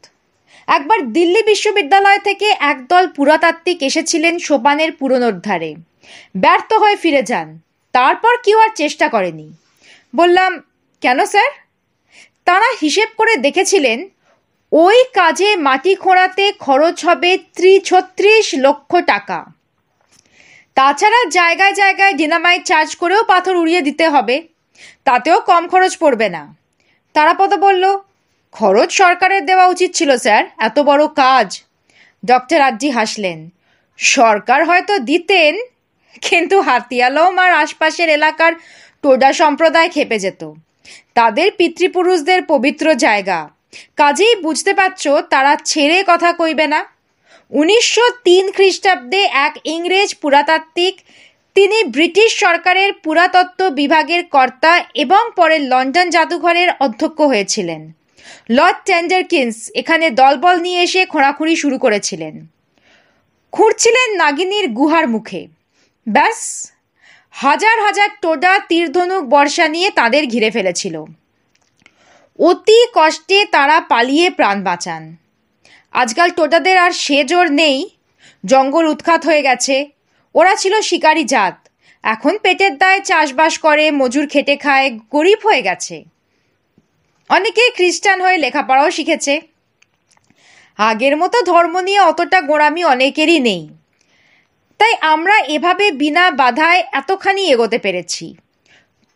একবার দিল্লি বিশ্ববিদ্যালয় থেকে একদল পুরাতাত্ত্বিক এসেছিলেন সোপানের পুরনোদ্ধারে ব্যর্থ হয়ে ফিরে যান তারপর কেউ আর চেষ্টা করেনি বললাম কেন স্যার তারা হিসেব করে দেখেছিলেন ওই কাজে মাটি খোঁড়াতে খরচ হবে ত্রি ছত্রিশ লক্ষ টাকা তাছাড়া জায়গায় জায়গায় ডিনামাইট চার্জ করেও পাথর উড়িয়ে দিতে হবে তাতেও কম খরচ পড়বে না তারাপদ বলল খরচ সরকারের দেওয়া উচিত ছিল স্যার এত বড় কাজ ডক্টর আজ্জি হাসলেন সরকার হয়তো দিতেন কিন্তু হাতিয়ালম আর আশপাশের এলাকার টোডা সম্প্রদায় খেপে যেত তাদের পিতৃপুরুষদের পবিত্র জায়গা কাজেই বুঝতে পারছ তারা ছেড়ে কথা কইবে না উনিশশো তিন খ্রিস্টাব্দে এক ইংরেজ পুরাতাত্ত্বিক তিনি ব্রিটিশ সরকারের পুরাতত্ত্ব বিভাগের কর্তা এবং পরে লন্ডন জাদুঘরের অধ্যক্ষ হয়েছিলেন লর্ড টেন্ডারকিন্স এখানে দলবল নিয়ে এসে খোঁড়াখুঁড়ি শুরু করেছিলেন খুঁড়ছিলেন নাগিনীর গুহার মুখে ব্যাস হাজার হাজার টোডা তীরধনুক বর্ষা নিয়ে তাদের ঘিরে ফেলেছিল অতি কষ্টে তারা পালিয়ে প্রাণ বাঁচান আজকাল টোটাদের আর সে জোর নেই জঙ্গল উৎখাত হয়ে গেছে ওরা ছিল শিকারী জাত এখন পেটের দায়ে চাষবাস করে মজুর খেটে খায় গরিব হয়ে গেছে অনেকেই খ্রিস্টান হয়ে লেখাপড়াও শিখেছে আগের মতো ধর্ম নিয়ে অতটা গোড়ামি অনেকেরই নেই তাই আমরা এভাবে বিনা বাধায় এতখানি এগোতে পেরেছি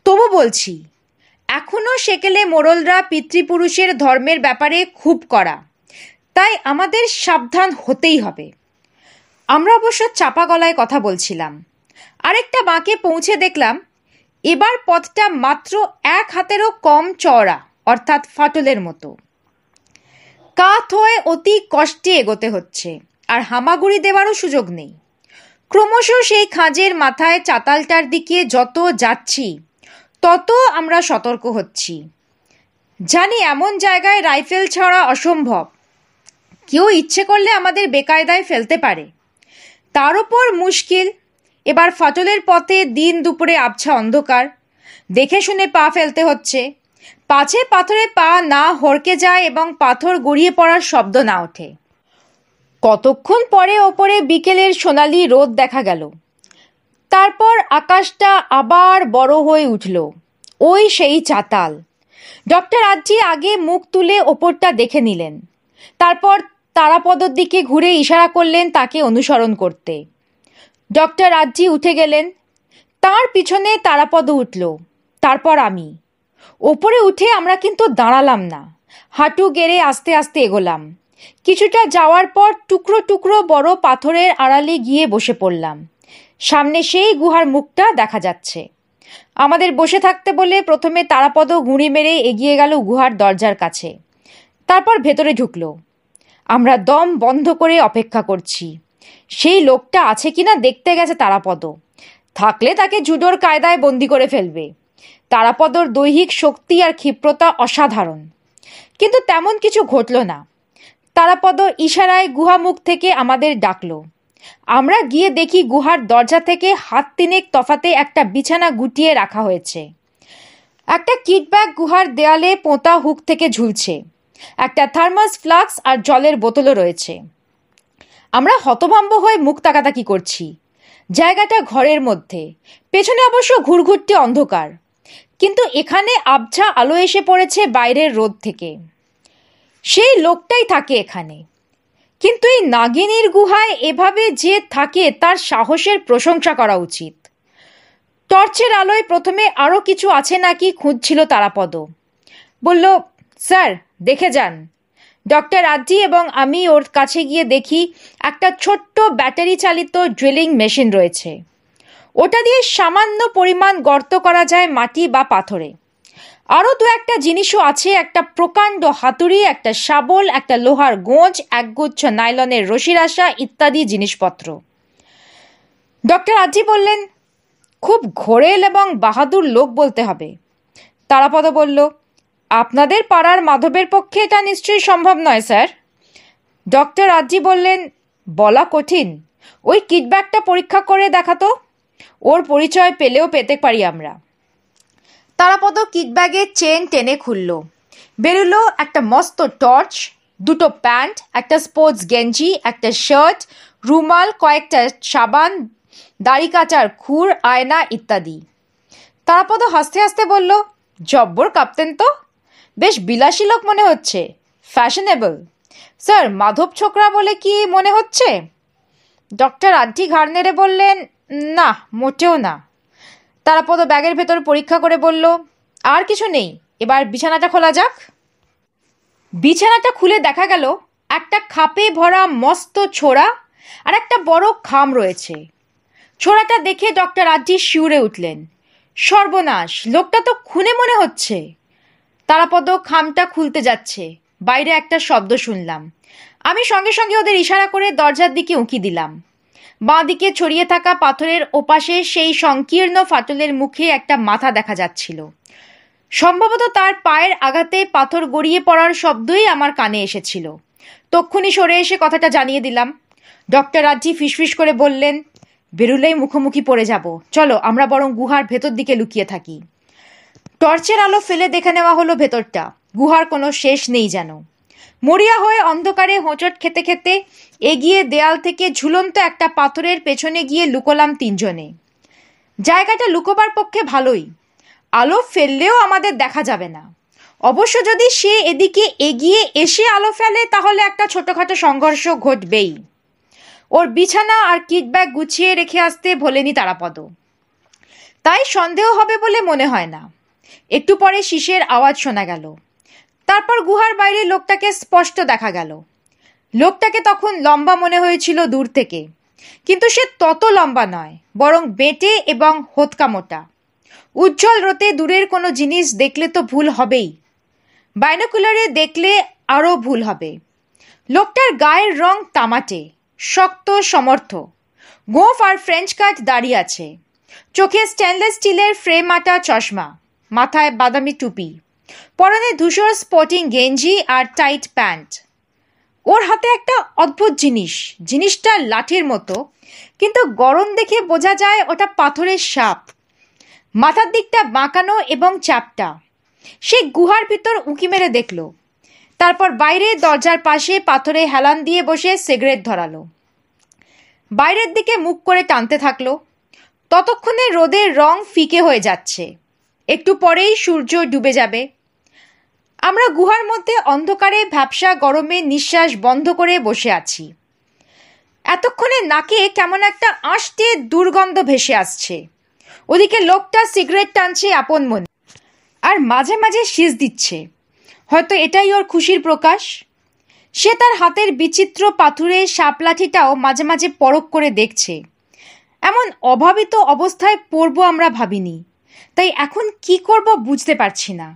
তবু বলছি এখনও সেকেলে মোড়লরা পিতৃপুরুষের ধর্মের ব্যাপারে খুব করা তাই আমাদের সাবধান হতেই হবে আমরা অবশ্য চাপা গলায় কথা বলছিলাম আরেকটা বাঁকে পৌঁছে দেখলাম এবার পথটা মাত্র এক হাতেরও কম চওড়া অর্থাৎ ফাটলের মতো কাত হয়ে অতি কষ্টে এগোতে হচ্ছে আর হামাগুড়ি দেওয়ারও সুযোগ নেই ক্রমশ সেই খাঁজের মাথায় চাতালটার দিকে যত যাচ্ছি তত আমরা সতর্ক হচ্ছি জানি এমন জায়গায় রাইফেল ছাড়া অসম্ভব কেউ ইচ্ছে করলে আমাদের বেকায়দায় ফেলতে পারে তার ওপর মুশকিল এবার ফাটলের পথে দিন দুপুরে আবছা অন্ধকার দেখে শুনে পা ফেলতে হচ্ছে পাছে পাথরে পা না হড়কে যায় এবং পাথর গড়িয়ে পড়ার শব্দ না ওঠে কতক্ষণ পরে ওপরে বিকেলের সোনালি রোদ দেখা গেল তারপর আকাশটা আবার বড় হয়ে উঠল ওই সেই চাতাল ডক্টর আজ্জি আগে মুখ তুলে ওপরটা দেখে নিলেন তারপর তারাপদর দিকে ঘুরে ইশারা করলেন তাকে অনুসরণ করতে ডক্টর আজ্জি উঠে গেলেন তার পিছনে তারাপদ উঠল তারপর আমি ওপরে উঠে আমরা কিন্তু দাঁড়ালাম না হাঁটু গেড়ে আস্তে আস্তে এগোলাম কিছুটা যাওয়ার পর টুকরো টুকরো বড় পাথরের আড়ালে গিয়ে বসে পড়লাম সামনে সেই গুহার মুখটা দেখা যাচ্ছে আমাদের বসে থাকতে বলে প্রথমে তারাপদ গুঁড়ি মেরে এগিয়ে গেল গুহার দরজার কাছে তারপর ভেতরে ঢুকল আমরা দম বন্ধ করে অপেক্ষা করছি সেই লোকটা আছে কিনা দেখতে গেছে তারাপদ থাকলে তাকে জুডোর কায়দায় বন্দি করে ফেলবে তারাপদর দৈহিক শক্তি আর ক্ষিপ্রতা অসাধারণ কিন্তু তেমন কিছু ঘটল না তারাপদ ইশারায় গুহামুখ থেকে আমাদের ডাকলো আমরা গিয়ে দেখি গুহার দরজা থেকে হাত তিনেক তফাতে একটা বিছানা গুটিয়ে রাখা হয়েছে একটা কিটব্যাগ গুহার দেয়ালে পোঁতা হুক থেকে ঝুলছে একটা থার্মাস ফ্লাক্স আর জলের বোতলও রয়েছে আমরা হতভম্ব হয়ে মুখ তাকাতাকি করছি জায়গাটা ঘরের মধ্যে পেছনে অবশ্য ঘুরঘুরটি অন্ধকার কিন্তু এখানে আবছা আলো এসে পড়েছে বাইরের রোদ থেকে সেই লোকটাই থাকে এখানে কিন্তু এই নাগিনীর গুহায় এভাবে যে থাকে তার সাহসের প্রশংসা করা উচিত টর্চের আলোয় প্রথমে আরও কিছু আছে নাকি খুঁজছিল তারাপদ বলল স্যার দেখে যান ডক্টর আদ্দি এবং আমি ওর কাছে গিয়ে দেখি একটা ছোট্ট ব্যাটারি চালিত ড্রিলিং মেশিন রয়েছে ওটা দিয়ে সামান্য পরিমাণ গর্ত করা যায় মাটি বা পাথরে আরও দু একটা জিনিসও আছে একটা প্রকাণ্ড হাতুড়ি একটা শাবল একটা লোহার গোঁজ একগুচ্ছ নাইলনের রশির আশা ইত্যাদি জিনিসপত্র ডক্টর আজি বললেন খুব ঘোরেল এবং বাহাদুর লোক বলতে হবে তারাপদ বলল আপনাদের পাড়ার মাধবের পক্ষে এটা নিশ্চয়ই সম্ভব নয় স্যার ডক্টর আজি বললেন বলা কঠিন ওই কিডব্যাকটা পরীক্ষা করে দেখাতো ওর পরিচয় পেলেও পেতে পারি আমরা তারাপদ কিকব্যাগে চেন টেনে খুলল বেরোলো একটা মস্ত টর্চ দুটো প্যান্ট একটা স্পোর্টস গেঞ্জি একটা শার্ট রুমাল কয়েকটা সাবান দাড়ি কাচার খুর আয়না ইত্যাদি তারাপদ হাসতে হাসতে বলল জব্বর কাঁপতেন তো বেশ বিলাসী লোক মনে হচ্ছে ফ্যাশনেবল স্যার মাধব ছোকরা বলে কি মনে হচ্ছে ডক্টর আন্টি ঘাড় নেড়ে বললেন না মোটেও না তারাপদ ব্যাগের ভেতর পরীক্ষা করে বলল আর কিছু নেই এবার বিছানাটা খোলা যাক বিছানাটা খুলে দেখা গেল একটা খাপে ভরা মস্ত ছোড়া আর একটা বড় খাম রয়েছে ছোড়াটা দেখে ডক্টর আজ্জি শিউরে উঠলেন সর্বনাশ লোকটা তো খুনে মনে হচ্ছে তারাপদ খামটা খুলতে যাচ্ছে বাইরে একটা শব্দ শুনলাম আমি সঙ্গে সঙ্গে ওদের ইশারা করে দরজার দিকে উঁকি দিলাম বাঁদিকে ছড়িয়ে থাকা পাথরের ওপাশে সেই সংকীর্ণ ফাটলের মুখে একটা মাথা দেখা যাচ্ছিল সম্ভবত তার পায়ের আঘাতে পাথর গড়িয়ে পড়ার শব্দই আমার কানে এসেছিল তক্ষুনি সরে এসে কথাটা জানিয়ে দিলাম ডক্টর রাজ্জি ফিসফিস করে বললেন বেরুলেই মুখোমুখি পড়ে যাব চলো আমরা বরং গুহার ভেতর দিকে লুকিয়ে থাকি টর্চের আলো ফেলে দেখে নেওয়া হলো ভেতরটা গুহার কোনো শেষ নেই যেন মরিয়া হয়ে অন্ধকারে হোঁচট খেতে খেতে এগিয়ে দেয়াল থেকে ঝুলন্ত একটা পাথরের পেছনে গিয়ে লুকোলাম তিনজনে জায়গাটা লুকোবার পক্ষে ভালোই আলো ফেললেও আমাদের দেখা যাবে না অবশ্য যদি সে এদিকে এগিয়ে এসে আলো ফেলে তাহলে একটা ছোটোখাটো সংঘর্ষ ঘটবেই ওর বিছানা আর কিটব্যাগ গুছিয়ে রেখে আসতে ভোলেনি তারাপদ তাই সন্দেহ হবে বলে মনে হয় না একটু পরে শিশের আওয়াজ শোনা গেল তারপর গুহার বাইরে লোকটাকে স্পষ্ট দেখা গেল লোকটাকে তখন লম্বা মনে হয়েছিল দূর থেকে কিন্তু সে তত লম্বা নয় বরং বেঁটে এবং হোতকা মোটা উজ্জ্বল রোতে দূরের কোনো জিনিস দেখলে তো ভুল হবেই বাইনোকুলারে দেখলে আরও ভুল হবে লোকটার গায়ের রং তামাটে শক্ত সমর্থ গোফ আর ফ্রেঞ্চ কাট দাঁড়িয়ে আছে চোখে স্টেনলেস স্টিলের ফ্রেম আটা চশমা মাথায় বাদামি টুপি পরনে ধূসর স্পটিং গেঞ্জি আর টাইট প্যান্ট ওর হাতে একটা অদ্ভুত জিনিস জিনিসটা লাঠির মতো কিন্তু গরম দেখে বোঝা যায় ওটা পাথরের সাপ মাথার দিকটা বাঁকানো এবং চাপটা সে গুহার ভিতর উঁকি মেরে দেখল তারপর বাইরে দরজার পাশে পাথরে হেলান দিয়ে বসে সিগারেট ধরালো বাইরের দিকে মুখ করে টানতে থাকলো ততক্ষণে রোদের রং ফিকে হয়ে যাচ্ছে একটু পরেই সূর্য ডুবে যাবে আমরা গুহার মধ্যে অন্ধকারে ভ্যাবসা গরমে নিঃশ্বাস বন্ধ করে বসে আছি এতক্ষণে নাকে কেমন একটা আষ্টে দুর্গন্ধ ভেসে আসছে ওদিকে লোকটা সিগারেট টানছে আপন মনে আর মাঝে মাঝে শিস দিচ্ছে হয়তো এটাই ওর খুশির প্রকাশ সে তার হাতের বিচিত্র পাথুরে সাপলাঠিটাও মাঝে মাঝে পরক করে দেখছে এমন অভাবিত অবস্থায় পড়ব আমরা ভাবিনি তাই এখন কি করব বুঝতে পারছি না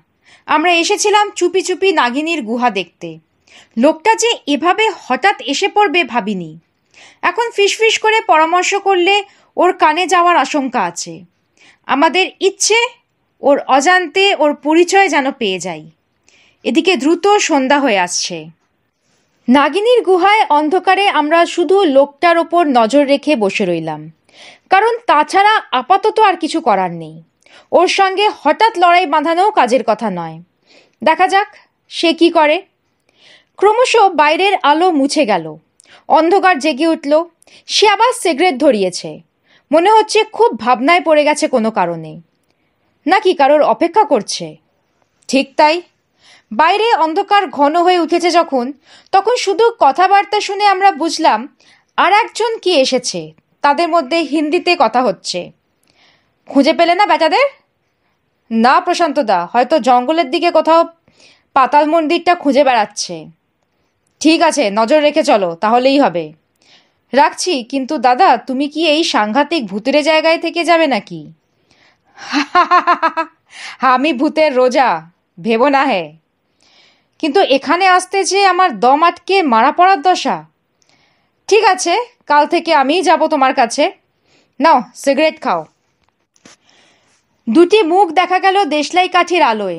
আমরা এসেছিলাম চুপি চুপি নাগিনীর গুহা দেখতে লোকটা যে এভাবে হঠাৎ এসে পড়বে ভাবিনি এখন ফিসফিস করে পরামর্শ করলে ওর কানে যাওয়ার আশঙ্কা আছে আমাদের ইচ্ছে ওর অজান্তে ওর পরিচয় যেন পেয়ে যাই এদিকে দ্রুত সন্ধ্যা হয়ে আসছে নাগিনীর গুহায় অন্ধকারে আমরা শুধু লোকটার ওপর নজর রেখে বসে রইলাম কারণ তাছাড়া আপাতত আর কিছু করার নেই ওর সঙ্গে হঠাৎ লড়াই বাঁধানোও কাজের কথা নয় দেখা যাক সে কি করে ক্রমশ বাইরের আলো মুছে গেল অন্ধকার জেগে উঠল সে আবার সিগারেট ধরিয়েছে মনে হচ্ছে খুব ভাবনায় পড়ে গেছে কোনো কারণে নাকি কারোর অপেক্ষা করছে ঠিক তাই বাইরে অন্ধকার ঘন হয়ে উঠেছে যখন তখন শুধু কথাবার্তা শুনে আমরা বুঝলাম আর একজন কি এসেছে তাদের মধ্যে হিন্দিতে কথা হচ্ছে খুঁজে পেলে না বেচাদের না প্রশান্তদা হয়তো জঙ্গলের দিকে কোথাও পাতাল মন্দিরটা খুঁজে বেড়াচ্ছে ঠিক আছে নজর রেখে চলো তাহলেই হবে রাখছি কিন্তু দাদা তুমি কি এই সাংঘাতিক ভূতের জায়গায় থেকে যাবে নাকি আমি ভূতের রোজা ভেবো না হে কিন্তু এখানে আসতে যে আমার দম আটকে মারা পড়ার দশা ঠিক আছে কাল থেকে আমিই যাব তোমার কাছে নাও সিগারেট খাও দুটি মুখ দেখা গেল দেশলাই কাঠির আলোয়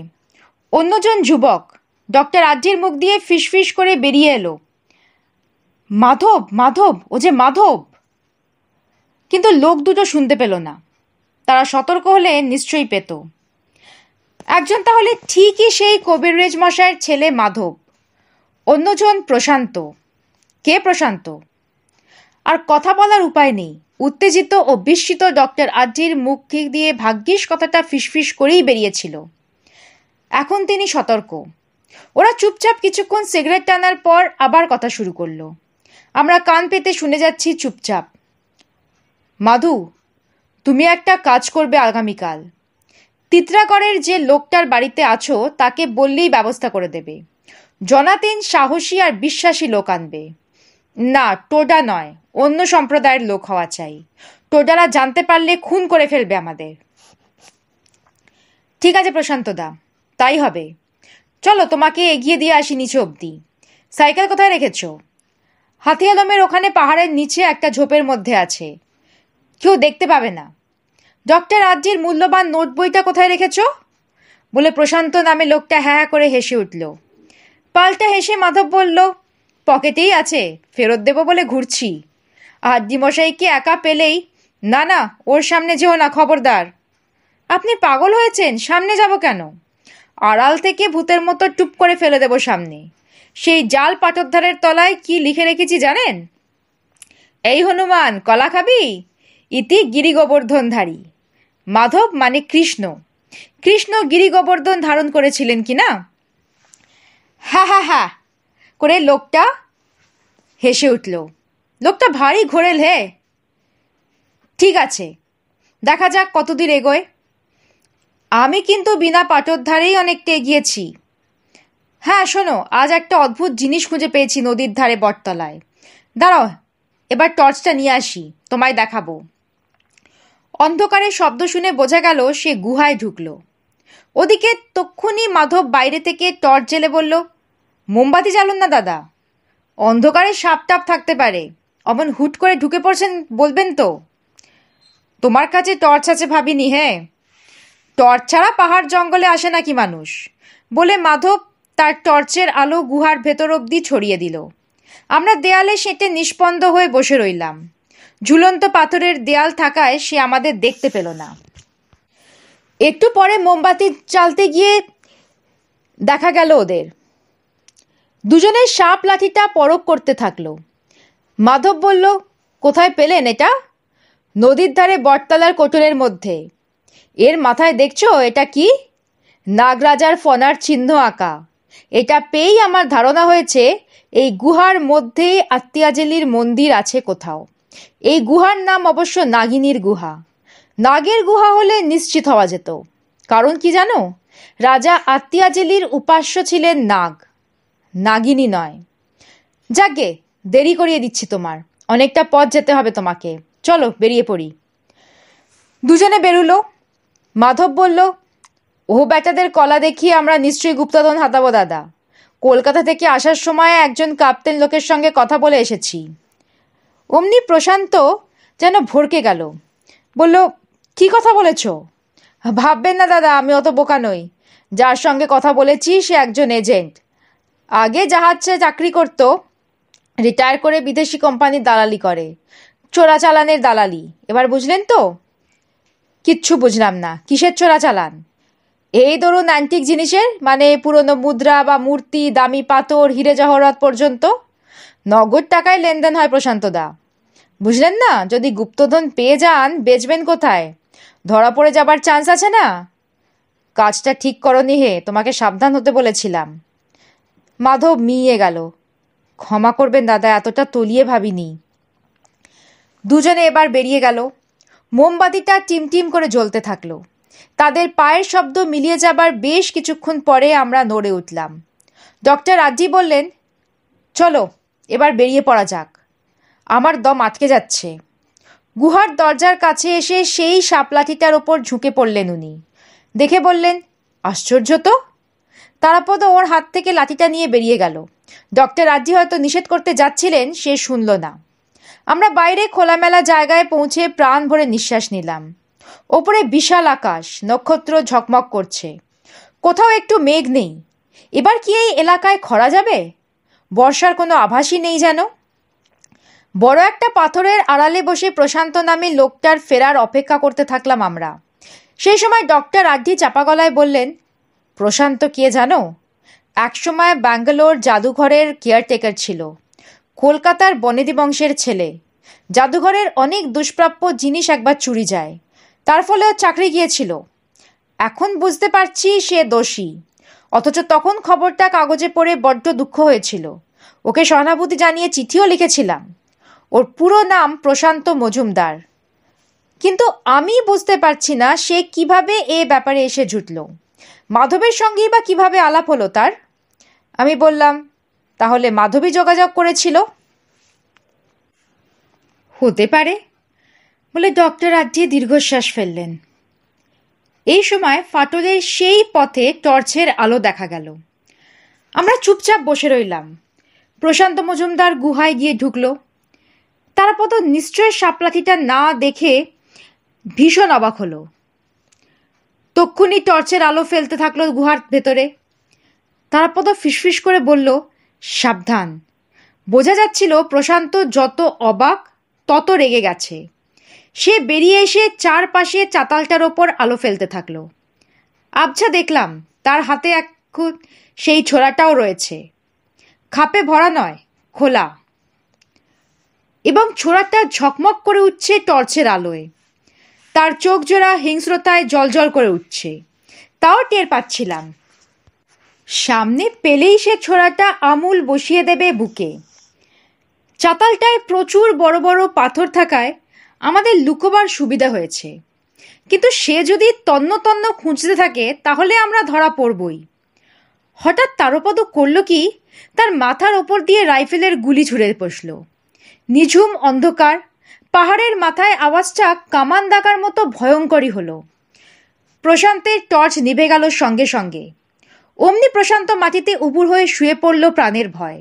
অন্যজন যুবক ডক্টর আড্ডির মুখ দিয়ে ফিসফিস করে বেরিয়ে এলো মাধব মাধব ও যে মাধব কিন্তু লোক দুটো শুনতে পেল না তারা সতর্ক হলে নিশ্চয়ই পেত একজন তাহলে ঠিকই সেই কবিরেজ মশাইয়ের ছেলে মাধব অন্যজন প্রশান্ত কে প্রশান্ত আর কথা বলার উপায় নেই উত্তেজিত ও বিস্মিত ডক্টর আড্ডির মুখ দিয়ে ভাগ্যিস কথাটা ফিসফিস করেই বেরিয়েছিল এখন তিনি সতর্ক ওরা চুপচাপ কিছুক্ষণ সিগারেট টানার পর আবার কথা শুরু করলো আমরা কান পেতে শুনে যাচ্ছি চুপচাপ মাধু তুমি একটা কাজ করবে আগামীকাল তিত্রাগড়ের যে লোকটার বাড়িতে আছো তাকে বললেই ব্যবস্থা করে দেবে জনাতিন সাহসী আর বিশ্বাসী লোক আনবে না টোডা নয় অন্য সম্প্রদায়ের লোক হওয়া চাই টোডারা জানতে পারলে খুন করে ফেলবে আমাদের ঠিক আছে প্রশান্ত দা তাই হবে চলো তোমাকে এগিয়ে দিয়ে আসি নিচে অবধি সাইকেল কোথায় রেখেছো হাতি আলমের ওখানে পাহাড়ের নিচে একটা ঝোপের মধ্যে আছে কেউ দেখতে পাবে না ডক্টর আজ্জির মূল্যবান নোট বইটা কোথায় রেখেছ বলে প্রশান্ত নামে লোকটা হ্যাঁ হ্যাঁ করে হেসে উঠল পাল্টা হেসে মাধব বলল পকেটেই আছে ফেরত দেব বলে ঘুরছি আদ্যিমশাইকে একা পেলেই না না ওর সামনে যেও না খবরদার আপনি পাগল হয়েছেন সামনে যাব কেন আড়াল থেকে ভূতের মতো টুপ করে ফেলে দেব সামনে সেই জাল পাটরধারের তলায় কি লিখে রেখেছি জানেন এই হনুমান কলা খাবি ইতি গিরি মাধব মানে কৃষ্ণ কৃষ্ণ গিরি গোবর্ধন ধারণ করেছিলেন কি না হা হা হা করে লোকটা হেসে উঠল লোকটা ভারী ঘোরেল হে হ্যাঁ। ঠিক আছে দেখা যাক কতদূর এগোয় আমি কিন্তু বিনা ধারেই অনেকটা এগিয়েছি হ্যাঁ শোনো আজ একটা অদ্ভুত জিনিস খুঁজে পেয়েছি নদীর ধারে বটতলায় দাঁড়াও এবার টর্চটা নিয়ে আসি তোমায় দেখাবো অন্ধকারে শব্দ শুনে বোঝা গেল সে গুহায় ঢুকল ওদিকে তক্ষুনি মাধব বাইরে থেকে টর্চ জেলে বলল মোমবাতি জ্বালুন না দাদা অন্ধকারে সাপটাপ থাকতে পারে অমন হুট করে ঢুকে পড়ছেন বলবেন তো তোমার কাছে টর্চ আছে ভাবিনি হ্যাঁ টর্চ ছাড়া পাহাড় জঙ্গলে আসে নাকি মানুষ বলে মাধব তার টর্চের আলো গুহার ভেতর অবধি ছড়িয়ে দিল আমরা দেয়ালে সেঁটে নিষ্পন্দ হয়ে বসে রইলাম ঝুলন্ত পাথরের দেয়াল থাকায় সে আমাদের দেখতে পেল না একটু পরে মোমবাতি চালতে গিয়ে দেখা গেল ওদের দুজনের সাপ লাঠিটা পরক করতে থাকলো মাধব বলল কোথায় পেলেন এটা নদীর ধারে বটতলার কোটরের মধ্যে এর মাথায় দেখছো এটা কি নাগরাজার ফনার চিহ্ন আঁকা এটা পেয়েই আমার ধারণা হয়েছে এই গুহার মধ্যে আত্মিয়াজেলির মন্দির আছে কোথাও এই গুহার নাম অবশ্য নাগিনীর গুহা নাগের গুহা হলে নিশ্চিত হওয়া যেত কারণ কি জানো রাজা আত্মিয়াজেলির উপাস্য ছিলেন নাগ নাগিনী নয় যাকে দেরি করিয়ে দিচ্ছি তোমার অনেকটা পথ যেতে হবে তোমাকে চলো বেরিয়ে পড়ি দুজনে বেরুলো মাধব বলল ও বেটাদের কলা দেখিয়ে আমরা নিশ্চয়ই গুপ্তধন হাতাবো দাদা কলকাতা থেকে আসার সময় একজন কাপ্তেন লোকের সঙ্গে কথা বলে এসেছি অমনি প্রশান্ত যেন ভরকে গেল বলল কি কথা বলেছ ভাববেন না দাদা আমি অত বোকা নই যার সঙ্গে কথা বলেছি সে একজন এজেন্ট আগে জাহাজে চাকরি করতো রিটায়ার করে বিদেশি কোম্পানির দালালি করে চোরাচালানের দালালি এবার বুঝলেন তো কিচ্ছু বুঝলাম না কিসের চোরাচালান এই ধরুন অ্যান্টিক জিনিসের মানে পুরনো মুদ্রা বা মূর্তি দামি পাথর হিরে জহরত পর্যন্ত নগদ টাকায় লেনদেন হয় প্রশান্ত দা বুঝলেন না যদি গুপ্তধন পেয়ে যান বেচবেন কোথায় ধরা পড়ে যাবার চান্স আছে না কাজটা ঠিক করনি হে তোমাকে সাবধান হতে বলেছিলাম মাধব মিয়ে গেল ক্ষমা করবেন দাদা এতটা তলিয়ে ভাবিনি দুজনে এবার বেরিয়ে গেল মোমবাতিটা টিমটিম করে জ্বলতে থাকলো তাদের পায়ের শব্দ মিলিয়ে যাবার বেশ কিছুক্ষণ পরে আমরা নড়ে উঠলাম ডক্টর রাজ্জি বললেন চলো এবার বেরিয়ে পড়া যাক আমার দম আটকে যাচ্ছে গুহার দরজার কাছে এসে সেই সাপলাঠিটার ওপর ঝুঁকে পড়লেন উনি দেখে বললেন আশ্চর্য তো তারাপদ ওর হাত থেকে লাঠিটা নিয়ে বেরিয়ে গেল ডক্টর আজ্জি হয়তো নিষেধ করতে যাচ্ছিলেন সে শুনল না আমরা বাইরে খোলামেলা জায়গায় পৌঁছে প্রাণ ভরে নিঃশ্বাস নিলাম ওপরে বিশাল আকাশ নক্ষত্র ঝকমক করছে কোথাও একটু মেঘ নেই এবার কি এই এলাকায় খরা যাবে বর্ষার কোনো আভাসই নেই যেন বড় একটা পাথরের আড়ালে বসে প্রশান্ত নামে লোকটার ফেরার অপেক্ষা করতে থাকলাম আমরা সেই সময় ডক্টর আড্ডি চাপা গলায় বললেন প্রশান্ত কে জানো একসময় ব্যাঙ্গালোর জাদুঘরের কেয়ারটেকার ছিল কলকাতার বনেদি বংশের ছেলে জাদুঘরের অনেক দুষ্প্রাপ্য জিনিস একবার চুরি যায় তার ফলে চাকরি গিয়েছিল এখন বুঝতে পারছি সে দোষী অথচ তখন খবরটা কাগজে পড়ে বড্ড দুঃখ হয়েছিল ওকে সহানুভূতি জানিয়ে চিঠিও লিখেছিলাম ওর পুরো নাম প্রশান্ত মজুমদার কিন্তু আমি বুঝতে পারছি না সে কিভাবে এ ব্যাপারে এসে জুটল মাধবের সঙ্গেই বা কিভাবে আলাপ হলো তার আমি বললাম তাহলে মাধবী যোগাযোগ করেছিল হতে পারে বলে ডক্টর আজ্জি দীর্ঘশ্বাস ফেললেন এই সময় ফাটলের সেই পথে টর্চের আলো দেখা গেল আমরা চুপচাপ বসে রইলাম প্রশান্ত মজুমদার গুহায় গিয়ে ঢুকল তারাপদ নিশ্চয় সাপলাথিটা না দেখে ভীষণ অবাক হলো তক্ষুনি টর্চের আলো ফেলতে থাকলো গুহার ভেতরে তারাপদ ফিসফিস করে বলল সাবধান বোঝা যাচ্ছিল প্রশান্ত যত অবাক তত রেগে গেছে সে বেরিয়ে এসে চারপাশে চাতালটার ওপর আলো ফেলতে থাকলো আবছা দেখলাম তার হাতে এখন সেই ছোড়াটাও রয়েছে খাপে ভরা নয় খোলা এবং ছোড়াটা ঝকমক করে উঠছে টর্চের আলোয় তার চোখ জোড়া হিংস্রতায় জলজল করে উঠছে তাও টের পাচ্ছিলাম সামনে পেলেই সে ছোড়াটা আমুল বসিয়ে দেবে বুকে চাতালটায় প্রচুর বড় বড় পাথর থাকায় আমাদের লুকোবার সুবিধা হয়েছে কিন্তু সে যদি তন্ন তন্ন খুঁজতে থাকে তাহলে আমরা ধরা পড়বই হঠাৎ তারপদ করল কি তার মাথার ওপর দিয়ে রাইফেলের গুলি ছুড়ে বসল নিঝুম অন্ধকার পাহাড়ের মাথায় আওয়াজটা কামান দাগার মতো ভয়ঙ্করই হলো প্রশান্তের টর্চ নিভে গেল সঙ্গে সঙ্গে অমনি প্রশান্ত মাটিতে উবুর হয়ে শুয়ে পড়ল প্রাণের ভয়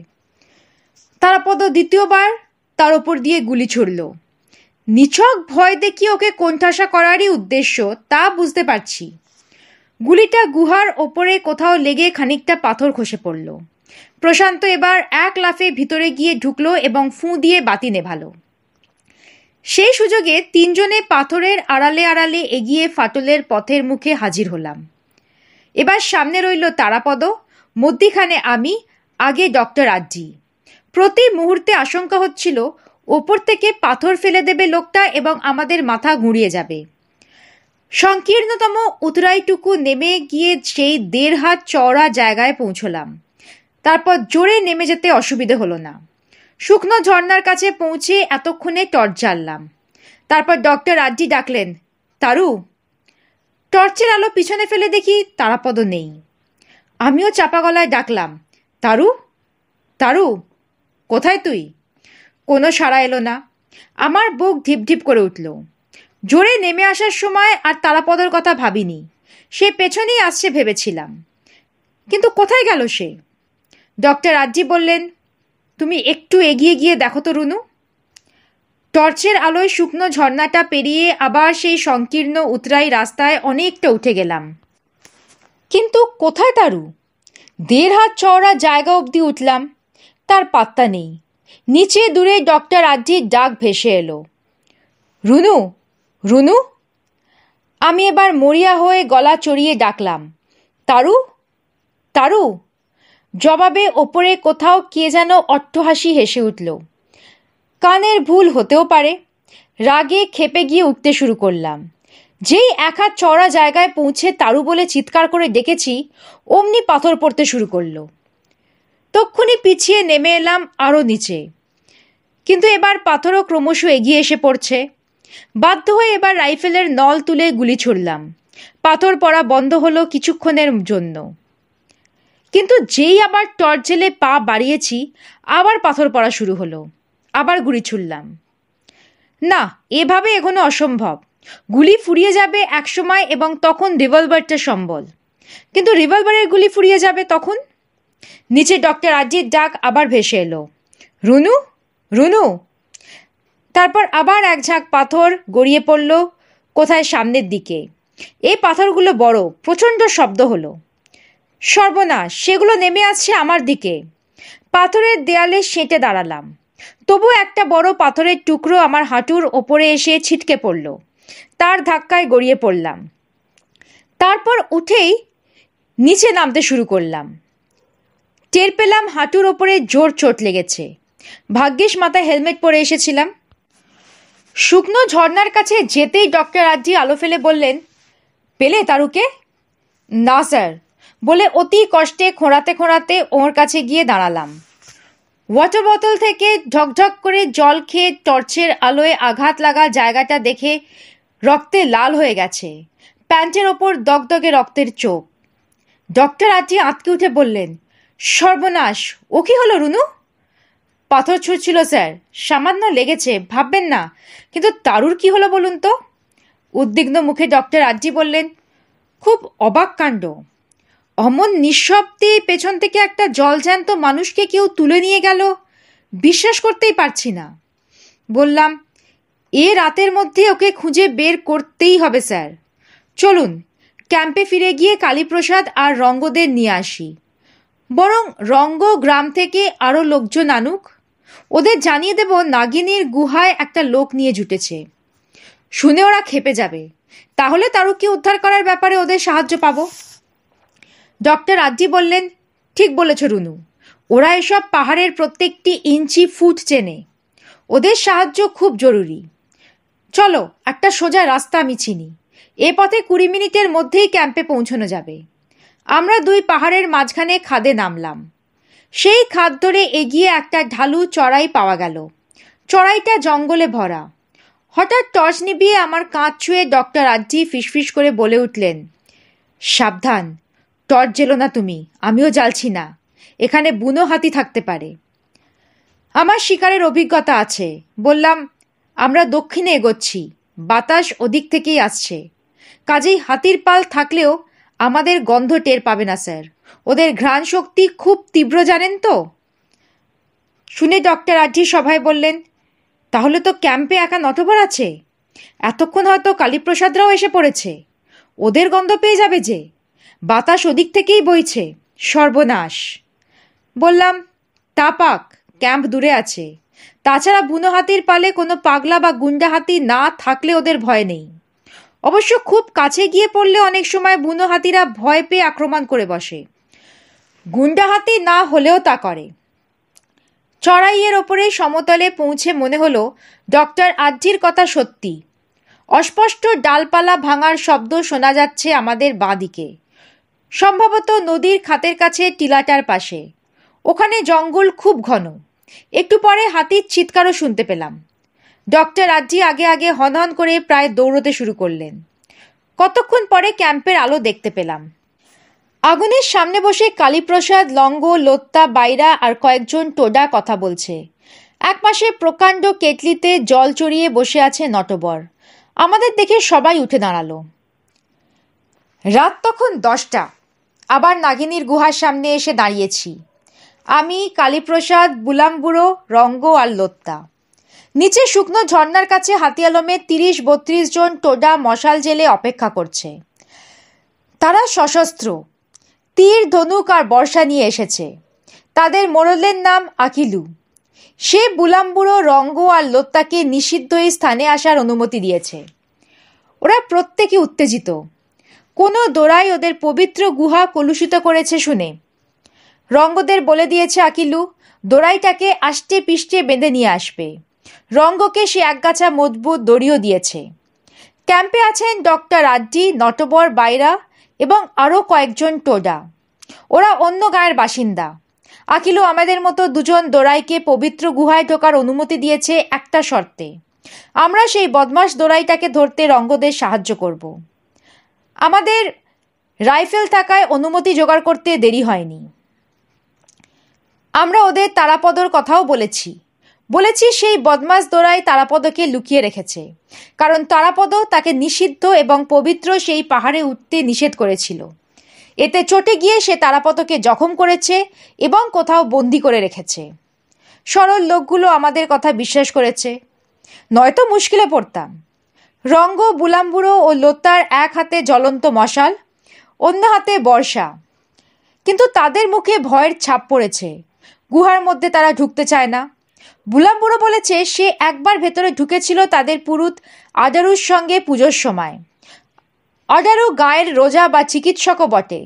তারাপদ দ্বিতীয়বার তার ওপর দিয়ে গুলি ছুড়ল নিছক ভয় দেখি ওকে কোণঠাসা করারই উদ্দেশ্য তা বুঝতে পারছি গুলিটা গুহার ওপরে কোথাও লেগে খানিকটা পাথর খসে পড়ল প্রশান্ত এবার এক লাফে ভিতরে গিয়ে ঢুকলো এবং ফুঁ দিয়ে বাতি নেভালো সেই সুযোগে তিনজনে পাথরের আড়ালে আড়ালে এগিয়ে ফাটলের পথের মুখে হাজির হলাম এবার সামনে রইল তারাপদ মধ্যিখানে আমি আগে ডক্টর আজ্জি প্রতি মুহূর্তে আশঙ্কা হচ্ছিল ওপর থেকে পাথর ফেলে দেবে লোকটা এবং আমাদের মাথা ঘুরিয়ে যাবে সংকীর্ণতম উতরাইটুকু নেমে গিয়ে সেই দেড় হাত চওড়া জায়গায় পৌঁছলাম তারপর জোরে নেমে যেতে অসুবিধে হলো না শুকনো ঝর্নার কাছে পৌঁছে এতক্ষণে টর্চ জ্বাললাম তারপর ডক্টর আড্ডি ডাকলেন তারু টর্চের আলো পিছনে ফেলে দেখি তারাপদ নেই আমিও চাপা গলায় ডাকলাম তারু তারু কোথায় তুই কোনো সাড়া এলো না আমার বুক ঢিপঢিপ করে উঠল জোরে নেমে আসার সময় আর তারাপদর কথা ভাবিনি সে পেছনেই আসছে ভেবেছিলাম কিন্তু কোথায় গেল সে ডক্টর আজ্জি বললেন তুমি একটু এগিয়ে গিয়ে দেখো তো রুনু টর্চের আলোয় শুকনো ঝর্ণাটা পেরিয়ে আবার সেই সংকীর্ণ উতরাই রাস্তায় অনেকটা উঠে গেলাম কিন্তু কোথায় তারু দেড় হাত চওড়া জায়গা অবধি উঠলাম তার পাত্তা নেই নিচে দূরে ডক্টর আড্ডির ডাক ভেসে এলো রুনু রুনু আমি এবার মরিয়া হয়ে গলা চড়িয়ে ডাকলাম তারু তারু জবাবে ওপরে কোথাও কে যেন অট্টহাসি হেসে উঠল কানের ভুল হতেও পারে রাগে খেপে গিয়ে উঠতে শুরু করলাম যেই এক হাত চড়া জায়গায় পৌঁছে তারু বলে চিৎকার করে ডেকেছি অমনি পাথর পড়তে শুরু করলো তক্ষুনি পিছিয়ে নেমে এলাম আরও নিচে কিন্তু এবার পাথরও ক্রমশ এগিয়ে এসে পড়ছে বাধ্য হয়ে এবার রাইফেলের নল তুলে গুলি ছুড়লাম পাথর পড়া বন্ধ হলো কিছুক্ষণের জন্য কিন্তু যেই আবার টর্চ জেলে পা বাড়িয়েছি আবার পাথর পড়া শুরু হলো আবার গুলি ছুড়লাম না এভাবে এখনো অসম্ভব গুলি ফুরিয়ে যাবে একসময় এবং তখন রিভলভারটা সম্বল কিন্তু রিভলভারের গুলি ফুরিয়ে যাবে তখন নিচে ডক্টর আজির ডাক আবার ভেসে এলো রুনু রুনু তারপর আবার এক ঝাঁক পাথর গড়িয়ে পড়ল কোথায় সামনের দিকে এই পাথরগুলো বড় প্রচণ্ড শব্দ হলো সর্বনাশ সেগুলো নেমে আসছে আমার দিকে পাথরের দেয়ালে সেঁটে দাঁড়ালাম তবু একটা বড় পাথরের টুকরো আমার হাঁটুর ওপরে এসে ছিটকে পড়ল তার ধাক্কায় গড়িয়ে পড়লাম তারপর উঠেই নিচে নামতে শুরু করলাম টের পেলাম হাঁটুর ওপরে জোর চোট লেগেছে ভাগ্যিস মাথায় হেলমেট পরে এসেছিলাম শুকনো ঝর্নার কাছে যেতেই ডক্টর আজ্জি আলো ফেলে বললেন পেলে তারুকে না স্যার বলে অতি কষ্টে খোঁড়াতে খোঁড়াতে ওর কাছে গিয়ে দাঁড়ালাম ওয়াটার বোতল থেকে ঢকঢক করে জল খেয়ে টর্চের আলোয় আঘাত লাগা জায়গাটা দেখে রক্তে লাল হয়ে গেছে প্যান্টের ওপর দগদগে রক্তের চোখ ডক্টর আটি আঁতকে উঠে বললেন সর্বনাশ ও কি হলো রুনু পাথর ছুঁড়ছিল স্যার সামান্য লেগেছে ভাববেন না কিন্তু তারুর কি হলো বলুন তো উদ্বিগ্ন মুখে ডক্টর আজ্জি বললেন খুব অবাক কাণ্ড অমন নিঃশব্দে পেছন থেকে একটা জলজ্যান্ত মানুষকে কেউ তুলে নিয়ে গেল বিশ্বাস করতেই পারছি না বললাম এ রাতের মধ্যে ওকে খুঁজে বের করতেই হবে স্যার চলুন ক্যাম্পে ফিরে গিয়ে কালীপ্রসাদ আর রঙ্গদের নিয়ে আসি বরং রঙ্গ গ্রাম থেকে আরও লোকজন আনুক ওদের জানিয়ে দেব নাগিনীর গুহায় একটা লোক নিয়ে জুটেছে শুনে ওরা খেপে যাবে তাহলে কি উদ্ধার করার ব্যাপারে ওদের সাহায্য পাবো ডক্টর আজ্জি বললেন ঠিক বলেছ রুনু ওরা এসব পাহাড়ের প্রত্যেকটি ইঞ্চি ফুট চেনে ওদের সাহায্য খুব জরুরি চলো একটা সোজা রাস্তা আমি চিনি এ পথে কুড়ি মিনিটের মধ্যেই ক্যাম্পে পৌঁছানো যাবে আমরা দুই পাহাড়ের মাঝখানে খাদে নামলাম সেই খাদ ধরে এগিয়ে একটা ঢালু চড়াই পাওয়া গেল চড়াইটা জঙ্গলে ভরা হঠাৎ টর্চ নিবিয়ে আমার কাঁচ ছুঁয়ে ডক্টর আজ্জি ফিসফিস করে বলে উঠলেন সাবধান টর্চ জেলো না তুমি আমিও জ্বালছি না এখানে বুনো হাতি থাকতে পারে আমার শিকারের অভিজ্ঞতা আছে বললাম আমরা দক্ষিণে এগোচ্ছি বাতাস ওদিক থেকেই আসছে কাজেই হাতির পাল থাকলেও আমাদের গন্ধ টের পাবে না স্যার ওদের ঘ্রাণ শক্তি খুব তীব্র জানেন তো শুনে ডক্টর আড্ডি সভায় বললেন তাহলে তো ক্যাম্পে একা নটবর আছে এতক্ষণ হয়তো কালীপ্রসাদরাও এসে পড়েছে ওদের গন্ধ পেয়ে যাবে যে বাতাস ওদিক থেকেই বইছে সর্বনাশ বললাম তা পাক ক্যাম্প দূরে আছে তাছাড়া বুনো হাতির পালে কোনো পাগলা বা গুন্ডা হাতি না থাকলে ওদের ভয় নেই অবশ্য খুব কাছে গিয়ে পড়লে অনেক সময় বুনো হাতিরা ভয় পেয়ে আক্রমণ করে বসে গুন্ডা হাতি না হলেও তা করে চড়াইয়ের ওপরে সমতলে পৌঁছে মনে হলো ডক্টর আজ্জির কথা সত্যি অস্পষ্ট ডালপালা ভাঙার শব্দ শোনা যাচ্ছে আমাদের দিকে সম্ভবত নদীর খাতের কাছে টিলাটার পাশে ওখানে জঙ্গল খুব ঘন একটু পরে হাতির চিৎকারও শুনতে পেলাম ডক্টর আজ্জি আগে আগে হনহন করে প্রায় দৌড়তে শুরু করলেন কতক্ষণ পরে ক্যাম্পের আলো দেখতে পেলাম আগুনের সামনে বসে কালীপ্রসাদ লঙ্গ লোত্তা বাইরা আর কয়েকজন টোডা কথা বলছে একপাশে প্রকাণ্ড কেটলিতে জল চড়িয়ে বসে আছে নটবর আমাদের দেখে সবাই উঠে দাঁড়ালো রাত তখন দশটা আবার নাগিনীর গুহার সামনে এসে দাঁড়িয়েছি আমি কালীপ্রসাদ বুলামবুড়ো রঙ্গ আর লোত্তা নিচে শুকনো ঝর্নার কাছে হাতিয়ালমে তিরিশ বত্রিশ জন টোডা মশাল জেলে অপেক্ষা করছে তারা সশস্ত্র তীর ধনুক আর বর্ষা নিয়ে এসেছে তাদের মোড়লের নাম আকিলু সে বুলাম্বুড়ো রঙ্গ আর লোত্তাকে নিষিদ্ধ এই স্থানে আসার অনুমতি দিয়েছে ওরা প্রত্যেকে উত্তেজিত কোনো দোড়াই ওদের পবিত্র গুহা কলুষিত করেছে শুনে রঙ্গদের বলে দিয়েছে আকিলু দোড়াইটাকে আষ্টে পিষ্টে বেঁধে নিয়ে আসবে রঙ্গকে সে একগাছা মজবুত দড়িও দিয়েছে ক্যাম্পে আছেন ডক্টর আড্ডি নটবর বাইরা এবং আরও কয়েকজন টোডা ওরা অন্য গায়ের বাসিন্দা আকিলু আমাদের মতো দুজন দোড়াইকে পবিত্র গুহায় ঢোকার অনুমতি দিয়েছে একটা শর্তে আমরা সেই বদমাস দোড়াইটাকে ধরতে রঙ্গদের সাহায্য করব আমাদের রাইফেল থাকায় অনুমতি জোগাড় করতে দেরি হয়নি আমরা ওদের তারাপদর কথাও বলেছি বলেছি সেই বদমাস দোড়াই তারাপদকে লুকিয়ে রেখেছে কারণ তারাপদ তাকে নিষিদ্ধ এবং পবিত্র সেই পাহাড়ে উঠতে নিষেধ করেছিল এতে চটে গিয়ে সে তারাপদকে জখম করেছে এবং কোথাও বন্দি করে রেখেছে সরল লোকগুলো আমাদের কথা বিশ্বাস করেছে নয়তো মুশকিলে পড়তাম রঙ্গ বুলাম্বুড়ো ও লোতার এক হাতে জ্বলন্ত মশাল অন্য হাতে বর্ষা কিন্তু তাদের মুখে ভয়ের ছাপ পড়েছে গুহার মধ্যে তারা ঢুকতে চায় না বুলাম্বুড়ো বলেছে সে একবার ভেতরে ঢুকেছিল তাদের পুরুত আদারুর সঙ্গে পুজোর সময় অডারু গায়ের রোজা বা চিকিৎসকও বটে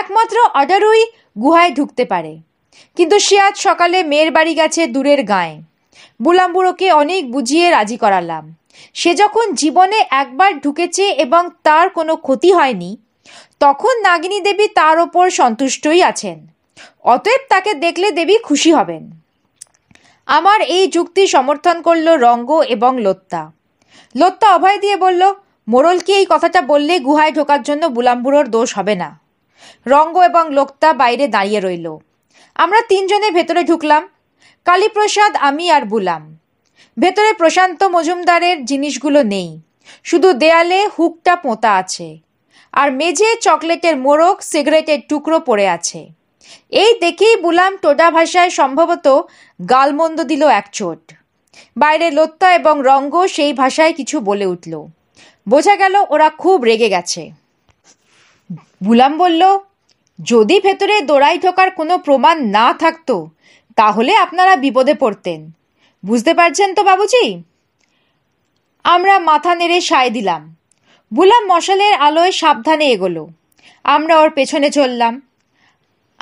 একমাত্র অডারুই গুহায় ঢুকতে পারে কিন্তু সে আজ সকালে মেয়ের বাড়ি গেছে দূরের গায়ে বুলাম্বুড়োকে অনেক বুঝিয়ে রাজি করালাম সে যখন জীবনে একবার ঢুকেছে এবং তার কোনো ক্ষতি হয়নি তখন নাগিনী দেবী তার ওপর সন্তুষ্টই আছেন অতএব তাকে দেখলে দেবী খুশি হবেন আমার এই যুক্তি সমর্থন করল রঙ্গ এবং লোত্তা লোত্তা অভয় দিয়ে বলল মোরলকে এই কথাটা বললে গুহায় ঢোকার জন্য বুলাম্বুরোর দোষ হবে না রঙ্গ এবং লোকতা বাইরে দাঁড়িয়ে রইল আমরা তিনজনে ভেতরে ঢুকলাম কালীপ্রসাদ আমি আর বুলাম ভেতরে প্রশান্ত মজুমদারের জিনিসগুলো নেই শুধু দেয়ালে হুকটা পোঁতা আছে আর মেঝে চকলেটের মোড়ক সিগারেটের টুকরো পড়ে আছে এই দেখেই বুলাম টোডা ভাষায় সম্ভবত গালমন্দ দিল এক চোট বাইরে লত্তা এবং রঙ্গ সেই ভাষায় কিছু বলে উঠল বোঝা গেল ওরা খুব রেগে গেছে বুলাম বলল যদি ভেতরে দোড়াই ঢোকার কোনো প্রমাণ না থাকতো তাহলে আপনারা বিপদে পড়তেন বুঝতে পারছেন তো বাবুজি আমরা মাথা নেড়ে সায় দিলাম বুলাম মশালের আলোয় সাবধানে এগোলো আমরা ওর পেছনে চললাম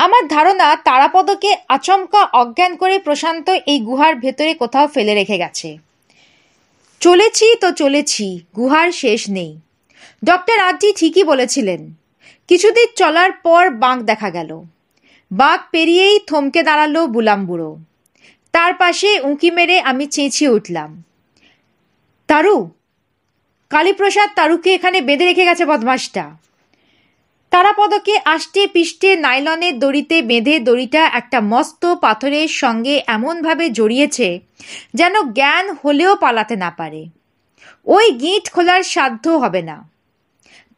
আমার ধারণা তারাপদকে আচমকা অজ্ঞান করে প্রশান্ত এই গুহার ভেতরে কোথাও ফেলে রেখে গেছে চলেছি তো চলেছি গুহার শেষ নেই ডক্টর আজ্জি ঠিকই বলেছিলেন কিছুদিন চলার পর বাঁক দেখা গেল বাঁক পেরিয়েই থমকে দাঁড়ালো বুলাম বুড়ো তার পাশে উঁকি মেরে আমি চেঁচিয়ে উঠলাম তারু কালীপ্রসাদ তারুকে এখানে বেঁধে রেখে গেছে বদমাসটা তারাপদকে আষ্টে পিষ্টে নাইলনের দড়িতে বেঁধে দড়িটা একটা মস্ত পাথরের সঙ্গে এমনভাবে জড়িয়েছে যেন জ্ঞান হলেও পালাতে না পারে ওই গিঁট খোলার সাধ্য হবে না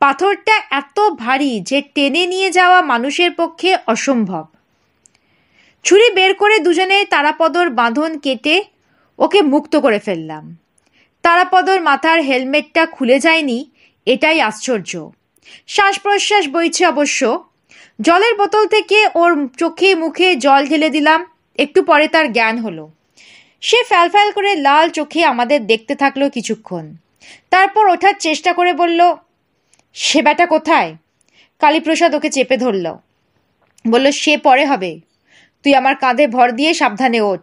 পাথরটা এত ভারী যে টেনে নিয়ে যাওয়া মানুষের পক্ষে অসম্ভব ছুরি বের করে দুজনে তারাপদর বাঁধন কেটে ওকে মুক্ত করে ফেললাম তারাপদর মাথার হেলমেটটা খুলে যায়নি এটাই আশ্চর্য শ্বাস প্রশ্বাস বইছে অবশ্য জলের বোতল থেকে ওর চোখে মুখে জল ঢেলে দিলাম একটু পরে তার জ্ঞান হলো সে ফ্যালফ্যাল করে লাল চোখে আমাদের দেখতে থাকলো কিছুক্ষণ তারপর ওঠার চেষ্টা করে বলল সে ব্যাটা কোথায় কালীপ্রসাদ ওকে চেপে ধরল বলল সে পরে হবে তুই আমার কাঁধে ভর দিয়ে সাবধানে ওঠ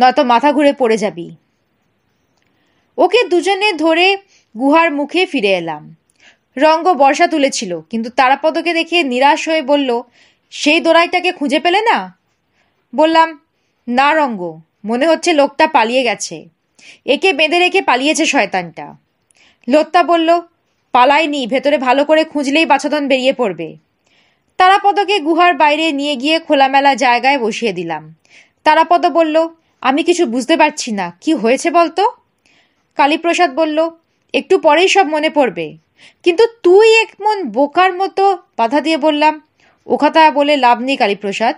নয়তো মাথা ঘুরে পড়ে যাবি ওকে দুজনে ধরে গুহার মুখে ফিরে এলাম রঙ্গ বর্ষা তুলেছিল কিন্তু তারাপদকে দেখে নিরাশ হয়ে বলল সেই দোড়াইটাকে খুঁজে পেলে না বললাম না রঙ্গ মনে হচ্ছে লোকটা পালিয়ে গেছে একে বেঁধে রেখে পালিয়েছে শয়তানটা লোত্তা বলল পালায়নি ভেতরে ভালো করে খুঁজলেই বাছাদন বেরিয়ে পড়বে তারাপদকে গুহার বাইরে নিয়ে গিয়ে খোলামেলা জায়গায় বসিয়ে দিলাম তারাপদ বলল আমি কিছু বুঝতে পারছি না কি হয়েছে বলতো কালীপ্রসাদ বলল একটু পরেই সব মনে পড়বে কিন্তু তুই এক মন বোকার মতো বাধা দিয়ে বললাম ওখাতা বলে লাভ নেই কালীপ্রসাদ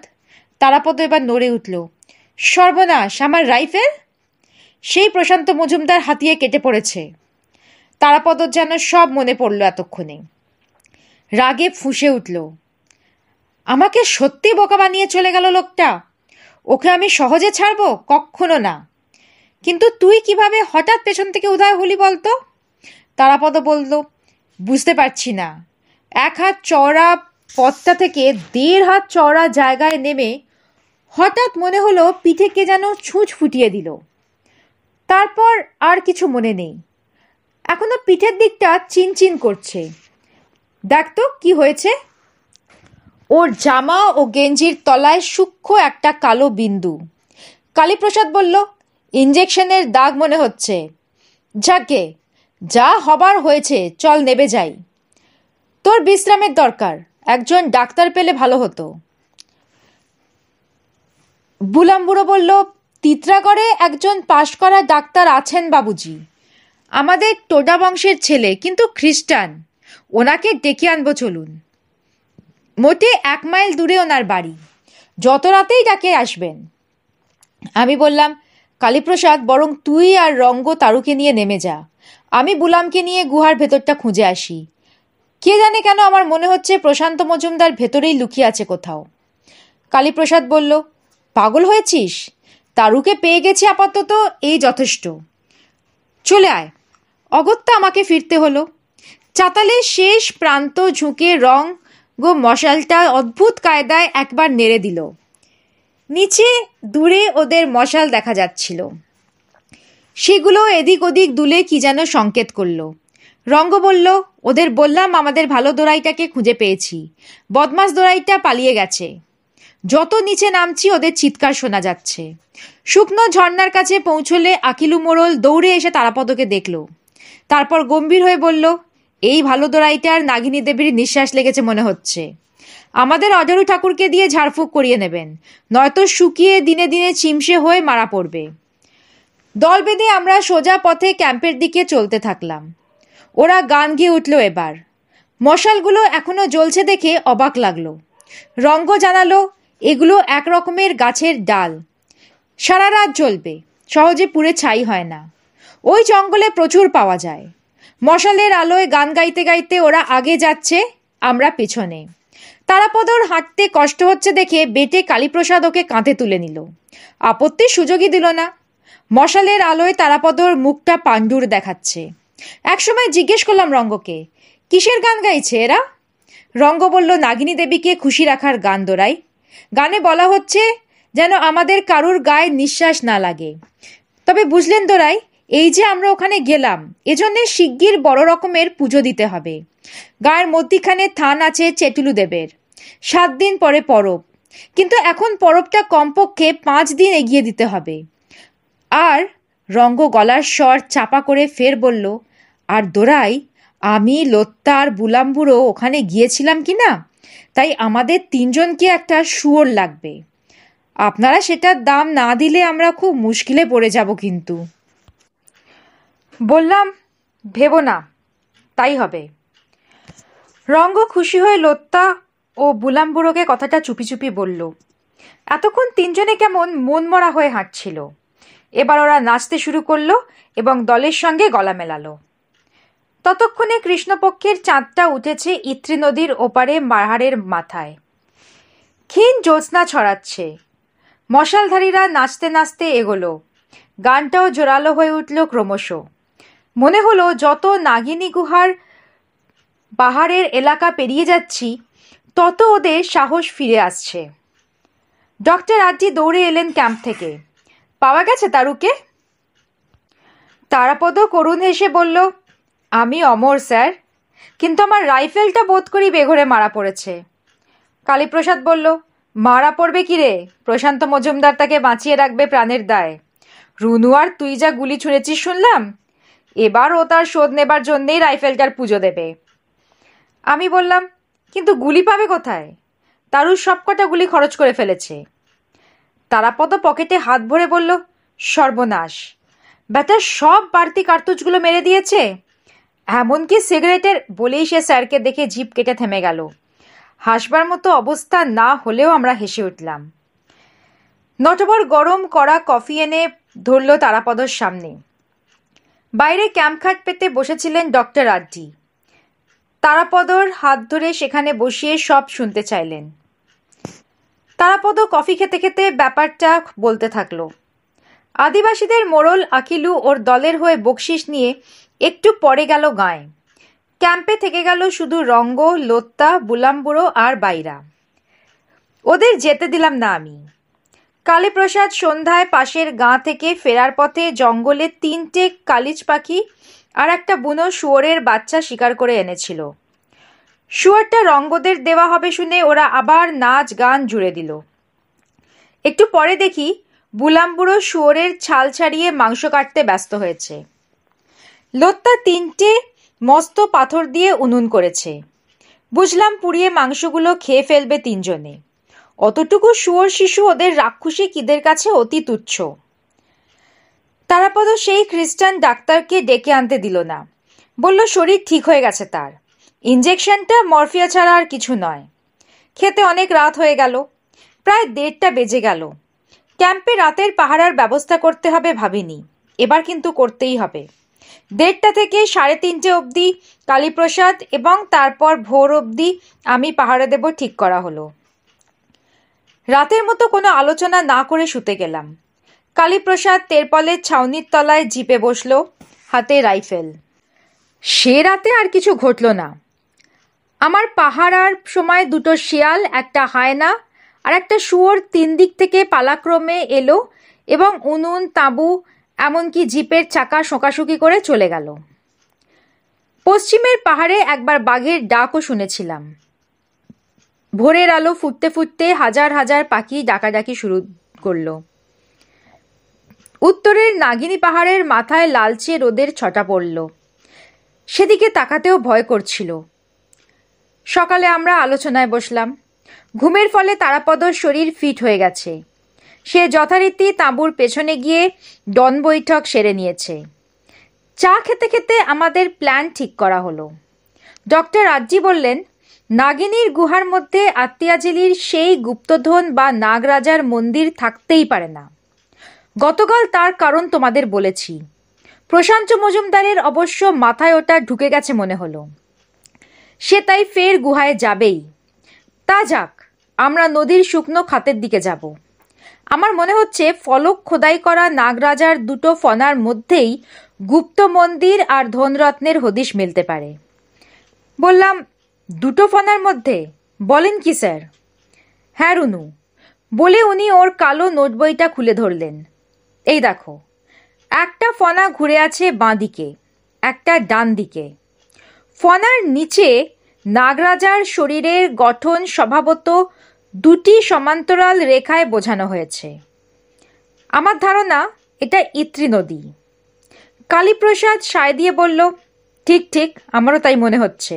তারাপদ এবার নড়ে উঠল সর্বনাশ আমার রাইফেল সেই প্রশান্ত মজুমদার হাতিয়ে কেটে পড়েছে তারাপদ যেন সব মনে পড়ল এতক্ষণে রাগে ফুঁসে উঠল আমাকে সত্যি বোকা বানিয়ে চলে গেল লোকটা ওকে আমি সহজে ছাড়বো কখনো না কিন্তু তুই কিভাবে হঠাৎ পেছন থেকে উদয় হলি বলতো তারাপদ বলল বুঝতে পারছি না এক হাত চওড়া পথটা থেকে দেড় হাত চওড়া জায়গায় নেমে হঠাৎ মনে হলো পিঠে কে যেন ছুঁচ ফুটিয়ে দিল তারপর আর কিছু মনে নেই এখনো পিঠের দিকটা চিনচিন করছে দেখ তো কী হয়েছে ওর জামা ও গেঞ্জির তলায় সূক্ষ্ম একটা কালো বিন্দু কালীপ্রসাদ বলল ইঞ্জেকশনের দাগ মনে হচ্ছে যাকে যা হবার হয়েছে চল নেবে যাই তোর বিশ্রামের দরকার একজন ডাক্তার পেলে ভালো হতো বুলাম্বুড়ো বলল তিত্রাগড়ে একজন পাশ করা ডাক্তার আছেন বাবুজি আমাদের টোডা বংশের ছেলে কিন্তু খ্রিস্টান ওনাকে ডেকে আনবো চলুন মোটে এক মাইল দূরে ওনার বাড়ি যত রাতেই ডাকে আসবেন আমি বললাম কালীপ্রসাদ বরং তুই আর রঙ্গ তারুকে নিয়ে নেমে যা আমি বুলামকে নিয়ে গুহার ভেতরটা খুঁজে আসি কে জানে কেন আমার মনে হচ্ছে প্রশান্ত মজুমদার ভেতরেই লুকিয়ে আছে কোথাও কালীপ্রসাদ বলল পাগল হয়েছিস তারুকে পেয়ে গেছি আপাতত এই যথেষ্ট চলে আয় অগত্যা আমাকে ফিরতে হলো চাতালে শেষ প্রান্ত ঝুঁকে রঙ গো মশালটা অদ্ভুত কায়দায় একবার নেড়ে দিল নিচে দূরে ওদের মশাল দেখা যাচ্ছিল সেগুলো এদিক ওদিক দুলে কি যেন সংকেত করল রঙ্গ বলল ওদের বললাম আমাদের ভালো দোড়াইটাকে খুঁজে পেয়েছি বদমাস দোড়াইটা পালিয়ে গেছে যত নিচে নামছি ওদের চিৎকার শোনা যাচ্ছে শুকনো ঝর্নার কাছে পৌঁছলে আকিলু মোড়ল দৌড়ে এসে তারাপদকে দেখল তারপর গম্ভীর হয়ে বলল এই আর নাগিনী দেবীর নিঃশ্বাস লেগেছে মনে হচ্ছে আমাদের অজারু ঠাকুরকে দিয়ে ঝাড়ফুঁক করিয়ে নেবেন নয়তো শুকিয়ে দিনে দিনে চিমসে হয়ে মারা পড়বে দল বেঁধে আমরা সোজা পথে ক্যাম্পের দিকে চলতে থাকলাম ওরা গান গিয়ে উঠল এবার মশালগুলো এখনও জ্বলছে দেখে অবাক লাগলো রঙ্গ জানালো এগুলো এক রকমের গাছের ডাল সারা রাত জ্বলবে সহজে পুড়ে ছাই হয় না ওই জঙ্গলে প্রচুর পাওয়া যায় মশালের আলোয় গান গাইতে গাইতে ওরা আগে যাচ্ছে আমরা পেছনে তারাপদর হাঁটতে কষ্ট হচ্ছে দেখে বেটে কালীপ্রসাদ ওকে কাঁধে তুলে নিল আপত্তির সুযোগই দিল না মশালের আলোয় তারাপদর মুখটা পাণ্ডুর দেখাচ্ছে একসময় জিজ্ঞেস করলাম রঙ্গকে কিসের গান গাইছে এরা রঙ্গ বলল নাগিনী দেবীকে খুশি রাখার গান দোড়াই গানে বলা হচ্ছে যেন আমাদের কারুর গায়ে নিঃশ্বাস না লাগে তবে বুঝলেন দোড়াই এই যে আমরা ওখানে গেলাম এজন্য শিগগির বড় রকমের পুজো দিতে হবে গায়ের মধ্যিখানে থান আছে চেটুলু দেবের সাত দিন পরে পরব কিন্তু এখন পরবটা কমপক্ষে পাঁচ দিন এগিয়ে দিতে হবে আর রঙ্গ গলার স্বর চাপা করে ফের বলল আর দোরাই আমি লোত্তা আর বুলাম্বুরও ওখানে গিয়েছিলাম কি না তাই আমাদের তিনজনকে একটা শুয়োর লাগবে আপনারা সেটার দাম না দিলে আমরা খুব মুশকিলে পড়ে যাব কিন্তু বললাম ভেবো না তাই হবে রঙ্গ খুশি হয়ে লোত্তা ও বুড়োকে কথাটা চুপি চুপি বলল এতক্ষণ তিনজনে কেমন মনমরা হয়ে হাঁটছিল এবার ওরা নাচতে শুরু করলো এবং দলের সঙ্গে গলা মেলালো ততক্ষণে কৃষ্ণপক্ষের চাঁদটা উঠেছে ইত্রি নদীর ওপারে মাহারের মাথায় ক্ষীণ জ্যোৎস্না ছড়াচ্ছে মশালধারীরা নাচতে নাচতে এগোলো গানটাও জোরালো হয়ে উঠল ক্রমশ মনে হলো যত নাগিনী গুহার পাহাড়ের এলাকা পেরিয়ে যাচ্ছি তত ওদের সাহস ফিরে আসছে ডক্টর আড্ডি দৌড়ে এলেন ক্যাম্প থেকে পাওয়া গেছে তারুকে তারাপদ করুণ হেসে বলল আমি অমর স্যার কিন্তু আমার রাইফেলটা বোধ করি বেঘরে মারা পড়েছে কালীপ্রসাদ বলল মারা পড়বে কি রে প্রশান্ত মজুমদার তাকে বাঁচিয়ে রাখবে প্রাণের দায় রুনু আর তুই যা গুলি ছুঁড়েছিস শুনলাম এবার ও তার শোধ নেবার জন্যেই রাইফেলটার পুজো দেবে আমি বললাম কিন্তু গুলি পাবে কোথায় তারু সবকটা গুলি খরচ করে ফেলেছে তারাপদ পকেটে হাত ভরে বলল সর্বনাশ ব্যাটার সব বাড়তি কার্তুজগুলো মেরে দিয়েছে এমনকি সিগারেটের বলেই সে স্যারকে দেখে জিপ কেটে থেমে গেল হাসবার মতো অবস্থা না হলেও আমরা হেসে উঠলাম নটবর গরম করা কফি এনে ধরল তারাপদর সামনে বাইরে ক্যাম্পখাট পেতে বসেছিলেন ডক্টর আড্ডি তারাপদর হাত ধরে সেখানে বসিয়ে সব শুনতে চাইলেন তারাপদ কফি খেতে খেতে ব্যাপারটা বলতে থাকল আদিবাসীদের মোড়ল আকিলু ওর দলের হয়ে বকশিস নিয়ে একটু পরে গেল গায়ে ক্যাম্পে থেকে গেল শুধু রঙ্গ লোত্তা বুলাম্বুড়ো আর বাইরা ওদের যেতে দিলাম না আমি কালীপ্রসাদ সন্ধ্যায় পাশের গাঁ থেকে ফেরার পথে জঙ্গলে তিনটে কালিজ পাখি আর একটা বুনো শুয়োরের বাচ্চা শিকার করে এনেছিল শুয়োরটা রঙ্গদের দেওয়া হবে শুনে ওরা আবার নাচ গান জুড়ে দিল একটু পরে দেখি বুলাম্বুড়ো শুয়োরের ছাল ছাড়িয়ে মাংস কাটতে ব্যস্ত হয়েছে লোত্তা তিনটে মস্ত পাথর দিয়ে উনুন করেছে বুঝলাম পুড়িয়ে মাংসগুলো খেয়ে ফেলবে তিনজনে অতটুকু শুয়োর শিশু ওদের রাক্ষসী কিদের কাছে অতি তুচ্ছ তারাপদ সেই খ্রিস্টান ডাক্তারকে ডেকে আনতে দিল না বলল শরীর ঠিক হয়ে গেছে তার ইঞ্জেকশনটা মরফিয়া ছাড়া আর কিছু নয় খেতে অনেক রাত হয়ে গেল প্রায় দেড়টা বেজে গেল ক্যাম্পে রাতের পাহারার ব্যবস্থা করতে হবে ভাবিনি এবার কিন্তু করতেই হবে দেড়টা থেকে সাড়ে তিনটে অবধি কালীপ্রসাদ এবং তারপর ভোর অবধি আমি পাহারা দেব ঠিক করা হলো রাতের মতো কোনো আলোচনা না করে শুতে গেলাম কালীপ্রসাদ তেরপলের ছাউনির তলায় জিপে বসল হাতে রাইফেল সে রাতে আর কিছু ঘটল না আমার পাহারার সময় দুটো শিয়াল একটা হায়না আর একটা শুয়োর তিন দিক থেকে পালাক্রমে এলো এবং উনুন তাঁবু এমনকি জিপের চাকা শোঁকাশুকি করে চলে গেল পশ্চিমের পাহাড়ে একবার বাঘের ডাকও শুনেছিলাম ভোরের আলো ফুটতে ফুটতে হাজার হাজার পাখি ডাকাডাকি শুরু করল উত্তরের নাগিনী পাহাড়ের মাথায় লালচে রোদের ছটা পড়ল সেদিকে তাকাতেও ভয় করছিল সকালে আমরা আলোচনায় বসলাম ঘুমের ফলে তারাপদর শরীর ফিট হয়ে গেছে সে যথারীতি তাঁবুর পেছনে গিয়ে ডন বৈঠক সেরে নিয়েছে চা খেতে খেতে আমাদের প্ল্যান ঠিক করা হলো ডক্টর রাজ্জি বললেন নাগিনীর গুহার মধ্যে আত্মিয়াজেলির সেই গুপ্তধন বা নাগরাজার মন্দির থাকতেই পারে না গতকাল তার কারণ তোমাদের বলেছি প্রশান্ত মজুমদারের অবশ্য মাথায় ওটা ঢুকে গেছে মনে হলো সে তাই ফের গুহায় যাবেই তা যাক আমরা নদীর শুকনো খাতের দিকে যাব আমার মনে হচ্ছে ফলক খোদাই করা নাগরাজার দুটো ফনার মধ্যেই গুপ্ত মন্দির আর ধনরত্নের হদিশ মিলতে পারে বললাম দুটো ফোনার মধ্যে বলেন কি স্যার হ্যাঁ রুনু বলে উনি ওর কালো নোট বইটা খুলে ধরলেন এই দেখো একটা ফনা ঘুরে আছে বাঁ দিকে একটা ডান দিকে ফনার নিচে নাগরাজার শরীরের গঠন স্বভাবত দুটি সমান্তরাল রেখায় বোঝানো হয়েছে আমার ধারণা এটা ইত্রি নদী কালীপ্রসাদ সায় দিয়ে বলল ঠিক ঠিক আমারও তাই মনে হচ্ছে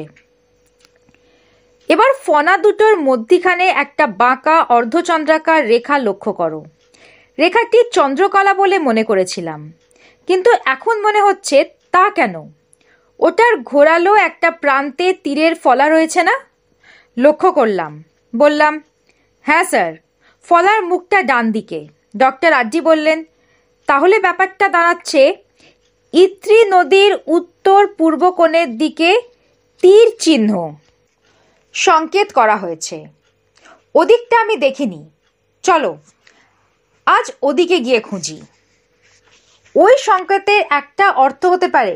এবার ফনা দুটোর মধ্যিখানে একটা বাঁকা অর্ধচন্দ্রাকার রেখা লক্ষ্য করো রেখাটি চন্দ্রকলা বলে মনে করেছিলাম কিন্তু এখন মনে হচ্ছে তা কেন ওটার ঘোরালো একটা প্রান্তে তীরের ফলা রয়েছে না লক্ষ্য করলাম বললাম হ্যাঁ স্যার ফলার মুখটা ডান দিকে ডক্টর আড্ডি বললেন তাহলে ব্যাপারটা দাঁড়াচ্ছে ইত্রি নদীর উত্তর পূর্ব কোণের দিকে তীর চিহ্ন সংকেত করা হয়েছে ওদিকটা আমি দেখিনি চলো আজ ওদিকে গিয়ে খুঁজি ওই সংকেতের একটা অর্থ হতে পারে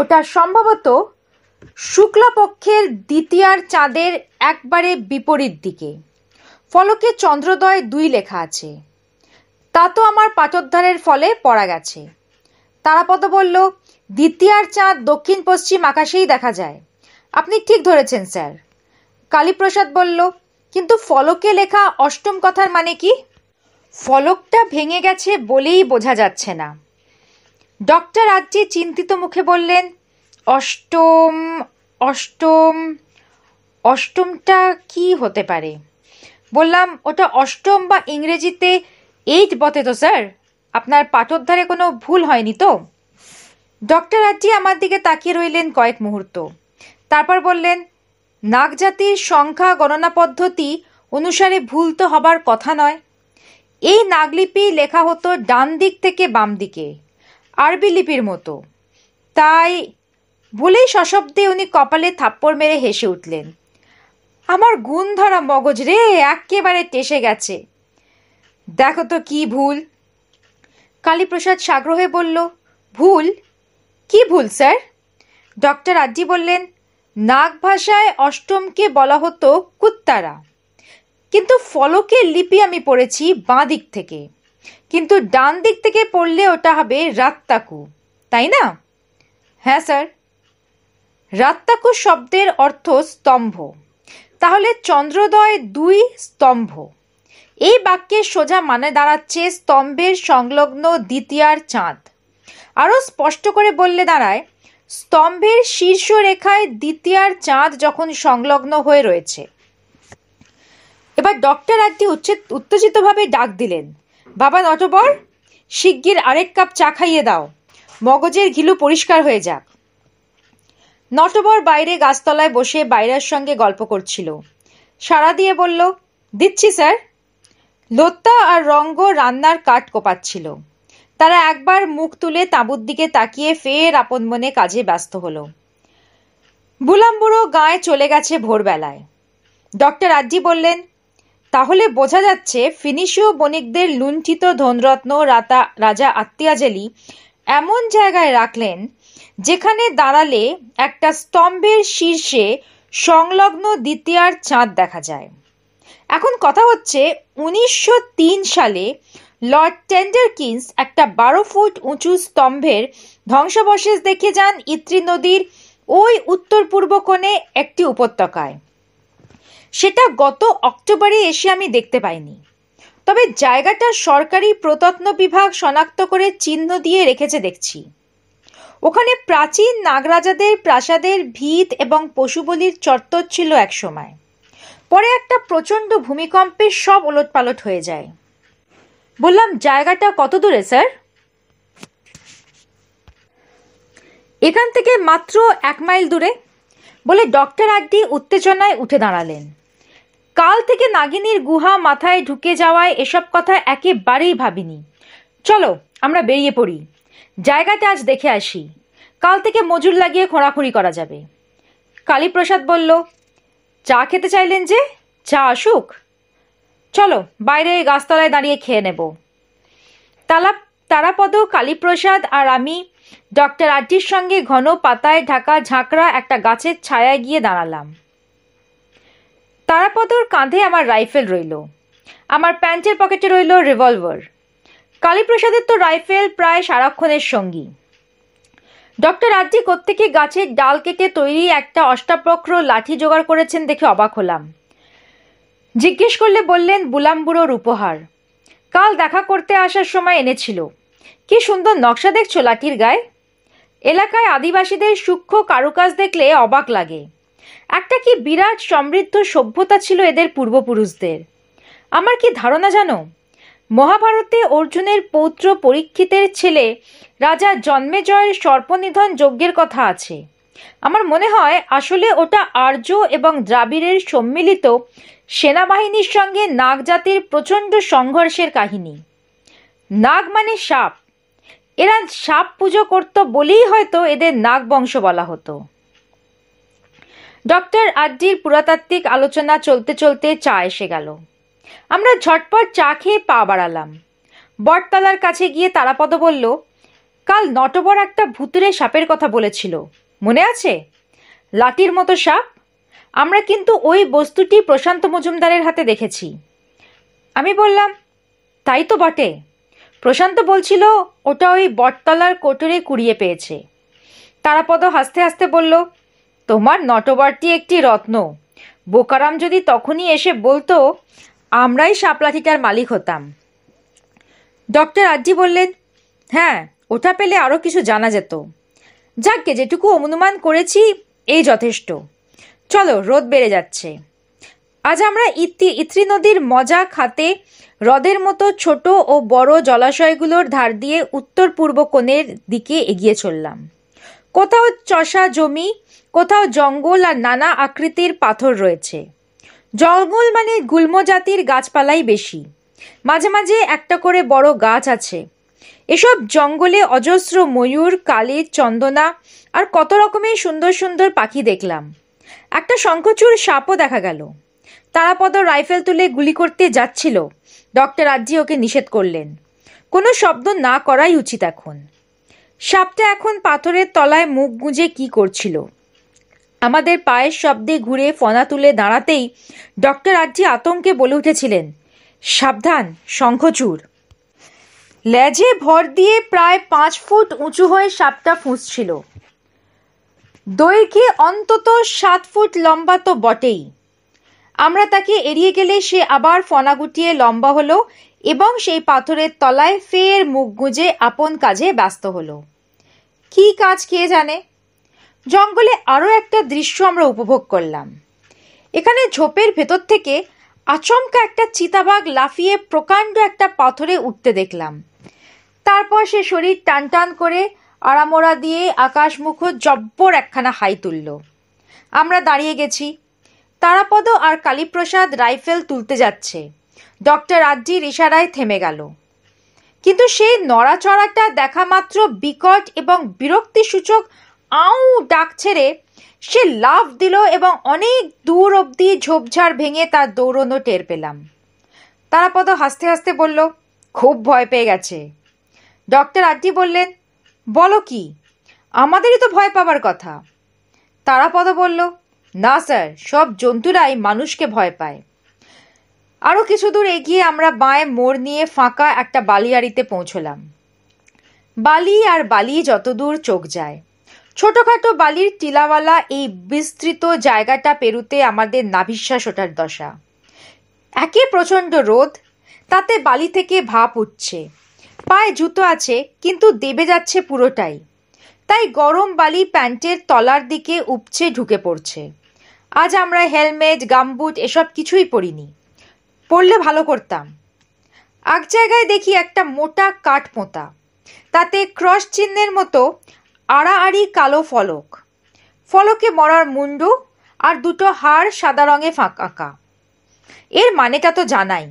ওটা সম্ভবত শুক্লাপক্ষের দ্বিতীয়ার চাঁদের একবারে বিপরীত দিকে ফলকে চন্দ্রোদয় দুই লেখা আছে তা তো আমার পাচোদ্ধারের ফলে পড়া গেছে তারাপদ বলল দ্বিতীয়ার চাঁদ দক্ষিণ পশ্চিম আকাশেই দেখা যায় আপনি ঠিক ধরেছেন স্যার কালীপ্রসাদ বলল কিন্তু ফলকে লেখা অষ্টম কথার মানে কি ফলকটা ভেঙে গেছে বলেই বোঝা যাচ্ছে না ডক্টর আজ্জি চিন্তিত মুখে বললেন অষ্টম অষ্টম অষ্টমটা কি হতে পারে বললাম ওটা অষ্টম বা ইংরেজিতে এইট বতে তো স্যার আপনার পাঠোদ্ধারে কোনো ভুল হয়নি তো ডক্টর আজ্জি আমার দিকে তাকিয়ে রইলেন কয়েক মুহূর্ত তারপর বললেন নাগজাতির সংখ্যা গণনা পদ্ধতি অনুসারে ভুল তো হবার কথা নয় এই নাগলিপি লেখা হতো ডান দিক থেকে বাম দিকে আরবি লিপির মতো তাই বলেই সশব্দে উনি কপালে থাপ্পড় মেরে হেসে উঠলেন আমার গুণ ধরা মগজ রে একেবারে টেসে গেছে দেখো তো কি ভুল কালীপ্রসাদ সাগ্রহে বলল ভুল কি ভুল স্যার ডক্টর আজ্জি বললেন নাগ ভাষায় অষ্টমকে বলা হতো কুত্তারা কিন্তু ফলকে লিপি আমি পড়েছি বাঁ দিক থেকে কিন্তু ডান দিক থেকে পড়লে ওটা হবে রাত্তাকু তাই না হ্যাঁ স্যার রাত্তাকু শব্দের অর্থ স্তম্ভ তাহলে চন্দ্রোদয় দুই স্তম্ভ এই বাক্যের সোজা মানে দাঁড়াচ্ছে স্তম্ভের সংলগ্ন দ্বিতীয়ার চাঁদ আরও স্পষ্ট করে বললে দাঁড়ায় স্তম্ভের শীর্ষ রেখায় দ্বিতীয়ার চাঁদ যখন সংলগ্ন হয়ে রয়েছে এবার ডক্টর একটি উচ্ছেদ উত্তেজিতভাবে ডাক দিলেন বাবা নটবর শিগগির আরেক কাপ চা খাইয়ে দাও মগজের ঘিলু পরিষ্কার হয়ে যাক নটবর বাইরে গাছতলায় বসে বাইরের সঙ্গে গল্প করছিল সারা দিয়ে বলল দিচ্ছি স্যার লোত্তা আর রঙ্গ রান্নার কাঠ কোপাচ্ছিল তারা একবার মুখ তুলে তাঁবুর দিকে তাকিয়ে ফের আপন মনে কাজে ব্যস্ত হল বুলাম্বুড়ো গায়ে চলে গেছে ভোরবেলায় ডক্টর আজ্জি বললেন তাহলে বোঝা যাচ্ছে ফিনিশীয় বণিকদের লুণ্ঠিত ধনরত্ন রাতা রাজা আত্মিয়াজেলি এমন জায়গায় রাখলেন যেখানে দাঁড়ালে একটা স্তম্ভের শীর্ষে সংলগ্ন দ্বিতীয়ার চাঁদ দেখা যায় এখন কথা হচ্ছে উনিশশো সালে লর্ড টেন্ডারকিন্স একটা বারো ফুট উঁচু স্তম্ভের ধ্বংসাবশেষ দেখে যান ইত্রি নদীর ওই উত্তর পূর্ব কোণে একটি উপত্যকায় সেটা গত অক্টোবরে এসে আমি দেখতে পাইনি তবে জায়গাটা সরকারি প্রতত্ন বিভাগ শনাক্ত করে চিহ্ন দিয়ে রেখেছে দেখছি ওখানে প্রাচীন নাগরাজাদের প্রাসাদের ভিত এবং পশুবলির চত্বর ছিল একসময় পরে একটা প্রচণ্ড ভূমিকম্পে সব ওলটপালট হয়ে যায় বললাম জায়গাটা কত দূরে স্যার এখান থেকে মাত্র এক মাইল দূরে বলে ডক্টর আড্ডি উত্তেজনায় উঠে দাঁড়ালেন কাল থেকে নাগিনীর গুহা মাথায় ঢুকে যাওয়ায় এসব কথা একেবারেই ভাবিনি চলো আমরা বেরিয়ে পড়ি জায়গাটা আজ দেখে আসি কাল থেকে মজুর লাগিয়ে খোঁড়াখুঁড়ি করা যাবে কালীপ্রসাদ বলল চা খেতে চাইলেন যে চা আসুক চলো বাইরে গাছতলায় দাঁড়িয়ে খেয়ে নেব তালা তারাপদ কালীপ্রসাদ আর আমি ডক্টর আড্ডির সঙ্গে ঘন পাতায় ঢাকা ঝাঁকড়া একটা গাছের ছায়ায় গিয়ে দাঁড়ালাম তারাপদর কাঁধে আমার রাইফেল রইল আমার প্যান্টের পকেটে রইল রিভলভার কালীপ্রসাদের তো রাইফেল প্রায় সারাক্ষণের সঙ্গী ডক্টর রাজ্জি কোত্থেকে গাছের ডাল কেটে তৈরি একটা অষ্টাপক্র লাঠি জোগাড় করেছেন দেখে অবাক হলাম জিজ্ঞেস করলে বললেন বুলামবুড়োর উপহার কাল দেখা করতে আসার সময় এনেছিল কি সুন্দর নকশা দেখছো লাঠির গায়ে এলাকায় আদিবাসীদের সূক্ষ্ম কারুকাজ দেখলে অবাক লাগে একটা কি বিরাট সমৃদ্ধ সভ্যতা ছিল এদের পূর্বপুরুষদের আমার কি ধারণা জানো মহাভারতে অর্জুনের পৌত্র পরীক্ষিতের ছেলে রাজা জন্মেজয়ের সর্পনিধন যজ্ঞের কথা আছে আমার মনে হয় আসলে ওটা আর্য এবং দ্রাবিড়ের সম্মিলিত সেনাবাহিনীর সঙ্গে নাগ জাতির প্রচণ্ড সংঘর্ষের কাহিনী নাগ মানে সাপ এরা সাপ পুজো করত বলেই হয়তো এদের নাগ বংশ বলা হতো ডক্টর আড্ডির পুরাতাত্ত্বিক আলোচনা চলতে চলতে চা এসে গেল আমরা ঝটপট চা খেয়ে পা বাড়ালাম বটতলার কাছে গিয়ে তারাপদ বলল কাল নটবর একটা ভুতুরে সাপের কথা বলেছিল মনে আছে লাঠির মতো সাপ আমরা কিন্তু ওই বস্তুটি প্রশান্ত মজুমদারের হাতে দেখেছি আমি বললাম তাই তো বটে প্রশান্ত বলছিল ওটা ওই বটতলার কোটরে কুড়িয়ে পেয়েছে তারাপদ হাসতে হাসতে বলল তোমার নটবারটি একটি রত্ন বোকারাম যদি তখনই এসে বলতো আমরাই শাপলাঠিটার মালিক হতাম ডক্টর আজ্জি বললেন হ্যাঁ ওটা পেলে আরও কিছু জানা যেত যাককে যেটুকু অনুমান করেছি এই যথেষ্ট চলো রোদ বেড়ে যাচ্ছে আজ আমরা ইতি ইত্রি নদীর মজা খাতে হ্রদের মতো ছোট ও বড় জলাশয়গুলোর ধার দিয়ে উত্তর পূর্ব কোণের দিকে এগিয়ে চললাম কোথাও চষা জমি কোথাও জঙ্গল আর নানা আকৃতির পাথর রয়েছে জঙ্গল মানে গুল্ম জাতির গাছপালাই বেশি মাঝে মাঝে একটা করে বড় গাছ আছে এসব জঙ্গলে অজস্র ময়ূর কালি চন্দনা আর কত রকমের সুন্দর সুন্দর পাখি দেখলাম একটা শঙ্খচূর সাপও দেখা গেল তারাপদ রাইফেল তুলে গুলি করতে যাচ্ছিল ডক্টর আজ্জি ওকে নিষেধ করলেন কোনো শব্দ না করাই উচিত এখন সাপটা এখন পাথরের তলায় মুখ গুঁজে কি করছিল আমাদের পায়ের শব্দে ঘুরে ফনা তুলে দাঁড়াতেই ডক্টর আজ্জি আতঙ্কে বলে উঠেছিলেন সাবধান শঙ্খচূড় লেজে ভর দিয়ে প্রায় পাঁচ ফুট উঁচু হয়ে সাপটা ফুঁসছিল দৈর্ঘ্যে অন্তত সাত ফুট লম্বা তো বটেই আমরা তাকে এড়িয়ে গেলে সে আবার ফনা গুটিয়ে লম্বা হলো এবং সেই পাথরের তলায় ফের মুখ গুঁজে আপন কাজে ব্যস্ত হলো কি কাজ কে জানে জঙ্গলে আরও একটা দৃশ্য আমরা উপভোগ করলাম এখানে ঝোপের ভেতর থেকে আচমকা একটা চিতাবাঘ লাফিয়ে প্রকাণ্ড একটা পাথরে উঠতে দেখলাম তারপর সে শরীর টান টান করে আড়ামোড়া দিয়ে আকাশমুখ জব্বর একখানা হাই তুলল আমরা দাঁড়িয়ে গেছি তারাপদ আর কালীপ্রসাদ রাইফেল তুলতে যাচ্ছে ডক্টর আজ্জির ইশারায় থেমে গেল কিন্তু সেই নড়াচড়াটা দেখা মাত্র বিকট এবং বিরক্তিসূচক আউ ডাক ছেড়ে সে লাভ দিল এবং অনেক দূর অবধি ঝোপঝাড় ভেঙে তার দৌড়নো টের পেলাম তারাপদ হাসতে হাসতে বলল খুব ভয় পেয়ে গেছে ডক্টর আড্ডি বললেন বলো কি আমাদেরই তো ভয় পাবার কথা তারাপদ বলল না স্যার সব জন্তুরাই মানুষকে ভয় পায় আরও কিছু দূর এগিয়ে আমরা বাঁয়ে মোড় নিয়ে ফাঁকা একটা বালিয়াড়িতে পৌঁছলাম বালি আর বালি যতদূর চোখ যায় ছোটোখাটো বালির টিলাওয়ালা এই বিস্তৃত জায়গাটা পেরুতে আমাদের নাভিশ্বাস ওঠার দশা একে প্রচণ্ড রোদ তাতে বালি থেকে ভাপ উঠছে পায়ে জুতো আছে কিন্তু দেবে যাচ্ছে পুরোটাই তাই গরম বালি প্যান্টের তলার দিকে উপচে ঢুকে পড়ছে আজ আমরা হেলমেট গামবুট এসব কিছুই পরিনি পড়লে ভালো করতাম এক জায়গায় দেখি একটা মোটা কাঠ পোঁতা তাতে ক্রস চিহ্নের মতো আড়াআড়ি কালো ফলক ফলকে মরার মুন্ডু আর দুটো হাড় সাদা রঙে ফাঁক আঁকা এর মানেটা তো জানাই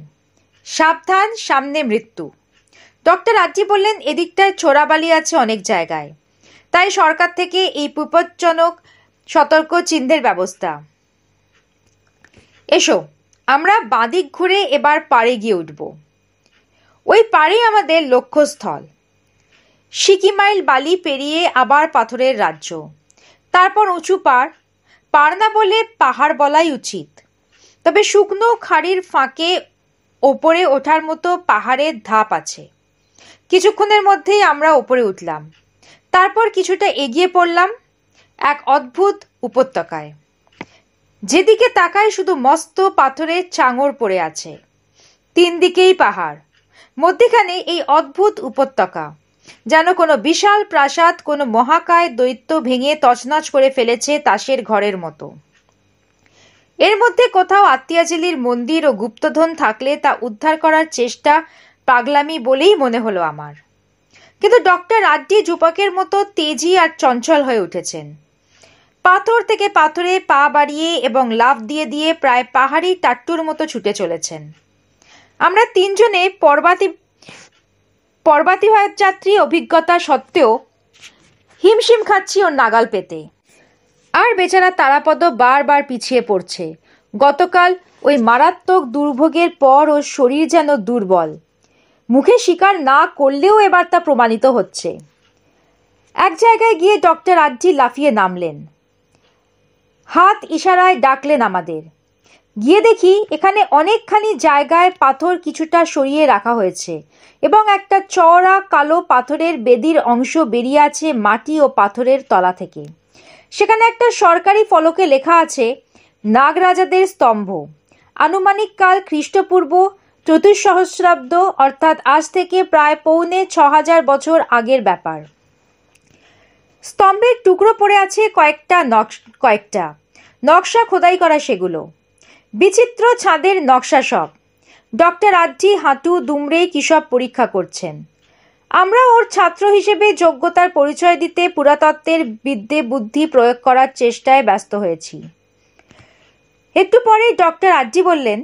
সাবধান সামনে মৃত্যু ডক্টর আজ্জি বললেন এদিকটায় ছোড়াবালি আছে অনেক জায়গায় তাই সরকার থেকে এই বিপজ্জনক সতর্ক চিহ্নের ব্যবস্থা এসো আমরা বাঁদিক ঘুরে এবার পাড়ে গিয়ে উঠব ওই পাড়ে আমাদের লক্ষ্যস্থল সিকিমাইল বালি পেরিয়ে আবার পাথরের রাজ্য তারপর উঁচু পাড় পাড় না বলে পাহাড় বলাই উচিত তবে শুকনো খাড়ির ফাঁকে ওপরে ওঠার মতো পাহাড়ের ধাপ আছে কিছুক্ষণের মধ্যেই আমরা ওপরে উঠলাম তারপর কিছুটা এগিয়ে পড়লাম এক অদ্ভুত উপত্যকায় যেদিকে তাকায় শুধু মস্ত পাথরের চাঙর পড়ে আছে তিন দিকেই পাহাড় মধ্যেখানে এই অদ্ভুত উপত্যকা যেন কোনো বিশাল প্রাসাদ কোনো মহাকায় দৈত্য ভেঙে তছনছ করে ফেলেছে তাসের ঘরের মতো এর মধ্যে কোথাও আত্মিয়াজিলির মন্দির ও গুপ্তধন থাকলে তা উদ্ধার করার চেষ্টা পাগলামি বলেই মনে হলো আমার কিন্তু ডক্টর আড্ডি জুপাকের মতো তেজি আর চঞ্চল হয়ে উঠেছেন পাথর থেকে পাথরে পা বাড়িয়ে এবং লাভ দিয়ে দিয়ে প্রায় পাহাড়ি টাট্টুর মতো ছুটে চলেছেন আমরা তিনজনে পর্বাতি পর্বাতিভাব যাত্রী অভিজ্ঞতা সত্ত্বেও হিমশিম খাচ্ছি ওর নাগাল পেতে আর বেচারা তারাপদ বারবার পিছিয়ে পড়ছে গতকাল ওই মারাত্মক দুর্ভোগের পর ওর শরীর যেন দুর্বল মুখে স্বীকার না করলেও এবার তা প্রমাণিত হচ্ছে এক জায়গায় গিয়ে ডক্টর আজ্জি লাফিয়ে নামলেন হাত ইশারায় ডাকলেন আমাদের গিয়ে দেখি এখানে অনেকখানি জায়গায় পাথর কিছুটা সরিয়ে রাখা হয়েছে এবং একটা চওড়া কালো পাথরের বেদির অংশ বেরিয়ে আছে মাটি ও পাথরের তলা থেকে সেখানে একটা সরকারি ফলকে লেখা আছে নাগরাজাদের স্তম্ভ আনুমানিক কাল খ্রিস্টপূর্ব চতুর্সহস্রাব্দ অর্থাৎ আজ থেকে প্রায় পৌনে ছ হাজার বছর আগের ব্যাপার স্তম্ভের টুকরো পড়ে আছে কয়েকটা নকশ কয়েকটা নকশা খোদাই করা সেগুলো বিচিত্র ছাদের নকশা সব ডক্টর আড্ডি হাঁটু দুমড়ে কিসব পরীক্ষা করছেন আমরা ওর ছাত্র হিসেবে যোগ্যতার পরিচয় দিতে পুরাতত্ত্বের বিদ্যে বুদ্ধি প্রয়োগ করার চেষ্টায় ব্যস্ত হয়েছি একটু পরে ডক্টর আড্ডি বললেন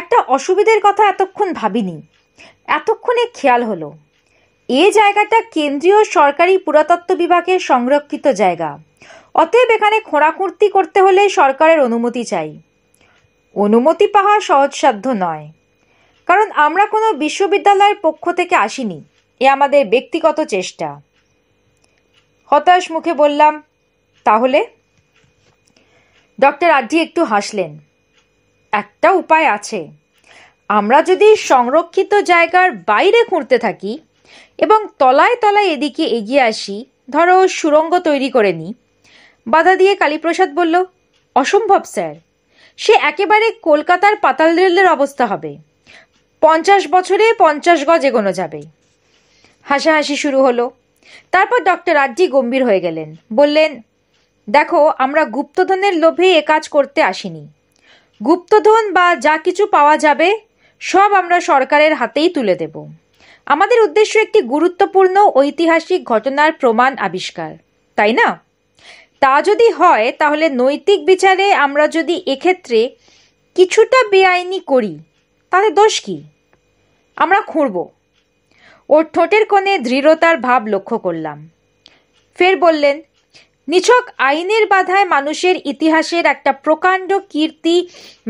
একটা অসুবিধের কথা এতক্ষণ ভাবিনি এতক্ষণে খেয়াল হলো এ জায়গাটা কেন্দ্রীয় সরকারি পুরাতত্ত্ব বিভাগের সংরক্ষিত জায়গা অতএব এখানে খোঁড়াখুঁড়তি করতে হলে সরকারের অনুমতি চাই অনুমতি পাওয়া সহজসাধ্য নয় কারণ আমরা কোনো বিশ্ববিদ্যালয়ের পক্ষ থেকে আসিনি এ আমাদের ব্যক্তিগত চেষ্টা হতাশ মুখে বললাম তাহলে ডক্টর আড্ডি একটু হাসলেন একটা উপায় আছে আমরা যদি সংরক্ষিত জায়গার বাইরে খুঁড়তে থাকি এবং তলায় তলায় এদিকে এগিয়ে আসি ধরো সুরঙ্গ তৈরি করে নিই বাধা দিয়ে কালীপ্রসাদ বলল অসম্ভব স্যার সে একেবারে কলকাতার পাতাল রেলের অবস্থা হবে পঞ্চাশ বছরে পঞ্চাশ গজ এগোনো যাবে হাসাহাসি শুরু হলো তারপর ডক্টর রাজ্জি গম্ভীর হয়ে গেলেন বললেন দেখো আমরা গুপ্তধনের লোভে এ কাজ করতে আসিনি গুপ্তধন বা যা কিছু পাওয়া যাবে সব আমরা সরকারের হাতেই তুলে দেব আমাদের উদ্দেশ্য একটি গুরুত্বপূর্ণ ঐতিহাসিক ঘটনার প্রমাণ আবিষ্কার তাই না তা যদি হয় তাহলে নৈতিক বিচারে আমরা যদি এক্ষেত্রে কিছুটা বেআইনি করি তাহলে দোষ কি আমরা খুঁড়ব ওর ঠোঁটের কোণে দৃঢ়তার ভাব লক্ষ্য করলাম ফের বললেন নিছক আইনের বাধায় মানুষের ইতিহাসের একটা প্রকাণ্ড কীর্তি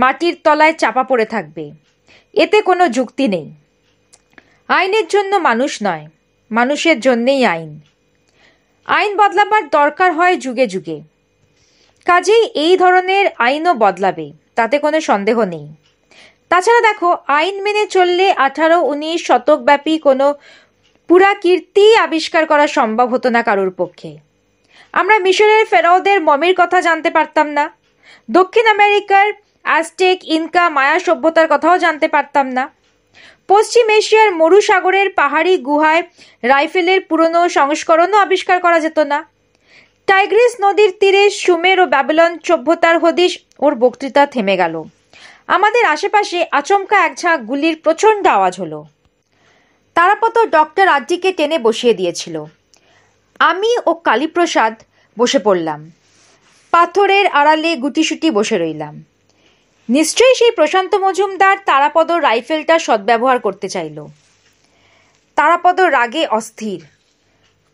মাটির তলায় চাপা পড়ে থাকবে এতে কোনো যুক্তি নেই আইনের জন্য মানুষ নয় মানুষের জন্যেই আইন আইন বদলাবার দরকার হয় যুগে যুগে কাজেই এই ধরনের আইনও বদলাবে তাতে কোনো সন্দেহ নেই তাছাড়া দেখো আইন মেনে চললে আঠারো উনিশ শতকব্যাপী কোনো পুরা কীর্তি আবিষ্কার করা সম্ভব হতো না কারোর পক্ষে আমরা মিশরের ফেরাওদের মমির কথা জানতে পারতাম না দক্ষিণ আমেরিকার আস্টেক ইনকা মায়া সভ্যতার কথাও জানতে পারতাম না পশ্চিম এশিয়ার মরু সাগরের পাহাড়ি গুহায় রাইফেলের পুরনো সংস্করণও আবিষ্কার করা যেত না টাইগ্রিস নদীর তীরে সুমের ও ব্যাবলন সভ্যতার হদিস ওর বক্তৃতা থেমে গেল আমাদের আশেপাশে আচমকা এক ঝাঁক গুলির প্রচণ্ড আওয়াজ হলো তারাপত ডক্টর আড্ডিকে টেনে বসিয়ে দিয়েছিল আমি ও কালীপ্রসাদ বসে পড়লাম পাথরের আড়ালে গুটিসুটি বসে রইলাম নিশ্চয়ই সেই প্রশান্ত মজুমদার তারাপদ রাইফেলটা সদ্ব্যবহার করতে চাইল তারাপদ রাগে অস্থির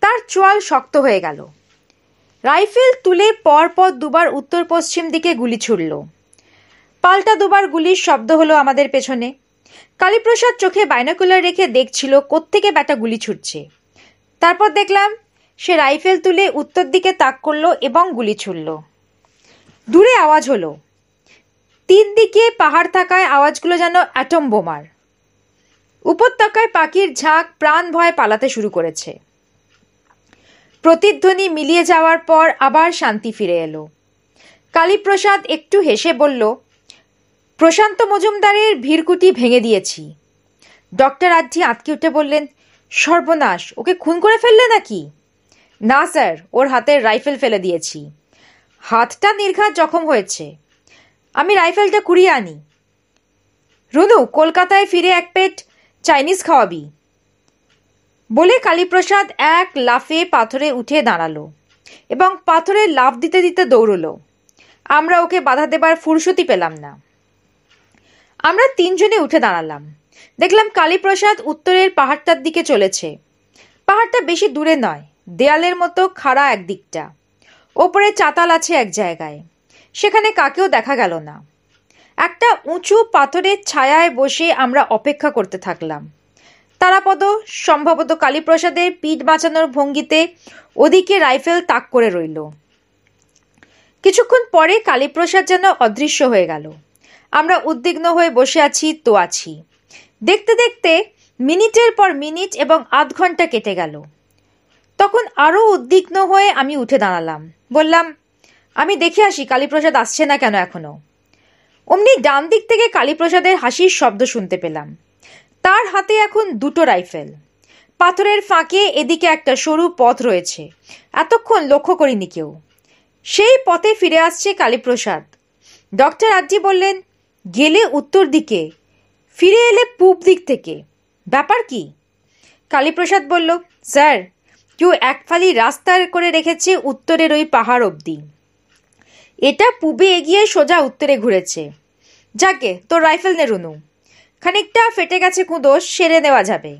তার চোয়াল শক্ত হয়ে গেল রাইফেল তুলে পরপর দুবার উত্তর পশ্চিম দিকে গুলি ছুড়ল পাল্টা দুবার গুলির শব্দ হলো আমাদের পেছনে কালীপ্রসাদ চোখে বাইনাকুলার রেখে দেখছিল কোত্থেকে ব্যাটা গুলি ছুটছে তারপর দেখলাম সে রাইফেল তুলে উত্তর দিকে তাক করল এবং গুলি ছুড়ল দূরে আওয়াজ হলো তিন দিকে পাহাড় থাকায় আওয়াজগুলো যেন অ্যাটম বোমার উপত্যকায় পাখির ঝাঁক প্রাণ ভয় পালাতে শুরু করেছে প্রতিধ্বনি মিলিয়ে যাওয়ার পর আবার শান্তি ফিরে এলো কালীপ্রসাদ একটু হেসে বলল প্রশান্ত মজুমদারের ভিড়কুটি ভেঙে দিয়েছি ডক্টর আজ্জি আঁতকে উঠে বললেন সর্বনাশ ওকে খুন করে ফেললে নাকি না স্যার ওর হাতে রাইফেল ফেলে দিয়েছি হাতটা নির্ঘাত জখম হয়েছে আমি রাইফেলটা কুড়িয়ে আনি রুনু কলকাতায় ফিরে এক পেট চাইনিজ খাওয়াবি বলে কালীপ্রসাদ এক লাফে পাথরে উঠে দাঁড়ালো এবং পাথরে লাফ দিতে দিতে দৌড়লো আমরা ওকে বাধা দেবার ফুরসতি পেলাম না আমরা তিনজনে উঠে দাঁড়ালাম দেখলাম কালীপ্রসাদ উত্তরের পাহাড়টার দিকে চলেছে পাহাড়টা বেশি দূরে নয় দেয়ালের মতো খাড়া একদিকটা ওপরে চাতাল আছে এক জায়গায় সেখানে কাকেও দেখা গেল না একটা উঁচু পাথরের ছায়ায় বসে আমরা অপেক্ষা করতে থাকলাম তারাপদ সম্ভবত কালীপ্রসাদের পিঠ বাঁচানোর ভঙ্গিতে ওদিকে রাইফেল তাক করে রইল কিছুক্ষণ পরে কালীপ্রসাদ যেন অদৃশ্য হয়ে গেল আমরা উদ্বিগ্ন হয়ে বসে আছি তো আছি দেখতে দেখতে মিনিটের পর মিনিট এবং আধ ঘন্টা কেটে গেল তখন আরও উদ্বিগ্ন হয়ে আমি উঠে দাঁড়ালাম বললাম আমি দেখে আসি কালীপ্রসাদ আসছে না কেন এখনও অমনি ডান দিক থেকে কালীপ্রসাদের হাসির শব্দ শুনতে পেলাম তার হাতে এখন দুটো রাইফেল পাথরের ফাঁকে এদিকে একটা সরু পথ রয়েছে এতক্ষণ লক্ষ্য করিনি কেউ সেই পথে ফিরে আসছে কালীপ্রসাদ ডক্টর আড্ডি বললেন গেলে উত্তর দিকে ফিরে এলে পূব দিক থেকে ব্যাপার কি কালীপ্রসাদ বলল স্যার কেউ একফালি রাস্তা করে রেখেছে উত্তরের ওই পাহাড় অবধি এটা পূবে এগিয়ে সোজা উত্তরে ঘুরেছে যাকে তোর রাইফেল নে রুনু খানিকটা ফেটে গেছে কুঁদো সেরে নেওয়া যাবে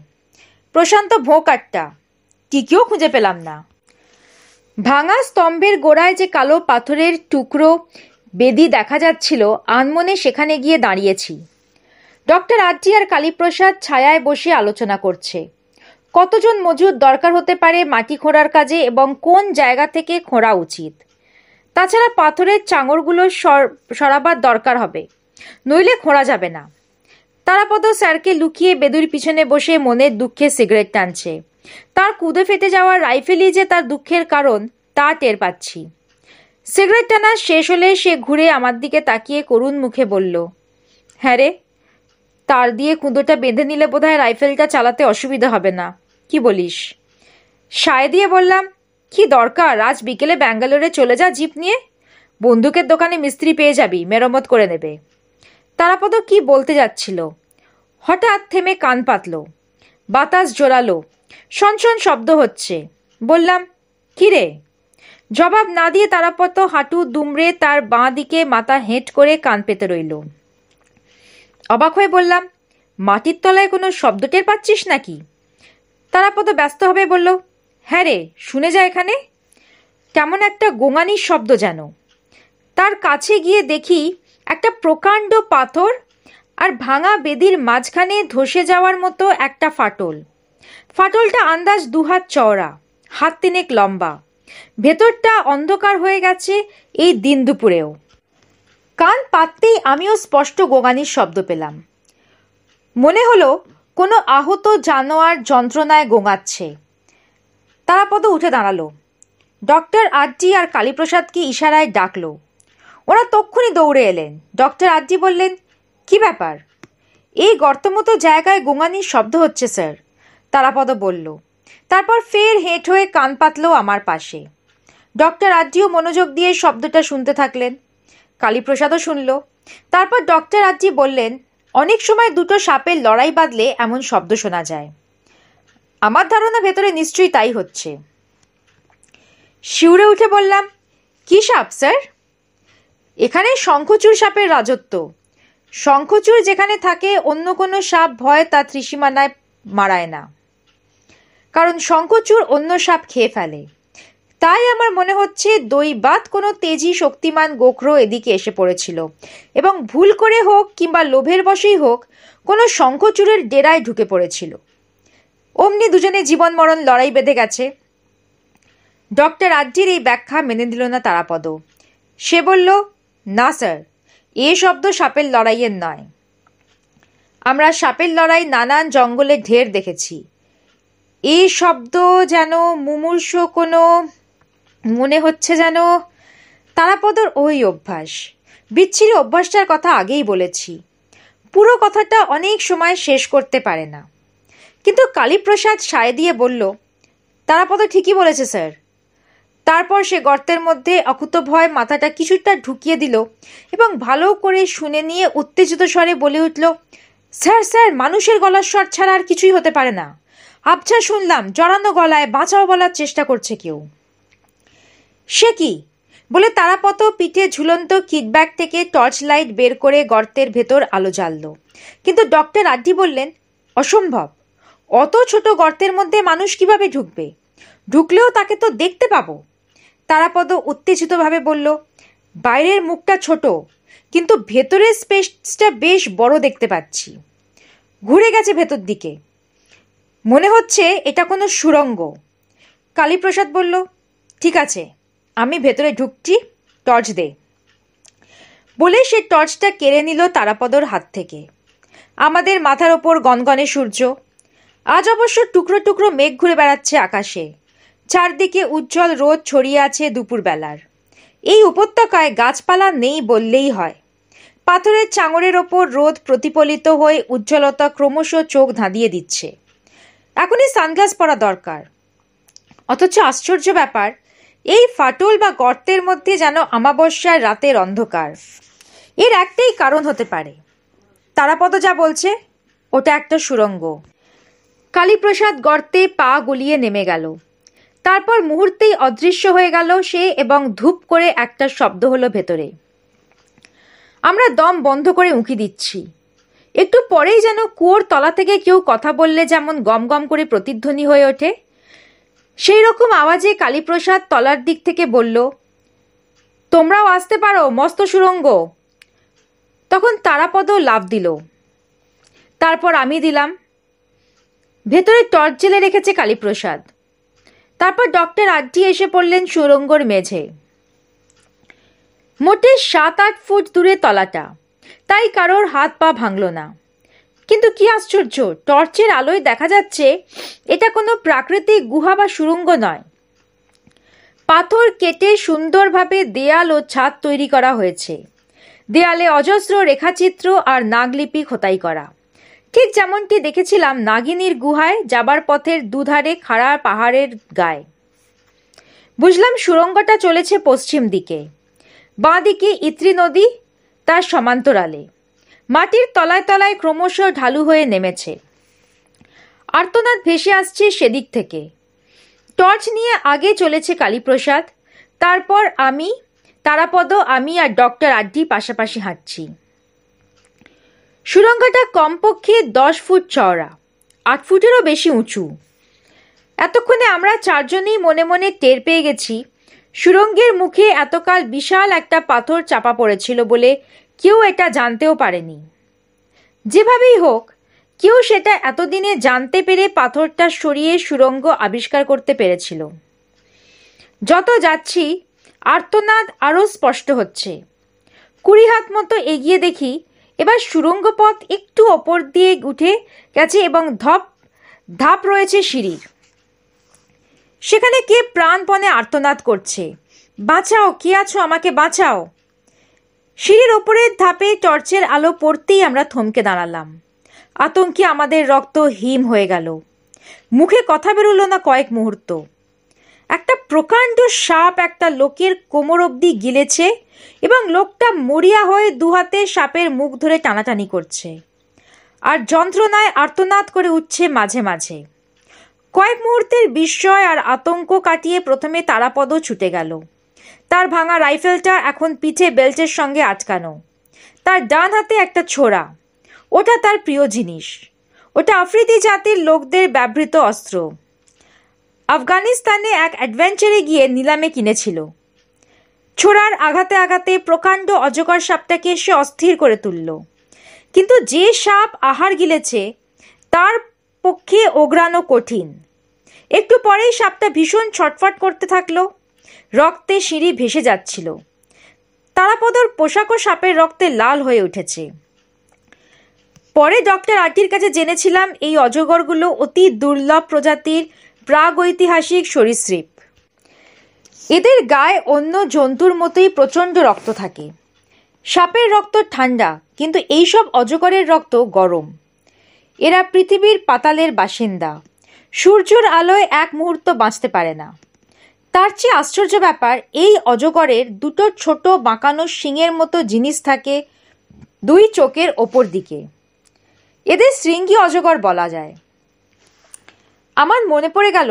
প্রশান্ত ভোঁকাটটা টিকিও খুঁজে পেলাম না ভাঙা স্তম্ভের গোড়ায় যে কালো পাথরের টুকরো বেদি দেখা যাচ্ছিল আনমনে সেখানে গিয়ে দাঁড়িয়েছি ডক্টর আর্জি আর কালীপ্রসাদ ছায়ায় বসে আলোচনা করছে কতজন মজুর দরকার হতে পারে মাটি খোঁড়ার কাজে এবং কোন জায়গা থেকে খোঁড়া উচিত তাছাড়া পাথরের চাঙড়গুলো সরাবার দরকার হবে নইলে খোঁড়া যাবে না তারাপদ স্যারকে লুকিয়ে বেদুর পিছনে বসে মনের দুঃখে সিগারেট টানছে তার কুদে ফেটে যাওয়া রাইফেলই যে তার দুঃখের কারণ তা টের পাচ্ছি সিগারেট টানা শেষ হলে সে ঘুরে আমার দিকে তাকিয়ে করুণ মুখে বলল হ্যাঁ রে তার দিয়ে কুঁদোটা বেঁধে নিলে বোধহয় রাইফেলটা চালাতে অসুবিধা হবে না কি বলিস সায় দিয়ে বললাম কি দরকার আজ বিকেলে ব্যাঙ্গালোরে চলে যা জিপ নিয়ে বন্দুকের দোকানে মিস্ত্রি পেয়ে যাবি মেরামত করে নেবে তারাপদ কি বলতে যাচ্ছিল হঠাৎ থেমে কান পাতল বাতাস জোরালো সনসন শব্দ হচ্ছে বললাম কিরে জবাব না দিয়ে তারাপদ হাঁটু দুমড়ে তার বাঁ দিকে মাথা হেঁট করে কান পেতে রইল অবাক হয়ে বললাম মাটির তলায় কোনো শব্দ টের পাচ্ছিস নাকি তারাপদ ব্যস্ত হবে বলল হ্যাঁ রে শুনে যা এখানে কেমন একটা গোঙানির শব্দ যেন তার কাছে গিয়ে দেখি একটা প্রকাণ্ড পাথর আর ভাঙা বেদির মাঝখানে ধসে যাওয়ার মতো একটা ফাটল ফাটলটা আন্দাজ দুহাত চওড়া হাত তিনেক লম্বা ভেতরটা অন্ধকার হয়ে গেছে এই দিন দুপুরেও কান পাততেই আমিও স্পষ্ট গোগানির শব্দ পেলাম মনে হলো কোনো আহত জানোয়ার যন্ত্রণায় গোঙাচ্ছে তারাপদ উঠে দাঁড়ালো ডক্টর আড্ডি আর কালীপ্রসাদকে ইশারায় ডাকলো ওরা তক্ষুনি দৌড়ে এলেন ডক্টর আড্ডি বললেন কি ব্যাপার এই গর্তমতো জায়গায় গোঙানির শব্দ হচ্ছে স্যার তারাপদ বলল তারপর ফের হেঁট হয়ে কান পাতল আমার পাশে ডক্টর আড্ডিও মনোযোগ দিয়ে শব্দটা শুনতে থাকলেন কালীপ্রসাদও শুনল তারপর ডক্টর আড্ডি বললেন অনেক সময় দুটো সাপের লড়াই বাঁধলে এমন শব্দ শোনা যায় আমার ধারণা ভেতরে নিশ্চয়ই তাই হচ্ছে শিউরে উঠে বললাম কি সাপ স্যার এখানে শঙ্খচুর সাপের রাজত্ব শঙ্খচুর যেখানে থাকে অন্য কোনো সাপ ভয় তা ত্রিসীমানায় মারায় না কারণ শঙ্খচূড় অন্য সাপ খেয়ে ফেলে তাই আমার মনে হচ্ছে দৈবাত কোনো তেজি শক্তিমান গোখরো এদিকে এসে পড়েছিল এবং ভুল করে হোক কিংবা লোভের বশেই হোক কোনো শঙ্খচূড়ের ডেরায় ঢুকে পড়েছিল অমনি দুজনে জীবন মরণ লড়াই বেঁধে গেছে ডক্টর আড্ডির এই ব্যাখ্যা মেনে দিল না তারাপদ সে বলল না স্যার এ শব্দ সাপের লড়াইয়ের নয় আমরা সাপের লড়াই নানান জঙ্গলে ঢের দেখেছি এই শব্দ যেন মুমূর্ষ কোনো মনে হচ্ছে যেন তারাপদর ওই অভ্যাস বিচ্ছিরি অভ্যাসটার কথা আগেই বলেছি পুরো কথাটা অনেক সময় শেষ করতে পারে না কিন্তু কালীপ্রসাদ সায় দিয়ে বলল তারাপদ ঠিকই বলেছে স্যার তারপর সে গর্তের মধ্যে অকুতভয় মাথাটা কিছুটা ঢুকিয়ে দিল এবং ভালো করে শুনে নিয়ে উত্তেজিত স্বরে বলে উঠল স্যার স্যার মানুষের গলার স্বর ছাড়া আর কিছুই হতে পারে না আবছা শুনলাম জড়ানো গলায় বাঁচাও বলার চেষ্টা করছে কেউ সে কি বলে তারাপত পিঠে ঝুলন্ত কিটব্যাগ থেকে টর্চ লাইট বের করে গর্তের ভেতর আলো জ্বালল কিন্তু ডক্টর আড্ডি বললেন অসম্ভব অত ছোট গর্তের মধ্যে মানুষ কিভাবে ঢুকবে ঢুকলেও তাকে তো দেখতে পাবো তারাপদ উত্তেজিতভাবে বলল বাইরের মুখটা ছোট কিন্তু ভেতরের স্পেসটা বেশ বড় দেখতে পাচ্ছি ঘুরে গেছে ভেতর দিকে মনে হচ্ছে এটা কোনো সুরঙ্গ কালীপ্রসাদ বলল ঠিক আছে আমি ভেতরে ঢুকছি টর্চ দে বলে সে টর্চটা কেড়ে নিল তারাপদর হাত থেকে আমাদের মাথার ওপর গনগনে সূর্য আজ অবশ্য টুকরো টুকরো মেঘ ঘুরে বেড়াচ্ছে আকাশে চারদিকে উজ্জ্বল রোদ ছড়িয়ে আছে দুপুরবেলার এই উপত্যকায় গাছপালা নেই বললেই হয় পাথরের চাঙড়ের ওপর রোদ প্রতিফলিত হয়ে উজ্জ্বলতা ক্রমশ চোখ ধাঁধিয়ে দিচ্ছে এখনই সানগ্লাস পরা দরকার অথচ আশ্চর্য ব্যাপার এই ফাটল বা গর্তের মধ্যে যেন আমাবস্যার রাতের অন্ধকার এর একটাই কারণ হতে পারে তারাপদ যা বলছে ওটা একটা সুরঙ্গ কালীপ্রসাদ গর্তে পা গলিয়ে নেমে গেল তারপর মুহূর্তেই অদৃশ্য হয়ে গেল সে এবং ধূপ করে একটা শব্দ হলো ভেতরে আমরা দম বন্ধ করে উঁকি দিচ্ছি একটু পরেই যেন কুয়োর তলা থেকে কেউ কথা বললে যেমন গম গম করে প্রতিধ্বনি হয়ে ওঠে সেই রকম আওয়াজে কালীপ্রসাদ তলার দিক থেকে বলল তোমরাও আসতে পারো মস্ত সুরঙ্গ তখন তারাপদ লাভ দিল তারপর আমি দিলাম ভেতরে টর্চ জেলে রেখেছে কালীপ্রসাদ তারপর ডক্টর আড্ডি এসে পড়লেন সুরঙ্গর মেঝে মোটে সাত আট ফুট দূরে তলাটা তাই কারোর হাত পা ভাঙল না কিন্তু কি আশ্চর্য টর্চের আলোয় দেখা যাচ্ছে এটা কোনো প্রাকৃতিক গুহা বা সুরঙ্গ নয় পাথর কেটে সুন্দরভাবে দেয়াল ও ছাদ তৈরি করা হয়েছে দেয়ালে অজস্র রেখাচিত্র আর নাগলিপি খোতাই করা ঠিক যেমনটি দেখেছিলাম নাগিনীর গুহায় যাবার পথের দুধারে খাড়া পাহাড়ের গায়ে বুঝলাম সুরঙ্গটা চলেছে পশ্চিম দিকে বাঁ দিকে ইত্রি নদী তার সমান্তরালে মাটির তলায় তলায় ক্রমশ ঢালু হয়ে নেমেছে আর্তনাদ ভেসে আসছে সেদিক থেকে টর্চ নিয়ে আগে চলেছে কালীপ্রসাদ তারপর আমি তারাপদ আমি আর ডক্টর আড্ডি পাশাপাশি হাঁটছি সুরঙ্গটা কমপক্ষে দশ ফুট চওড়া আট ফুটেরও বেশি উঁচু এতক্ষণে আমরা চারজনেই মনে মনে টের পেয়ে গেছি সুরঙ্গের মুখে এতকাল বিশাল একটা পাথর চাপা পড়েছিল বলে কেউ এটা জানতেও পারেনি যেভাবেই হোক কেউ সেটা এতদিনে জানতে পেরে পাথরটা সরিয়ে সুরঙ্গ আবিষ্কার করতে পেরেছিল যত যাচ্ছি আর্তনাদ আরও স্পষ্ট হচ্ছে কুড়ি হাত মতো এগিয়ে দেখি এবার সুরঙ্গ পথ একটু ওপর দিয়ে উঠে গেছে এবং ধপ ধাপ রয়েছে সিঁড়ির সেখানে কে প্রাণপণে আর্তনাদ করছে বাঁচাও কে আছো আমাকে বাঁচাও সিঁড়ির ওপরের ধাপে টর্চের আলো পড়তেই আমরা থমকে দাঁড়ালাম আতঙ্কে আমাদের রক্ত হিম হয়ে গেল মুখে কথা বেরোলো না কয়েক মুহূর্ত একটা প্রকাণ্ড সাপ একটা লোকের কোমর অবধি গিলেছে এবং লোকটা মরিয়া হয়ে দুহাতে সাপের মুখ ধরে টানাটানি করছে আর যন্ত্রণায় আর্তনাদ করে উঠছে মাঝে মাঝে কয়েক মুহূর্তের বিস্ময় আর আতঙ্ক কাটিয়ে প্রথমে তারাপদও ছুটে গেল তার ভাঙা রাইফেলটা এখন পিঠে বেল্টের সঙ্গে আটকানো তার ডান হাতে একটা ছোড়া ওটা তার প্রিয় জিনিস ওটা আফ্রিদি জাতির লোকদের ব্যবহৃত অস্ত্র আফগানিস্তানে এক অ্যাডভেঞ্চারে গিয়ে নিলামে কিনেছিল ছোড়ার আঘাতে আঘাতে প্রকাণ্ড অজগর সাপটাকে সে অস্থির করে তুলল কিন্তু যে সাপ আহার গিলেছে তার পক্ষে ওগ্রানো কঠিন একটু পরেই সাপটা ভীষণ ছটফট করতে থাকলো রক্তে সিঁড়ি ভেসে যাচ্ছিল তারাপদর পোশাকও সাপের রক্তে লাল হয়ে উঠেছে পরে ডক্টর আটির কাছে জেনেছিলাম এই অজগরগুলো অতি দুর্লভ প্রজাতির প্রাগৈতিহাসিক সরীসৃপ এদের গায়ে অন্য জন্তুর মতোই প্রচণ্ড রক্ত থাকে সাপের রক্ত ঠান্ডা কিন্তু এইসব অজগরের রক্ত গরম এরা পৃথিবীর পাতালের বাসিন্দা সূর্যর আলোয় এক মুহূর্ত বাঁচতে পারে না তার চেয়ে আশ্চর্য ব্যাপার এই অজগরের দুটো ছোট বাঁকানো শিঙের মতো জিনিস থাকে দুই চোখের ওপর দিকে এদের শৃঙ্গি অজগর বলা যায় আমার মনে পড়ে গেল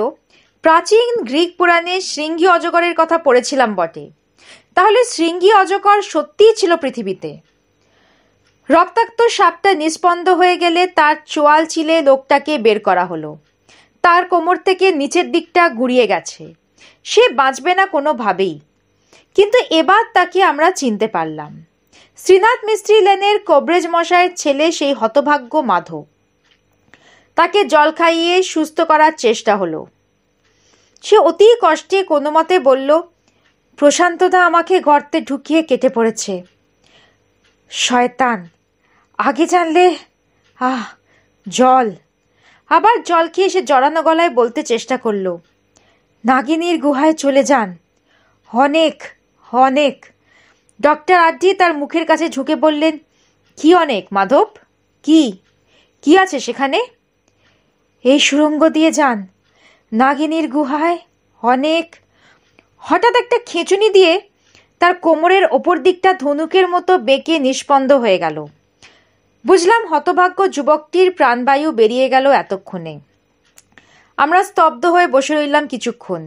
প্রাচীন গ্রিক পুরাণে শৃঙ্গি অজগরের কথা পড়েছিলাম বটে তাহলে শৃঙ্গি অজগর সত্যিই ছিল পৃথিবীতে রক্তাক্ত সাপটা নিস্পন্দ হয়ে গেলে তার চোয়াল চিলে লোকটাকে বের করা হলো তার কোমর থেকে নিচের দিকটা ঘুরিয়ে গেছে সে বাঁচবে না কোনোভাবেই কিন্তু এবার তাকে আমরা চিনতে পারলাম শ্রীনাথ মিস্ত্রি লেনের কবরেজ মশায়ের ছেলে সেই হতভাগ্য মাধব তাকে জল খাইয়ে সুস্থ করার চেষ্টা হলো সে অতি কষ্টে কোনো মতে বলল প্রশান্তদা আমাকে গর্তে ঢুকিয়ে কেটে পড়েছে শয়তান আগে জানলে আহ জল আবার জল খেয়ে সে জড়ানো গলায় বলতে চেষ্টা করলো নাগিনীর গুহায় চলে যান অনেক অনেক ডক্টর আড্ডি তার মুখের কাছে ঝুঁকে বললেন কি অনেক মাধব কি কি আছে সেখানে এই সুরঙ্গ দিয়ে যান নাগিনীর গুহায় অনেক হঠাৎ একটা খেঁচুনি দিয়ে তার কোমরের ওপর দিকটা ধনুকের মতো বেঁকে নিষ্পন্দ হয়ে গেল বুঝলাম হতভাগ্য যুবকটির প্রাণবায়ু বেরিয়ে গেল এতক্ষণে আমরা স্তব্ধ হয়ে বসে রইলাম কিছুক্ষণ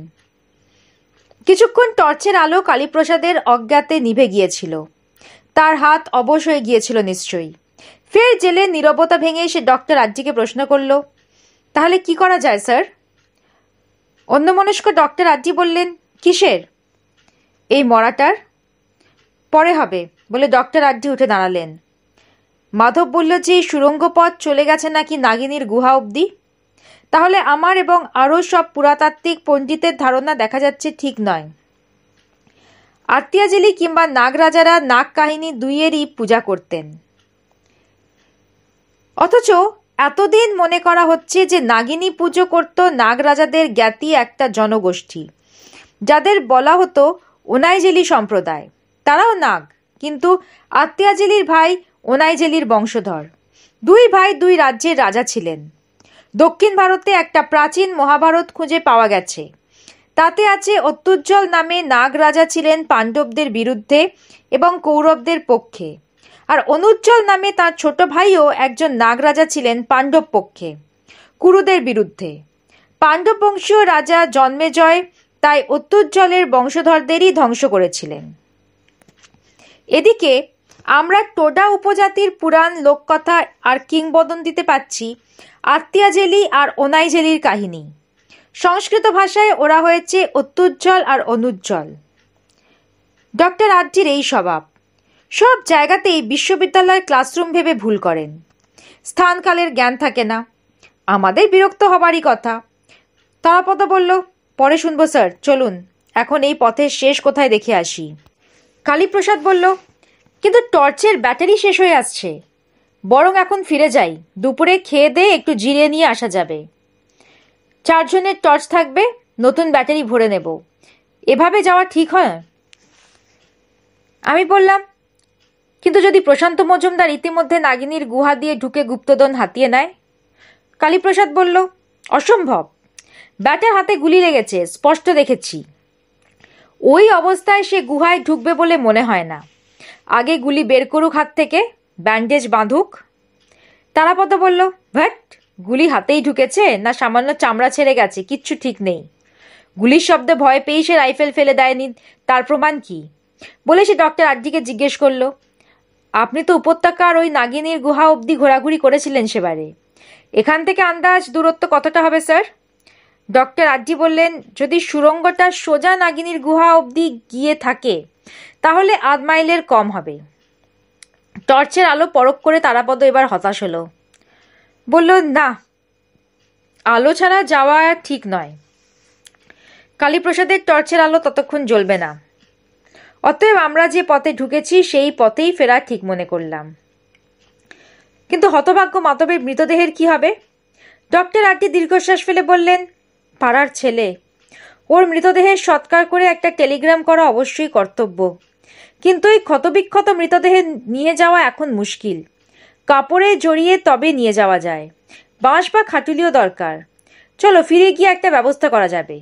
কিছুক্ষণ টর্চের আলো কালীপ্রসাদের অজ্ঞাতে নিভে গিয়েছিল তার হাত অবশ হয়ে গিয়েছিল নিশ্চয়ই ফের জেলে নিরবতা ভেঙে সে ডক্টর আজ্জিকে প্রশ্ন করল তাহলে কি করা যায় স্যার অন্যমনস্ক ডক্টর আজ্জি বললেন কিসের এই মরাটার পরে হবে বলে ডক্টর আড্ডি উঠে দাঁড়ালেন মাধব বলল যে সুরঙ্গ পথ চলে গেছে নাকি নাগিনীর গুহা অবধি তাহলে আমার এবং আরও সব পুরাতাত্ত্বিক পণ্ডিতের ধারণা দেখা যাচ্ছে ঠিক নয় আত্মিয়াজেলি কিংবা নাগরাজারা নাগ কাহিনী দুইয়েরই পূজা করতেন অথচ এতদিন মনে করা হচ্ছে যে নাগিনী পুজো করত নাগরাজাদের জ্ঞাতি একটা জনগোষ্ঠী যাদের বলা হতো ওনাইজেলি সম্প্রদায় তারাও নাগ কিন্তু আত্মিয়াজেলির ভাই ওনাইজেলির বংশধর দুই ভাই দুই রাজ্যের রাজা ছিলেন দক্ষিণ ভারতে একটা প্রাচীন মহাভারত খুঁজে পাওয়া গেছে তাতে আছে অত্যুজ্জ্বল নামে নাগ রাজা ছিলেন পাণ্ডবদের বিরুদ্ধে এবং কৌরবদের পক্ষে আর অনুজ্জ্বল নামে তার ছোট ভাইও একজন নাগ রাজা ছিলেন পাণ্ডব পক্ষে কুরুদের বিরুদ্ধে পাণ্ডব বংশীয় রাজা জন্মেজয় তাই অত্যুজ্জ্বলের বংশধরদেরই ধ্বংস করেছিলেন এদিকে আমরা টোডা উপজাতির পুরাণ লোককথা আর কিংবদন্তিতে পাচ্ছি আত্মীয়া জেলি আর ওনাই জেলির কাহিনী সংস্কৃত ভাষায় ওরা হয়েছে অত্যুজ্জ্বল আর অনুজ্জ্বল ডক্টর আড্ডির এই স্বভাব সব জায়গাতেই বিশ্ববিদ্যালয়ের ক্লাসরুম ভেবে ভুল করেন স্থানকালের জ্ঞান থাকে না আমাদের বিরক্ত হবারই কথা তারাপদ বলল পরে শুনবো স্যার চলুন এখন এই পথের শেষ কোথায় দেখে আসি কালীপ্রসাদ বলল কিন্তু টর্চের ব্যাটারি শেষ হয়ে আসছে বরং এখন ফিরে যাই দুপুরে খেয়ে দে একটু জিরে নিয়ে আসা যাবে চারজনের টর্চ থাকবে নতুন ব্যাটারি ভরে নেব এভাবে যাওয়া ঠিক হয় আমি বললাম কিন্তু যদি প্রশান্ত মজুমদার ইতিমধ্যে নাগিনীর গুহা দিয়ে ঢুকে গুপ্তদন হাতিয়ে নেয় কালীপ্রসাদ বলল অসম্ভব ব্যাটার হাতে গুলি লেগেছে স্পষ্ট দেখেছি ওই অবস্থায় সে গুহায় ঢুকবে বলে মনে হয় না আগে গুলি বের করুক হাত থেকে ব্যান্ডেজ বাঁধুক তারাপদ বলল ভ্যাট গুলি হাতেই ঢুকেছে না সামান্য চামড়া ছেড়ে গেছে কিচ্ছু ঠিক নেই গুলির শব্দে ভয় পেয়ে সে রাইফেল ফেলে দেয়নি তার প্রমাণ কি বলে সে ডক্টর আড্ডিকে জিজ্ঞেস করলো আপনি তো উপত্যকার ওই নাগিনীর গুহা অবধি ঘোরাঘুরি করেছিলেন সেবারে এখান থেকে আন্দাজ দূরত্ব কতটা হবে স্যার ডক্টর আড্ডি বললেন যদি সুরঙ্গটা সোজা নাগিনীর গুহা অবধি গিয়ে থাকে তাহলে আধ মাইলের কম হবে টর্চের আলো পরক করে তারাপদ এবার হতাশ হলো বলল না আলো ছাড়া যাওয়া ঠিক নয় কালীপ্রসাদের টর্চের আলো ততক্ষণ জ্বলবে না অতএব আমরা যে পথে ঢুকেছি সেই পথেই ফেরা ঠিক মনে করলাম কিন্তু হতভাগ্য মাতবের মৃতদেহের কি হবে ডক্টর আটটি দীর্ঘশ্বাস ফেলে বললেন পাড়ার ছেলে ওর মৃতদেহের সৎকার করে একটা টেলিগ্রাম করা অবশ্যই কর্তব্য কিন্তু এই ক্ষতবিক্ষত মৃতদেহ নিয়ে যাওয়া এখন মুশকিল কাপড়ে জড়িয়ে তবে নিয়ে যাওয়া যায় বাঁশ বা খাটুলিও দরকার চলো ফিরে গিয়ে একটা ব্যবস্থা করা যাবে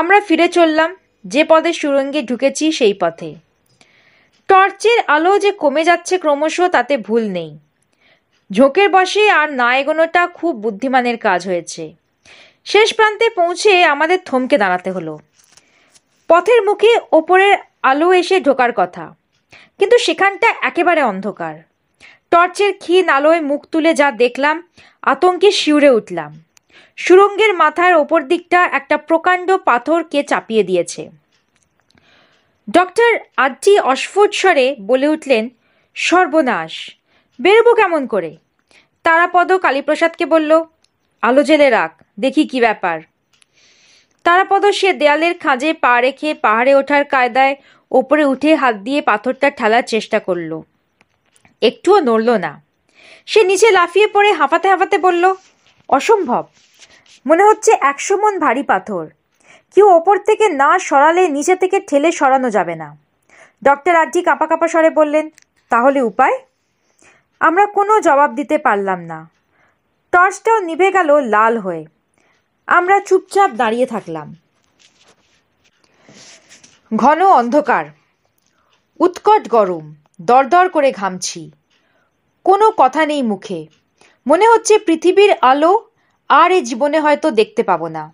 আমরা ফিরে চললাম যে পদে সুরঙ্গে ঢুকেছি সেই পথে টর্চের আলো যে কমে যাচ্ছে ক্রমশ তাতে ভুল নেই ঝোঁকের বসে আর না এগোনোটা খুব বুদ্ধিমানের কাজ হয়েছে শেষ প্রান্তে পৌঁছে আমাদের থমকে দাঁড়াতে হলো পথের মুখে ওপরের আলো এসে ঢোকার কথা কিন্তু সেখানটা একেবারে অন্ধকার টর্চের ক্ষীণ আলোয় মুখ তুলে যা দেখলাম আতঙ্কে শিউরে উঠলাম সুরঙ্গের মাথার ওপর দিকটা একটা প্রকাণ্ড পাথরকে চাপিয়ে দিয়েছে ডক্টর আজ্জি অস্ফুট স্বরে বলে উঠলেন সর্বনাশ বেরবো কেমন করে তারাপদ কালীপ্রসাদকে বলল আলো জেলে রাখ দেখি কি ব্যাপার তারাপদ সে দেয়ালের খাঁজে পা রেখে পাহাড়ে ওঠার কায়দায় ওপরে উঠে হাত দিয়ে পাথরটা ঠেলার চেষ্টা করল একটুও নড়ল না সে নিচে লাফিয়ে পড়ে হাঁপাতে হাঁপাতে বলল অসম্ভব মনে হচ্ছে একশো মন ভারী পাথর কেউ ওপর থেকে না সরালে নিচে থেকে ঠেলে সরানো যাবে না ডক্টর আড্ডি কাঁপা কাঁপা স্বরে বললেন তাহলে উপায় আমরা কোনো জবাব দিতে পারলাম না টর্চটাও নিভে গেল লাল হয়ে আমরা চুপচাপ দাঁড়িয়ে থাকলাম ঘন অন্ধকার উৎকট গরম দরদর করে ঘামছি কোনো কথা নেই মুখে মনে হচ্ছে পৃথিবীর আলো আর এ জীবনে হয়তো দেখতে পাবো না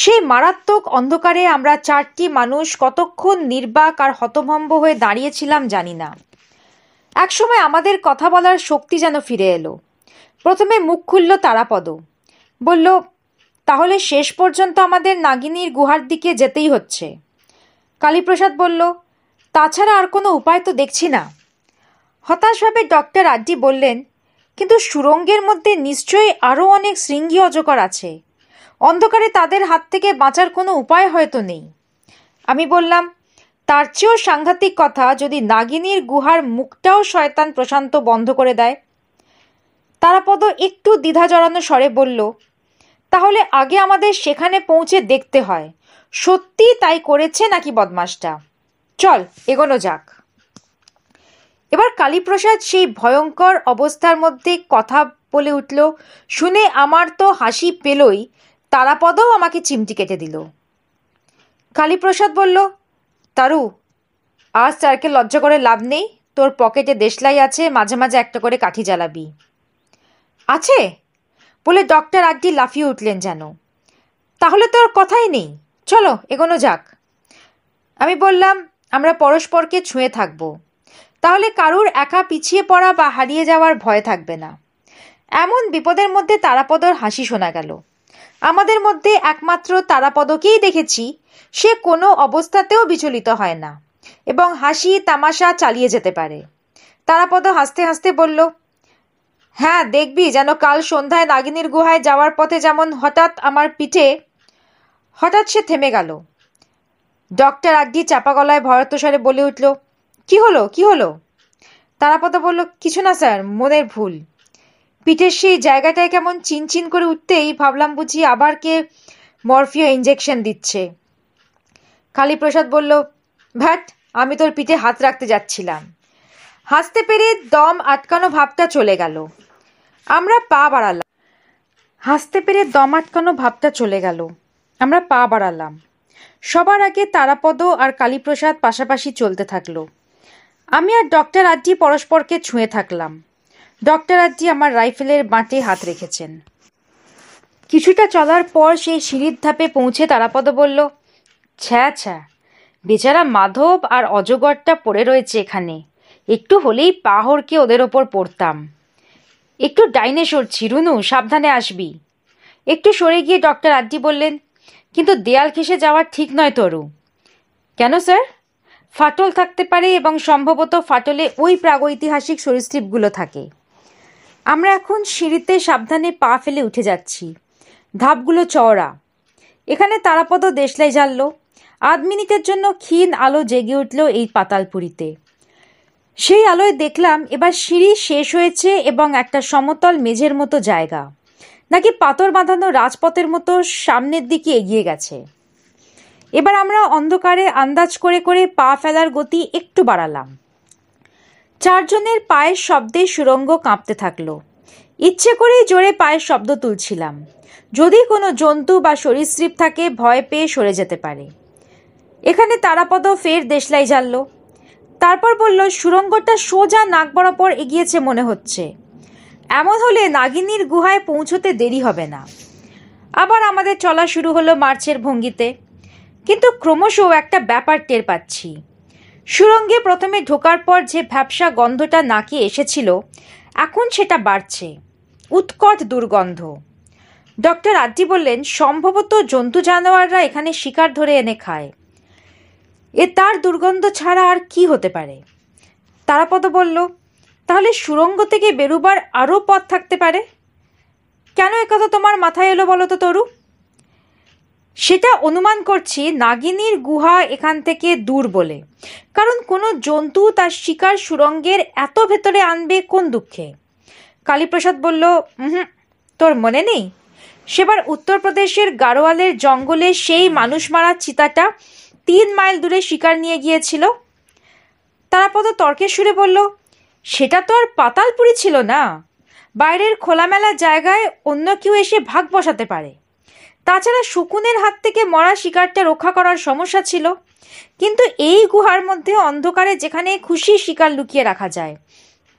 সেই মারাত্মক অন্ধকারে আমরা চারটি মানুষ কতক্ষণ নির্বাক আর হতভম্ব হয়ে দাঁড়িয়েছিলাম জানি না একসময় আমাদের কথা বলার শক্তি যেন ফিরে এলো প্রথমে মুখ খুলল তারাপদ বলল তাহলে শেষ পর্যন্ত আমাদের নাগিনীর গুহার দিকে যেতেই হচ্ছে কালীপ্রসাদ বলল তাছাড়া আর কোনো উপায় তো দেখছি না হতাশভাবে ডক্টর আড্ডি বললেন কিন্তু সুরঙ্গের মধ্যে নিশ্চয়ই আরও অনেক শৃঙ্গী অজকর আছে অন্ধকারে তাদের হাত থেকে বাঁচার কোনো উপায় হয়তো নেই আমি বললাম তার চেয়েও সাংঘাতিক কথা যদি নাগিনীর গুহার মুখটাও শয়তান প্রশান্ত বন্ধ করে দেয় তারাপদ একটু দ্বিধা জড়ানো স্বরে বলল তাহলে আগে আমাদের সেখানে পৌঁছে দেখতে হয় সত্যি তাই করেছে নাকি বদমাসটা চল এগোনো যাক এবার কালীপ্রসাদ সেই ভয়ঙ্কর অবস্থার মধ্যে কথা বলে উঠল শুনে আমার তো হাসি পেলই তারাপদও আমাকে চিমটি কেটে দিল কালীপ্রসাদ বলল তারু আজ স্যারকে লজ্জা করে লাভ নেই তোর পকেটে দেশলাই আছে মাঝে মাঝে একটা করে কাঠি জ্বালাবি আছে বলে ডক্টর আড্ডি লাফিয়ে উঠলেন যেন তাহলে তো আর কথাই নেই চলো এগোনো যাক আমি বললাম আমরা পরস্পরকে ছুঁয়ে থাকব তাহলে কারুর একা পিছিয়ে পড়া বা হারিয়ে যাওয়ার ভয় থাকবে না এমন বিপদের মধ্যে তারাপদর হাসি শোনা গেল আমাদের মধ্যে একমাত্র তারাপদকেই দেখেছি সে কোনো অবস্থাতেও বিচলিত হয় না এবং হাসি তামাশা চালিয়ে যেতে পারে তারাপদ হাসতে হাসতে বলল হ্যাঁ দেখবি যেন কাল সন্ধ্যায় নাগিনীর গুহায় যাওয়ার পথে যেমন হঠাৎ আমার পিঠে হঠাৎ সে থেমে গেল ডক্টর আগ্গি চাপা গলায় ভরতস্বরে বলে উঠল কি হলো কি হলো তারাপদ বলল কিছু না স্যার মনের ভুল পিঠের সেই জায়গাটায় কেমন চিনচিন করে উঠতেই ভাবলাম বুঝি আবার কে মরফিও ইঞ্জেকশন দিচ্ছে কালীপ্রসাদ বলল ভ্যাট আমি তোর পিঠে হাত রাখতে যাচ্ছিলাম হাসতে পেরে দম আটকানো ভাবটা চলে গেল আমরা পা বাড়ালাম হাসতে পেরে দমাটকানো ভাবটা চলে গেল আমরা পা বাড়ালাম সবার আগে তারাপদ আর কালীপ্রসাদ পাশাপাশি চলতে থাকলো আমি আর ডক্টর আড্ডি পরস্পরকে ছুঁয়ে থাকলাম ডক্টর আড্ডি আমার রাইফেলের বাঁটে হাত রেখেছেন কিছুটা চলার পর সেই সিঁড়ির ধাপে পৌঁছে তারাপদ বলল ছ্যা ছ্যা বেচারা মাধব আর অজগরটা পড়ে রয়েছে এখানে একটু হলেই পাহড়কে ওদের ওপর পড়তাম একটু ডাইনে সরছি রুনু সাবধানে আসবি একটু সরে গিয়ে ডক্টর আড্ডি বললেন কিন্তু দেয়াল ঘেসে যাওয়ার ঠিক নয় তরু কেন স্যার ফাটল থাকতে পারে এবং সম্ভবত ফাটলে ওই প্রাগৈতিহাসিক সরীসৃপগুলো থাকে আমরা এখন সিঁড়িতে সাবধানে পা ফেলে উঠে যাচ্ছি ধাপগুলো চওড়া এখানে তারাপদ দেশলাই জ্বালল আধ মিনিটের জন্য ক্ষীণ আলো জেগে উঠল এই পাতালপুরিতে সেই আলোয় দেখলাম এবার সিঁড়ি শেষ হয়েছে এবং একটা সমতল মেঝের মতো জায়গা নাকি পাথর বাঁধানো রাজপথের মতো সামনের দিকে এগিয়ে গেছে এবার আমরা অন্ধকারে আন্দাজ করে করে পা ফেলার গতি একটু বাড়ালাম চারজনের পায়ের শব্দে সুরঙ্গ কাঁপতে থাকলো ইচ্ছে করেই জোরে পায়ের শব্দ তুলছিলাম যদি কোনো জন্তু বা সরীসৃপ থাকে ভয় পেয়ে সরে যেতে পারে এখানে তারাপদ ফের দেশলাই জ্বাললো তারপর বলল সুরঙ্গটা সোজা নাক বরাবর এগিয়েছে মনে হচ্ছে এমন হলে নাগিনীর গুহায় পৌঁছতে দেরি হবে না আবার আমাদের চলা শুরু হলো মার্চের ভঙ্গিতে কিন্তু ক্রমশ একটা ব্যাপার টের পাচ্ছি সুরঙ্গে প্রথমে ঢোকার পর যে ভ্যাবসা গন্ধটা নাকে এসেছিল এখন সেটা বাড়ছে উৎকট দুর্গন্ধ ডক্টর আড্ডি বললেন সম্ভবত জন্তু জানোয়াররা এখানে শিকার ধরে এনে খায় এ তার দুর্গন্ধ ছাড়া আর কি হতে পারে তারাপদ বলল তাহলে সুরঙ্গ থেকে বেরুবার আরও পথ থাকতে পারে কেন একথা তোমার মাথায় এলো বলো তো তরু সেটা অনুমান করছি নাগিনীর গুহা এখান থেকে দূর বলে কারণ কোনো জন্তু তার শিকার সুরঙ্গের এত ভেতরে আনবে কোন দুঃখে কালীপ্রসাদ বলল হুম তোর মনে নেই সেবার উত্তরপ্রদেশের গাড়োয়ালের জঙ্গলে সেই মানুষ মারা চিতাটা তিন মাইল দূরে শিকার নিয়ে গিয়েছিল তারাপদ তর্কের সুরে বলল সেটা তো আর পাতালপুরি ছিল না বাইরের খোলামেলা জায়গায় অন্য কেউ এসে ভাগ বসাতে পারে তাছাড়া শকুনের হাত থেকে মরা শিকারটা রক্ষা করার সমস্যা ছিল কিন্তু এই গুহার মধ্যে অন্ধকারে যেখানে খুশি শিকার লুকিয়ে রাখা যায়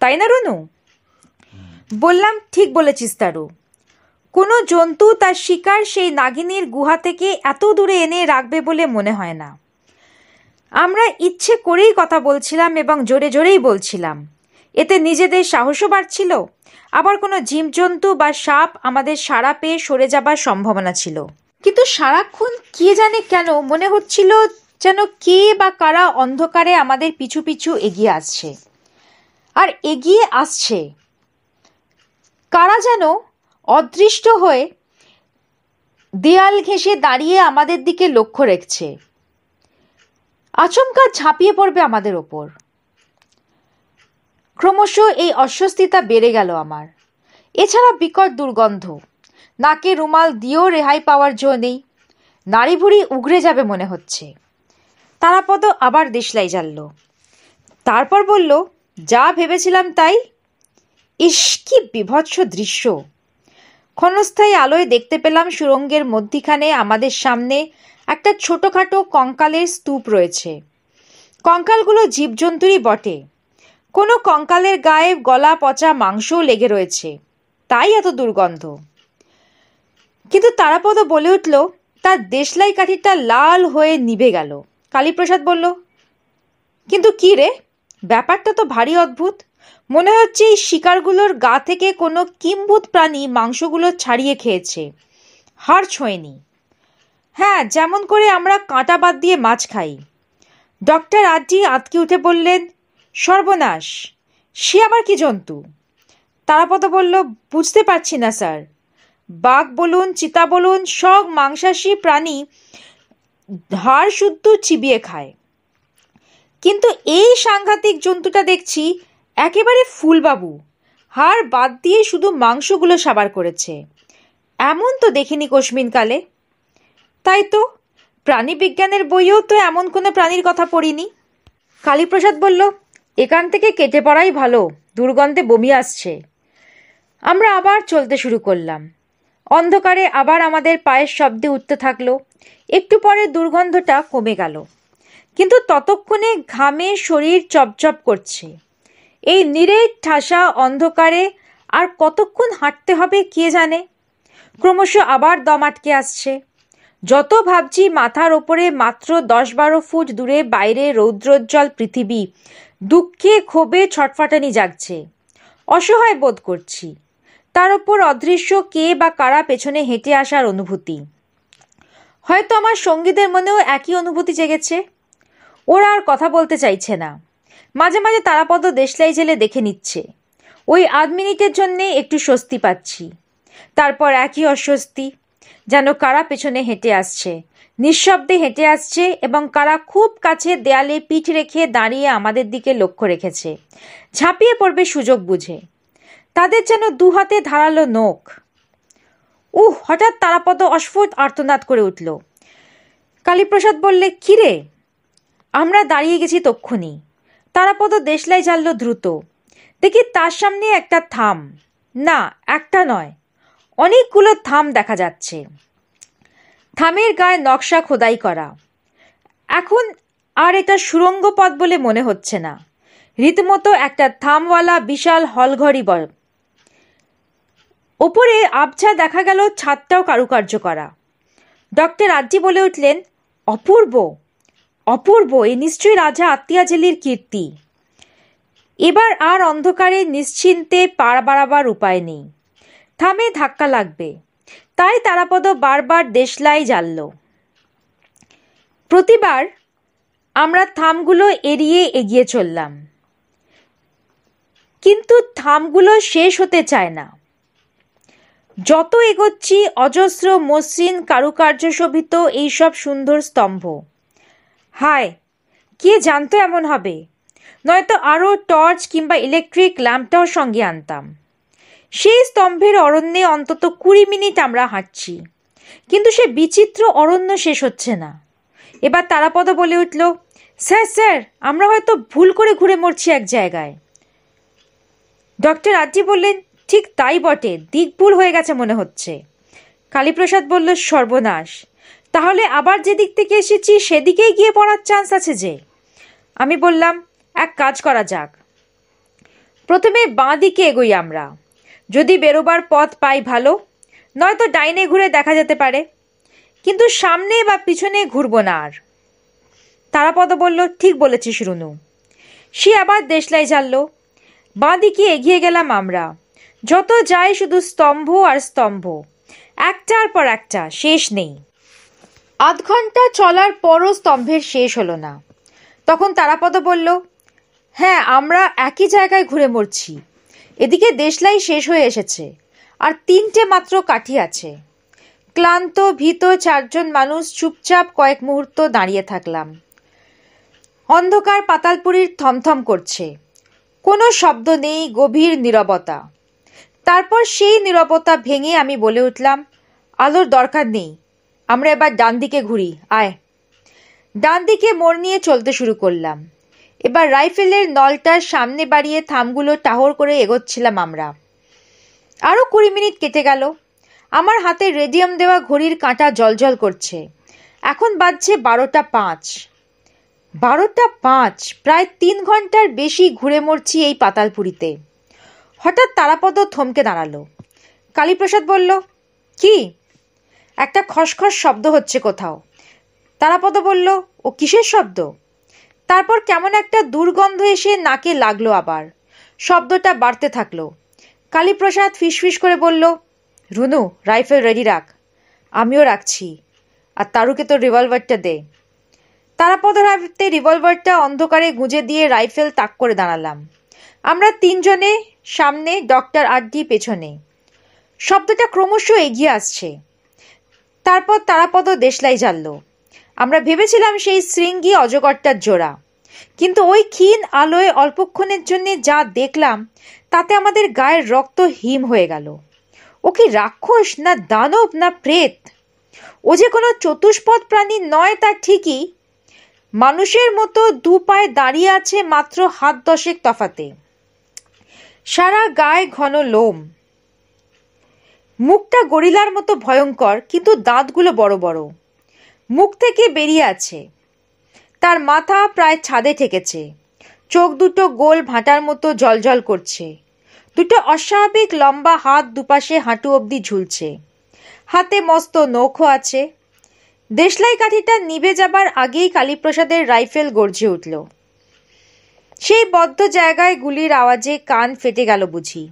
তাই না রনু বললাম ঠিক বলেছিস তারু কোনো জন্তু তার শিকার সেই নাগিনীর গুহা থেকে এত দূরে এনে রাখবে বলে মনে হয় না আমরা ইচ্ছে করেই কথা বলছিলাম এবং জোরে জোরেই বলছিলাম এতে নিজেদের সাহসও বাড়ছিল আবার কোনো জীবজন্তু বা সাপ আমাদের সারা পেয়ে সরে যাবার সম্ভাবনা ছিল কিন্তু সারাক্ষণ কে জানে কেন মনে হচ্ছিল যেন কে বা কারা অন্ধকারে আমাদের পিছু পিছু এগিয়ে আসছে আর এগিয়ে আসছে কারা যেন অদৃষ্ট হয়ে দেয়াল ঘেঁষে দাঁড়িয়ে আমাদের দিকে লক্ষ্য রেখছে আচমকা ঝাঁপিয়ে পড়বে আমাদের ওপর ক্রমশ এই অস্বস্তিতা বেড়ে গেল আমার এছাড়া বিকট দুর্গন্ধ নাকে রুমাল দিয়েও রেহাই পাওয়ার জো নেই নাড়ি ভুড়ি উগড়ে যাবে মনে হচ্ছে তারাপদ আবার দেশলাই জ্বালল তারপর বলল যা ভেবেছিলাম তাই ইস কি বিভৎস দৃশ্য ক্ষণস্থায়ী আলোয় দেখতে পেলাম সুরঙ্গের মধ্যিখানে আমাদের সামনে একটা ছোটোখাটো কঙ্কালের স্তূপ রয়েছে কঙ্কালগুলো জীবজন্তুরই বটে কোনো কঙ্কালের গায়ে গলা পচা মাংসও লেগে রয়েছে তাই এত দুর্গন্ধ কিন্তু তারাপদ বলে উঠল তার দেশলাই কাঠিটা লাল হয়ে নিভে গেল কালীপ্রসাদ বলল কিন্তু কি রে ব্যাপারটা তো ভারী অদ্ভুত মনে হচ্ছে এই শিকারগুলোর গা থেকে কোনো কিম্ভূত প্রাণী মাংসগুলো ছাড়িয়ে খেয়েছে হাড় ছোঁয়নি হ্যাঁ যেমন করে আমরা কাঁটা বাদ দিয়ে মাছ খাই ডক্টর আজ্জি আতকে উঠে বললেন সর্বনাশ সে আবার কি জন্তু তারাপদ বলল বুঝতে পারছি না স্যার বাঘ বলুন চিতা বলুন সব মাংসাশী প্রাণী হাড় শুদ্ধ চিবিয়ে খায় কিন্তু এই সাংঘাতিক জন্তুটা দেখছি একেবারে ফুলবাবু হাড় বাদ দিয়ে শুধু মাংসগুলো সাবার করেছে এমন তো দেখিনি কশ্মিনকালে তাই তো প্রাণীবিজ্ঞানের বইয়েও তো এমন কোনো প্রাণীর কথা পড়িনি কালীপ্রসাদ বলল এখান থেকে কেটে পড়াই ভালো দুর্গন্ধে বমি আসছে আমরা আবার চলতে শুরু করলাম অন্ধকারে আবার আমাদের পায়ের শব্দে উঠতে থাকলো একটু পরে দুর্গন্ধটা কমে গেল কিন্তু ততক্ষণে ঘামে শরীর চপচপ করছে এই নিরে ঠাসা অন্ধকারে আর কতক্ষণ হাঁটতে হবে কে জানে ক্রমশ আবার দম আটকে আসছে যত ভাবছি মাথার ওপরে মাত্র দশ বারো ফুট দূরে বাইরে রৌদ্রোজ্জ্বল পৃথিবী দুঃখে ক্ষোভে ছটফাটানি জাগছে অসহায় বোধ করছি তার ওপর অদৃশ্য কে বা কারা পেছনে হেঁটে আসার অনুভূতি হয়তো আমার সঙ্গীদের মনেও একই অনুভূতি জেগেছে ওরা আর কথা বলতে চাইছে না মাঝে মাঝে তারাপদ দেশলাই জেলে দেখে নিচ্ছে ওই আধ মিনিটের জন্যে একটু স্বস্তি পাচ্ছি তারপর একই অস্বস্তি যেন কারা পেছনে হেঁটে আসছে নিঃশব্দে হেঁটে আসছে এবং কারা খুব কাছে দেয়ালে পিঠ রেখে দাঁড়িয়ে আমাদের দিকে লক্ষ্য রেখেছে ঝাঁপিয়ে পড়বে সুযোগ বুঝে তাদের যেন দু হাতে ধারালো নোখ উহ হঠাৎ তারাপদ অস্ফুট আর্তনাদ করে উঠল কালীপ্রসাদ বললে কিরে আমরা দাঁড়িয়ে গেছি তক্ষুনি তারাপদ দেশলাই জ্বাললো দ্রুত দেখি তার সামনে একটা থাম না একটা নয় অনেকগুলো থাম দেখা যাচ্ছে থামের গায়ে নকশা খোদাই করা এখন আর এটা সুরঙ্গ পথ বলে মনে হচ্ছে না রীতিমতো একটা থামওয়ালা বিশাল হলঘড়ি বল ওপরে আবছা দেখা গেল ছাদটাও কারুকার্য করা ডক্টর আজ্জি বলে উঠলেন অপূর্ব অপূর্ব এ নিশ্চয়ই রাজা আত্মিয়াজেলির কীর্তি এবার আর অন্ধকারে নিশ্চিন্তে পার বাড়াবার উপায় নেই থামে ধাক্কা লাগবে তাই তারাপদ বারবার দেশলাই জ্বালল প্রতিবার আমরা থামগুলো এড়িয়ে এগিয়ে চললাম কিন্তু থামগুলো শেষ হতে চায় না যত এগোচ্ছি অজস্র মসৃণ কারুকার্য শোভিত এইসব সুন্দর স্তম্ভ হায় কে জানতো এমন হবে নয়তো আরও টর্চ কিংবা ইলেকট্রিক ল্যাম্পটাও সঙ্গে আনতাম সেই স্তম্ভের অরণ্যে অন্তত কুড়ি মিনিট আমরা হাঁটছি কিন্তু সে বিচিত্র অরণ্য শেষ হচ্ছে না এবার তারাপদ বলে উঠল স্যার স্যার আমরা হয়তো ভুল করে ঘুরে মরছি এক জায়গায় ডক্টর আজি বললেন ঠিক তাই বটে দিক ভুল হয়ে গেছে মনে হচ্ছে কালীপ্রসাদ বলল সর্বনাশ তাহলে আবার যেদিক থেকে এসেছি সেদিকেই গিয়ে পড়ার চান্স আছে যে আমি বললাম এক কাজ করা যাক প্রথমে বাঁ দিকে এগোই আমরা যদি বেরোবার পথ পাই ভালো নয়তো ডাইনে ঘুরে দেখা যেতে পারে কিন্তু সামনে বা পিছনে ঘুরবো না আর তারাপদ বলল ঠিক বলেছিস রুনু সে আবার দেশলাই জানল বাঁ দিকে এগিয়ে গেলাম আমরা যত যাই শুধু স্তম্ভ আর স্তম্ভ একটার পর একটা শেষ নেই আধ ঘন্টা চলার পরও স্তম্ভের শেষ হলো না তখন তারাপদ বলল হ্যাঁ আমরা একই জায়গায় ঘুরে মরছি এদিকে দেশলাই শেষ হয়ে এসেছে আর তিনটে মাত্র কাঠি আছে ক্লান্ত ভীত চারজন মানুষ চুপচাপ কয়েক মুহূর্ত দাঁড়িয়ে থাকলাম অন্ধকার পাতালপুরীর থমথম করছে কোনো শব্দ নেই গভীর নিরবতা তারপর সেই নিরবতা ভেঙে আমি বলে উঠলাম আলোর দরকার নেই আমরা এবার ডান দিকে ঘুরি আয় ডান দিকে মোড় নিয়ে চলতে শুরু করলাম এবার রাইফেলের নলটার সামনে বাড়িয়ে থামগুলো টাহর করে এগোচ্ছিলাম আমরা আরও কুড়ি মিনিট কেটে গেল আমার হাতে রেডিয়াম দেওয়া ঘড়ির কাঁটা জলজল করছে এখন বাজছে বারোটা পাঁচ বারোটা পাঁচ প্রায় তিন ঘন্টার বেশি ঘুরে মরছি এই পাতালপুরিতে হঠাৎ তারাপদ থমকে দাঁড়ালো কালীপ্রসাদ বলল কি একটা খসখস শব্দ হচ্ছে কোথাও তারাপদ বলল ও কিসের শব্দ তারপর কেমন একটা দুর্গন্ধ এসে নাকে লাগলো আবার শব্দটা বাড়তে থাকলো কালীপ্রসাদ ফিসফিস করে বলল রুনু রাইফেল রেডি রাখ আমিও রাখছি আর তারুকে তো রিভলভারটা দে তারাপদ হাতে রিভলভারটা অন্ধকারে গুঁজে দিয়ে রাইফেল তাক করে দাঁড়ালাম আমরা তিনজনে সামনে ডক্টর আড্ডি পেছনে শব্দটা ক্রমশ এগিয়ে আসছে তারপর তারাপদ দেশলাই জানল আমরা ভেবেছিলাম সেই শৃঙ্গি অজগরটার জোড়া কিন্তু ওই ক্ষীণ আলোয় অল্পক্ষণের জন্য যা দেখলাম তাতে আমাদের গায়ের রক্ত হিম হয়ে গেল ও কি রাক্ষস না দানব না প্রেত ও যে কোনো চতুষ্পদ প্রাণী নয় তা ঠিকই মানুষের মতো দু পায়ে দাঁড়িয়ে আছে মাত্র হাত দশেক তফাতে সারা গায়ে ঘন লোম মুখটা গরিলার মতো ভয়ঙ্কর কিন্তু দাঁতগুলো বড় বড় মুখ থেকে বেরিয়ে আছে তার মাথা প্রায় ছাদে ঠেকেছে চোখ দুটো গোল ভাঁটার মতো জলজল করছে দুটো অস্বাভাবিক লম্বা হাত দুপাশে হাঁটু অবধি ঝুলছে হাতে মস্ত নৌখো আছে দেশলাই কাঠিটা নিভে যাবার আগেই কালীপ্রসাদের রাইফেল গর্জে উঠল সেই বদ্ধ জায়গায় গুলির আওয়াজে কান ফেটে গেল বুঝি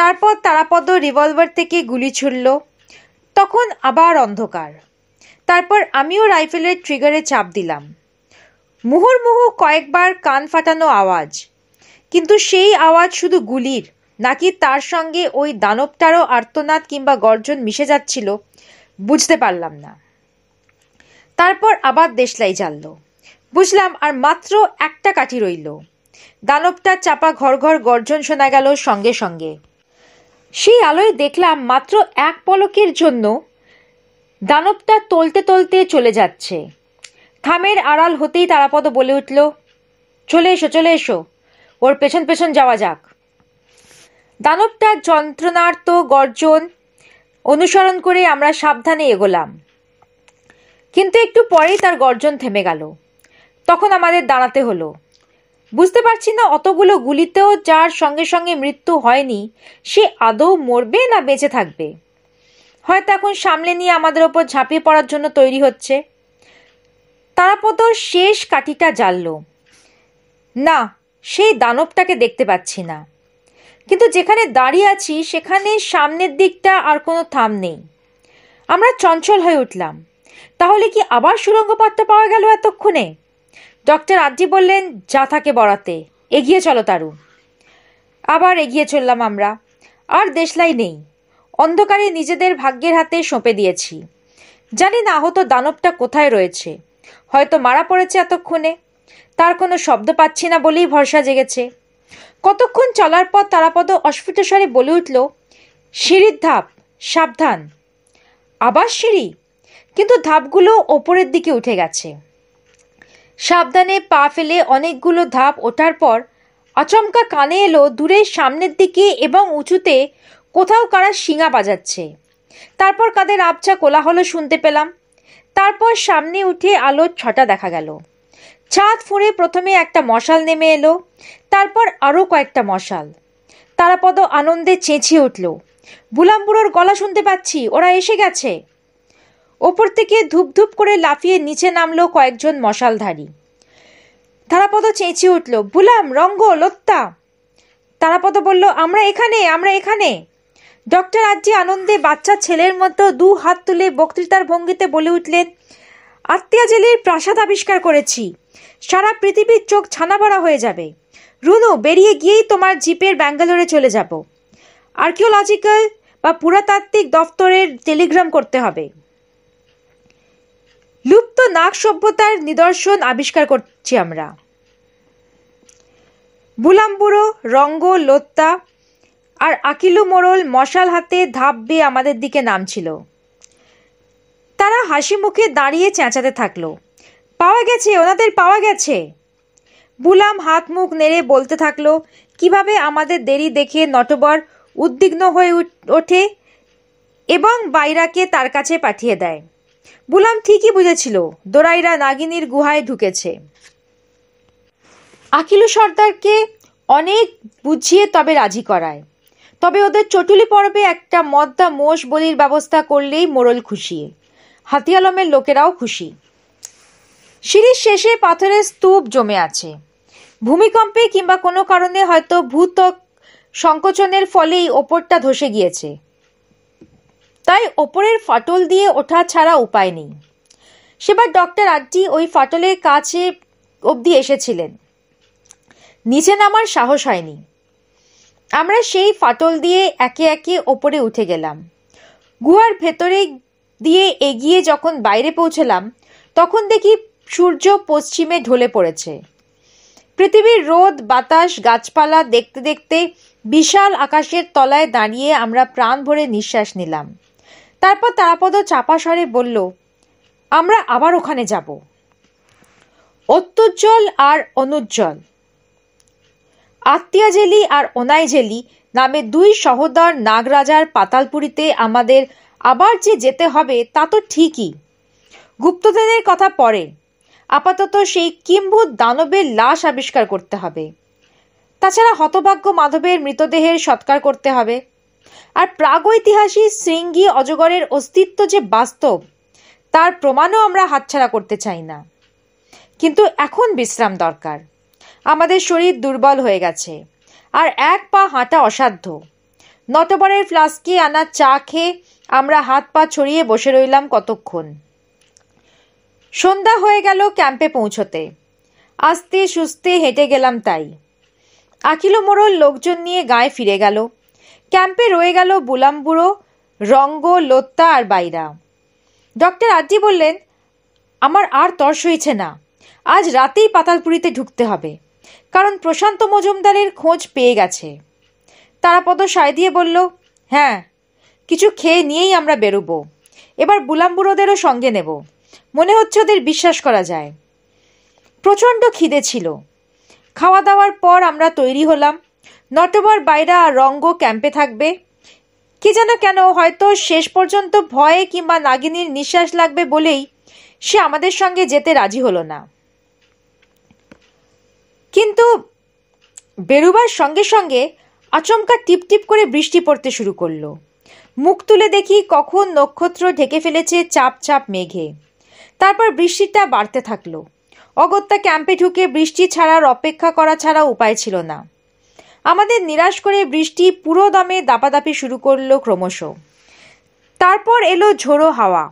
তারপর তারাপদ রিভলভার থেকে গুলি ছুড়ল তখন আবার অন্ধকার তারপর আমিও রাইফেলের ট্রিগারে চাপ দিলাম মুহুর্মুহু কয়েকবার কান ফাটানো আওয়াজ কিন্তু সেই আওয়াজ শুধু গুলির নাকি তার সঙ্গে ওই দানবটারও আর্তনাদ কিংবা গর্জন মিশে যাচ্ছিল বুঝতে পারলাম না তারপর আবার দেশলাই জ্বালল বুঝলাম আর মাত্র একটা কাঠি রইল দানবটার চাপা ঘর ঘর গর্জন শোনা গেল সঙ্গে সঙ্গে সেই আলোয় দেখলাম মাত্র এক পলকের জন্য দানবটা তলতে তলতে চলে যাচ্ছে থামের আড়াল হতেই তারাপদ বলে উঠল চলে এসো চলে এসো ওর পেছন পেছন যাওয়া যাক দানবটার যন্ত্রণার্ত গর্জন অনুসরণ করে আমরা সাবধানে এগোলাম কিন্তু একটু পরেই তার গর্জন থেমে গেল তখন আমাদের দাঁড়াতে হলো বুঝতে পারছি না অতগুলো গুলিতেও যার সঙ্গে সঙ্গে মৃত্যু হয়নি সে আদৌ মরবে না বেঁচে থাকবে হয়তো এখন সামলে নিয়ে আমাদের ওপর ঝাঁপিয়ে পড়ার জন্য তৈরি হচ্ছে তারাপদ শেষ কাঠিটা জ্বালল না সেই দানবটাকে দেখতে পাচ্ছি না কিন্তু যেখানে দাঁড়িয়ে আছি সেখানে সামনের দিকটা আর কোনো থাম নেই আমরা চঞ্চল হয়ে উঠলাম তাহলে কি আবার সুরঙ্গ পথটা পাওয়া গেল এতক্ষণে ডক্টর আড্ডি বললেন যা থাকে বরাতে এগিয়ে চলো তারু আবার এগিয়ে চললাম আমরা আর দেশলাই নেই অন্ধকারে নিজেদের ভাগ্যের হাতে সঁপে দিয়েছি জানি না আহত দানবটা কোথায় রয়েছে হয়তো মারা পড়েছে এতক্ষণে তার কোনো শব্দ পাচ্ছি না বলেই ভরসা জেগেছে কতক্ষণ চলার পর তারাপদ অস্ফুট স্বরে বলে উঠল সিঁড়ির ধাপ সাবধান আবার সিঁড়ি কিন্তু ধাপগুলো ওপরের দিকে উঠে গেছে সাবধানে পা ফেলে অনেকগুলো ধাপ ওঠার পর আচমকা কানে এলো দূরে সামনের দিকে এবং উঁচুতে কোথাও কারা শিঙা বাজাচ্ছে তারপর কাদের আবছা কোলাহলও শুনতে পেলাম তারপর সামনে উঠে আলোর ছটা দেখা গেল ছাদ ফুঁড়ে প্রথমে একটা মশাল নেমে এলো তারপর আরও কয়েকটা মশাল তারাপদ আনন্দে চেঁচিয়ে উঠল বুলাম্বুরোর গলা শুনতে পাচ্ছি ওরা এসে গেছে ওপর থেকে ধূপ করে লাফিয়ে নিচে নামলো কয়েকজন মশালধারী তারাপদ চেঁচিয়ে উঠল বুলাম রঙ্গ লত্তা তারাপদ বলল আমরা এখানে আমরা এখানে ডক্টর আজ্জি আনন্দে বাচ্চা ছেলের মতো দু হাত তুলে বক্তৃতার ভঙ্গিতে বলে উঠলেন আত্মিয়াজেলির প্রাসাদ আবিষ্কার করেছি সারা পৃথিবীর চোখ ভরা হয়ে যাবে রুনু বেরিয়ে গিয়েই তোমার জিপের ব্যাঙ্গালোরে চলে যাব আর্কিওলজিক্যাল বা পুরাতাত্ত্বিক দফতরের টেলিগ্রাম করতে হবে লুপ্ত নাগ সভ্যতার নিদর্শন আবিষ্কার করছি আমরা বুলাম্বুরো রঙ্গ লোত্তা আর আকিলু মোড়ল মশাল হাতে ধাপ বেয়ে আমাদের দিকে নামছিল তারা হাসি মুখে দাঁড়িয়ে চেঁচাতে থাকলো পাওয়া গেছে ওনাদের পাওয়া গেছে বুলাম হাত মুখ নেড়ে বলতে থাকলো কিভাবে আমাদের দেরি দেখে নটবর উদ্বিগ্ন হয়ে ওঠে এবং বাইরাকে তার কাছে পাঠিয়ে দেয় বুলাম ঠিকই বুঝেছিল দোরাইরা নাগিনীর গুহায় ঢুকেছে আকিলু সর্দারকে অনেক বুঝিয়ে তবে রাজি করায় তবে ওদের চটুলি পর্বে একটা মদ্দা মোষ বলির ব্যবস্থা করলেই মোড়ল খুশি হাতিয়ালমের লোকেরাও খুশি সিঁড়ির শেষে পাথরের স্তূপ জমে আছে ভূমিকম্পে কিংবা কোনো কারণে হয়তো ভূতক সংকোচনের ফলেই ওপরটা ধসে গিয়েছে তাই ওপরের ফাটল দিয়ে ওঠা ছাড়া উপায় নেই সেবার ডক্টর আড্ডি ওই ফাটলের কাছে অবধি এসেছিলেন নিচে নামার সাহস হয়নি আমরা সেই ফাটল দিয়ে একে একে ওপরে উঠে গেলাম গুহার ভেতরে দিয়ে এগিয়ে যখন বাইরে পৌঁছলাম তখন দেখি সূর্য পশ্চিমে ঢলে পড়েছে পৃথিবীর রোদ বাতাস গাছপালা দেখতে দেখতে বিশাল আকাশের তলায় দাঁড়িয়ে আমরা প্রাণ ভরে নিঃশ্বাস নিলাম তারপর তারাপদ চাপা বলল আমরা আবার ওখানে যাব অত্যুজ্জ্বল আর অনুজ্জ্বল আত্মিয়াজেলি আর জেলি নামে দুই সহদর নাগরাজার পাতালপুরিতে আমাদের আবার যে যেতে হবে তা তো ঠিকই গুপ্তদেনের কথা পরে আপাতত সেই কিম্ভূত দানবের লাশ আবিষ্কার করতে হবে তাছাড়া হতভাগ্য মাধবের মৃতদেহের সৎকার করতে হবে আর প্রাগৈতিহাসিক শৃঙ্গী অজগরের অস্তিত্ব যে বাস্তব তার প্রমাণও আমরা হাতছাড়া করতে চাই না কিন্তু এখন বিশ্রাম দরকার আমাদের শরীর দুর্বল হয়ে গেছে আর এক পা হাঁটা অসাধ্য নতবরের ফ্লাস্কে আনা চা খেয়ে আমরা হাত পা ছড়িয়ে বসে রইলাম কতক্ষণ সন্ধ্যা হয়ে গেল ক্যাম্পে পৌঁছতে আস্তে সুস্তে হেঁটে গেলাম তাই আকিলো মোড়ল লোকজন নিয়ে গায়ে ফিরে গেল ক্যাম্পে রয়ে গেল বুলামবুড়ো রঙ্গ লোত্তা আর বাইরা ডক্টর আড্ডি বললেন আমার আর তর সইছে না আজ রাতেই পাতালপুরিতে ঢুকতে হবে কারণ প্রশান্ত মজুমদারের খোঁজ পেয়ে গেছে তারাপদ সায় দিয়ে বলল হ্যাঁ কিছু খেয়ে নিয়েই আমরা বেরোবো এবার বুলাম্বুরোদেরও সঙ্গে নেব মনে হচ্ছে ওদের বিশ্বাস করা যায় প্রচণ্ড খিদে ছিল খাওয়া দাওয়ার পর আমরা তৈরি হলাম নটবর বাইরা রঙ্গ ক্যাম্পে থাকবে কি যেন কেন হয়তো শেষ পর্যন্ত ভয়ে কিংবা নাগিনীর নিঃশ্বাস লাগবে বলেই সে আমাদের সঙ্গে যেতে রাজি হলো না কিন্তু বেরুবার সঙ্গে সঙ্গে আচমকা টিপটিপ করে বৃষ্টি পড়তে শুরু করলো মুখ তুলে দেখি কখন নক্ষত্র ঢেকে ফেলেছে চাপ চাপ মেঘে তারপর বৃষ্টিটা বাড়তে থাকলো অগত্যা ক্যাম্পে ঢুকে বৃষ্টি ছাড়ার অপেক্ষা করা ছাড়া উপায় ছিল না আমাদের নিরাশ করে বৃষ্টি পুরো দমে দাপাদাপি শুরু করলো ক্রমশ তারপর এলো ঝোড়ো হাওয়া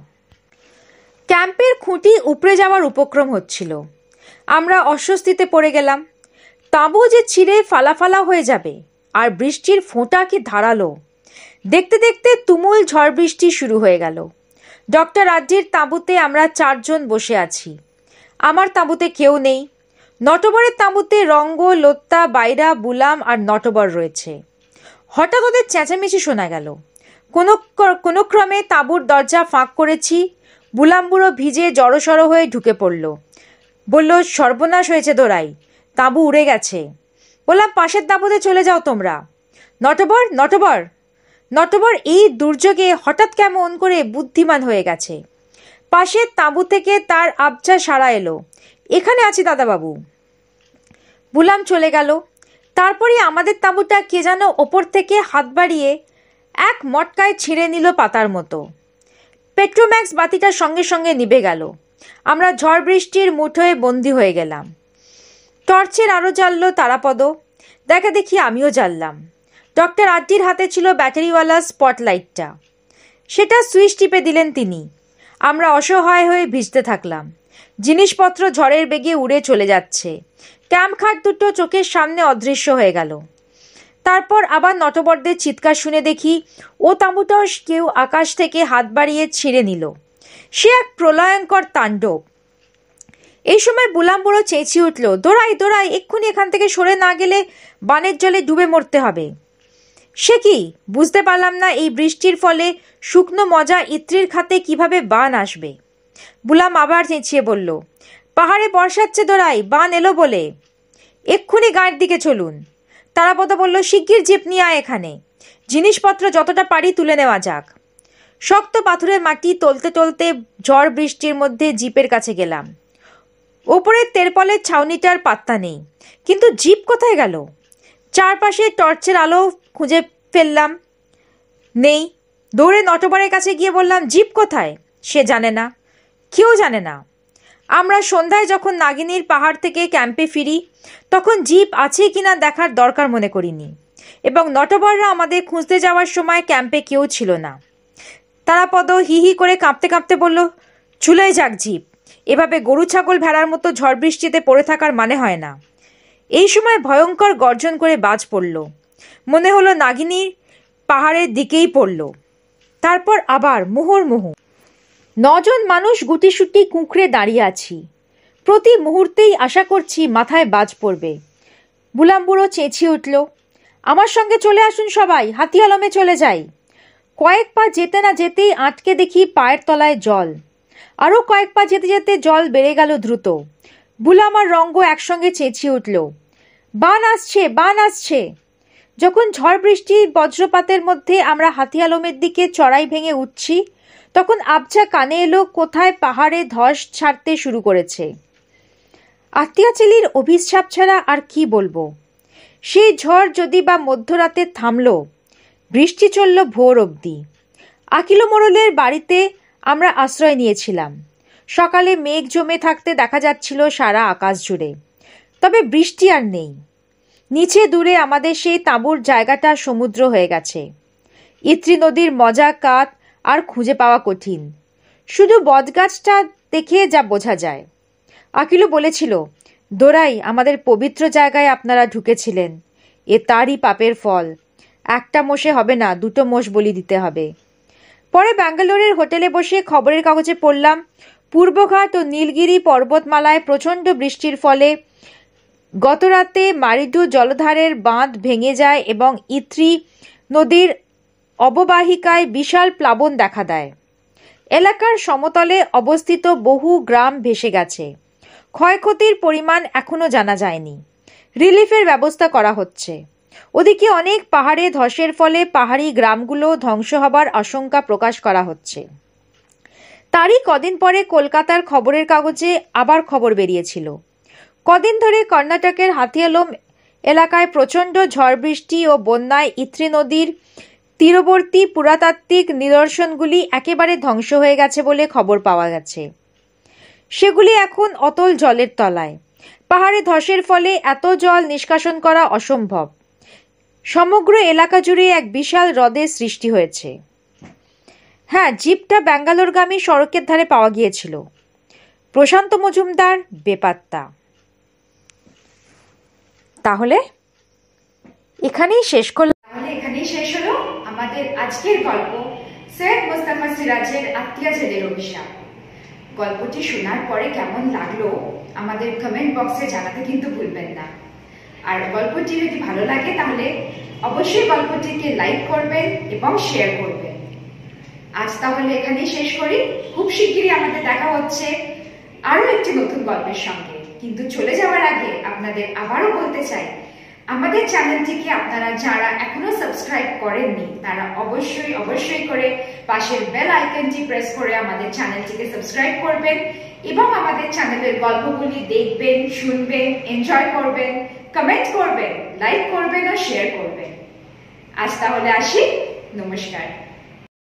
ক্যাম্পের খুঁটি উপড়ে যাওয়ার উপক্রম হচ্ছিল আমরা অস্বস্তিতে পড়ে গেলাম তাঁবু যে ছিঁড়ে ফালাফালা হয়ে যাবে আর বৃষ্টির ফোঁটা কি ধারালো দেখতে দেখতে তুমুল ঝড় বৃষ্টি শুরু হয়ে গেল ডক্টর রাজ্যের তাঁবুতে আমরা চারজন বসে আছি আমার তাঁবুতে কেউ নেই নটবরের তাঁবুতে রঙ্গ লোত্তা বাইরা বুলাম আর নটবর রয়েছে হঠাৎ ওদের চেঁচামেচি শোনা গেল কোনো কোনো ক্রমে তাঁবুর দরজা ফাঁক করেছি বুড়ো ভিজে জড়সড় হয়ে ঢুকে পড়ল বলল সর্বনাশ হয়েছে দোরাই তাঁবু উড়ে গেছে বললাম পাশের তাঁবুতে চলে যাও তোমরা নটবর নটবর নটবর এই দুর্যোগে হঠাৎ কেমন করে বুদ্ধিমান হয়ে গেছে পাশের তাঁবু থেকে তার আবজা সারা এলো এখানে আছি দাদাবাবু বুলাম চলে গেল তারপরে আমাদের তাঁবুটা কে যেন ওপর থেকে হাত বাড়িয়ে এক মটকায় ছিঁড়ে নিল পাতার মতো পেট্রোম্যাক্স বাতিটার সঙ্গে সঙ্গে নিবে গেল আমরা ঝড় বৃষ্টির মুঠোয় বন্দি হয়ে গেলাম টর্চের আরও জ্বালল তারাপদ দেখা দেখি আমিও জ্বাললাম ডক্টর আড্ডির হাতে ছিল ব্যাটারিওয়ালা স্পটলাইটটা সেটা সুইচ টিপে দিলেন তিনি আমরা অসহায় হয়ে ভিজতে থাকলাম জিনিসপত্র ঝড়ের বেগে উড়ে চলে যাচ্ছে ক্যাম্প খাট দুটো চোখের সামনে অদৃশ্য হয়ে গেল তারপর আবার নটবরদের চিৎকার শুনে দেখি ও তাঁবুটাও কেউ আকাশ থেকে হাত বাড়িয়ে ছিঁড়ে নিল সে এক প্রলয়ঙ্কর তাণ্ডব এই সময় বুলাম বুড়ো চেঁচিয়ে উঠল দোড়াই দোড়াই এক্ষুনি এখান থেকে সরে না গেলে বানের জলে ডুবে মরতে হবে সে কি বুঝতে পারলাম না এই বৃষ্টির ফলে শুকনো মজা ইত্রির খাতে কিভাবে বান আসবে বুলাম আবার চেঁচিয়ে বলল পাহাড়ে বর্ষাচ্ছে দোড়াই বান এলো বলে এক্ষুনি গাঁয়ের দিকে চলুন তারাপদ বলল শিগগির জিপ নিয়ে আয় এখানে জিনিসপত্র যতটা পারি তুলে নেওয়া যাক শক্ত পাথরের মাটি তলতে তলতে ঝড় বৃষ্টির মধ্যে জিপের কাছে গেলাম ওপরের তেরপলের ছাউনিটার পাত্তা নেই কিন্তু জিপ কোথায় গেল চারপাশে টর্চের আলো খুঁজে ফেললাম নেই দৌড়ে নটবারের কাছে গিয়ে বললাম জিপ কোথায় সে জানে না কেউ জানে না আমরা সন্ধ্যায় যখন নাগিনীর পাহাড় থেকে ক্যাম্পে ফিরি তখন জিপ আছে কিনা দেখার দরকার মনে করিনি এবং নটবররা আমাদের খুঁজতে যাওয়ার সময় ক্যাম্পে কেউ ছিল না তারাপদ হি হি করে কাঁপতে কাঁপতে বলল চুলাই যাক জিপ এভাবে গরু ছাগল ভেড়ার মতো ঝড় বৃষ্টিতে পড়ে থাকার মানে হয় না এই সময় ভয়ঙ্কর গর্জন করে বাজ পড়ল মনে হলো নাগিনীর পাহাড়ের দিকেই পড়ল তারপর আবার মুহুর মুহুর নজন মানুষ গুটিসুটি কুঁকড়ে দাঁড়িয়ে আছি প্রতি মুহূর্তেই আশা করছি মাথায় বাজ পড়বে বুলাম্বুড়ো চেঁচিয়ে উঠল আমার সঙ্গে চলে আসুন সবাই হাতি আলমে চলে যাই কয়েক পা যেতে না যেতেই আটকে দেখি পায়ের তলায় জল আরও কয়েক পা যেতে যেতে জল বেড়ে গেল দ্রুত বুলাম আর রঙ্গ একসঙ্গে চেঁচিয়ে উঠল বান আসছে বান আসছে যখন ঝড় বৃষ্টি বজ্রপাতের মধ্যে আমরা হাতি আলমের দিকে চড়াই ভেঙে উঠছি তখন আবছা কানে এলো কোথায় পাহাড়ে ধস ছাড়তে শুরু করেছে আত্মীয়াচিলির অভিশাপ ছাড়া আর কি বলবো সেই ঝড় যদি বা মধ্যরাতে থামল বৃষ্টি চলল ভোর অবধি আকিলো মোড়লের বাড়িতে আমরা আশ্রয় নিয়েছিলাম সকালে মেঘ জমে থাকতে দেখা যাচ্ছিল সারা আকাশ জুড়ে তবে বৃষ্টি আর নেই নিচে দূরে আমাদের সেই তাঁবুর জায়গাটা সমুদ্র হয়ে গেছে ইত্রি নদীর মজা কাত আর খুঁজে পাওয়া কঠিন শুধু বদগাছটা দেখে যা বোঝা যায় আকিলু বলেছিল দোরাই আমাদের পবিত্র জায়গায় আপনারা ঢুকেছিলেন এ তারই পাপের ফল একটা মোষে হবে না দুটো মোষ বলি দিতে হবে পরে ব্যাঙ্গালোরের হোটেলে বসে খবরের কাগজে পড়লাম পূর্বঘাট ও নীলগিরি পর্বতমালায় প্রচণ্ড বৃষ্টির ফলে গতরাতে মারিডু জলধারের বাঁধ ভেঙে যায় এবং ইত্রি নদীর অববাহিকায় বিশাল প্লাবন দেখা দেয় এলাকার সমতলে অবস্থিত বহু গ্রাম ভেসে গেছে ক্ষয়ক্ষতির পরিমাণ এখনও জানা যায়নি রিলিফের ব্যবস্থা করা হচ্ছে ওদিকে অনেক পাহাড়ে ধসের ফলে পাহাড়ি গ্রামগুলো ধ্বংস হবার আশঙ্কা প্রকাশ করা হচ্ছে তারই কদিন পরে কলকাতার খবরের কাগজে আবার খবর বেরিয়েছিল কদিন ধরে কর্ণাটকের হাতিয়ালম এলাকায় প্রচণ্ড ঝড় বৃষ্টি ও বন্যায় ইত্রি নদীর তীরবর্তী পুরাতাত্ত্বিক নিদর্শনগুলি একেবারে ধ্বংস হয়ে গেছে বলে খবর পাওয়া গেছে সেগুলি এখন অতল জলের তলায় পাহাড়ে ধসের ফলে এত জল নিষ্কাশন করা অসম্ভব সমগ্র এলাকা জুড়ে এক বিশাল হ্রদের সৃষ্টি হয়েছে হ্যাঁ জিপটা ব্যাঙ্গালোরগামী সড়কের ধারে পাওয়া গিয়েছিল প্রশান্ত মজুমদার বেপাত্তা তাহলে এখানেই শেষ করলাম আমাদের আজকের গল্প সৈয়দ মোস্তাফা সিরাজের আত্মীয় ছেলের অভিশাপ গল্পটি শোনার পরে কেমন লাগলো আমাদের কমেন্ট বক্সে জানাতে কিন্তু ভুলবেন না আর গল্পটি যদি ভালো লাগে তাহলে অবশ্যই গল্পটিকে লাইক করবেন এবং শেয়ার করবেন আজ তাহলে এখানেই শেষ করি খুব শিগগিরই আমাদের দেখা হচ্ছে আরও একটি নতুন গল্পের সঙ্গে কিন্তু চলে যাওয়ার আগে আপনাদের আবারও বলতে চাই আমাদের চ্যানেলটিকে আপনারা যারা এখনো সাবস্ক্রাইব করেননি তারা অবশ্যই অবশ্যই করে পাশের বেল আইকনটি প্রেস করে আমাদের চ্যানেলটিকে সাবস্ক্রাইব করবেন এবং আমাদের চ্যানেলের গল্পগুলি দেখবেন শুনবেন এনজয় করবেন কমেন্ট করবেন লাইক করবেন আর শেয়ার করবেন আজ তাহলে আসি নমস্কার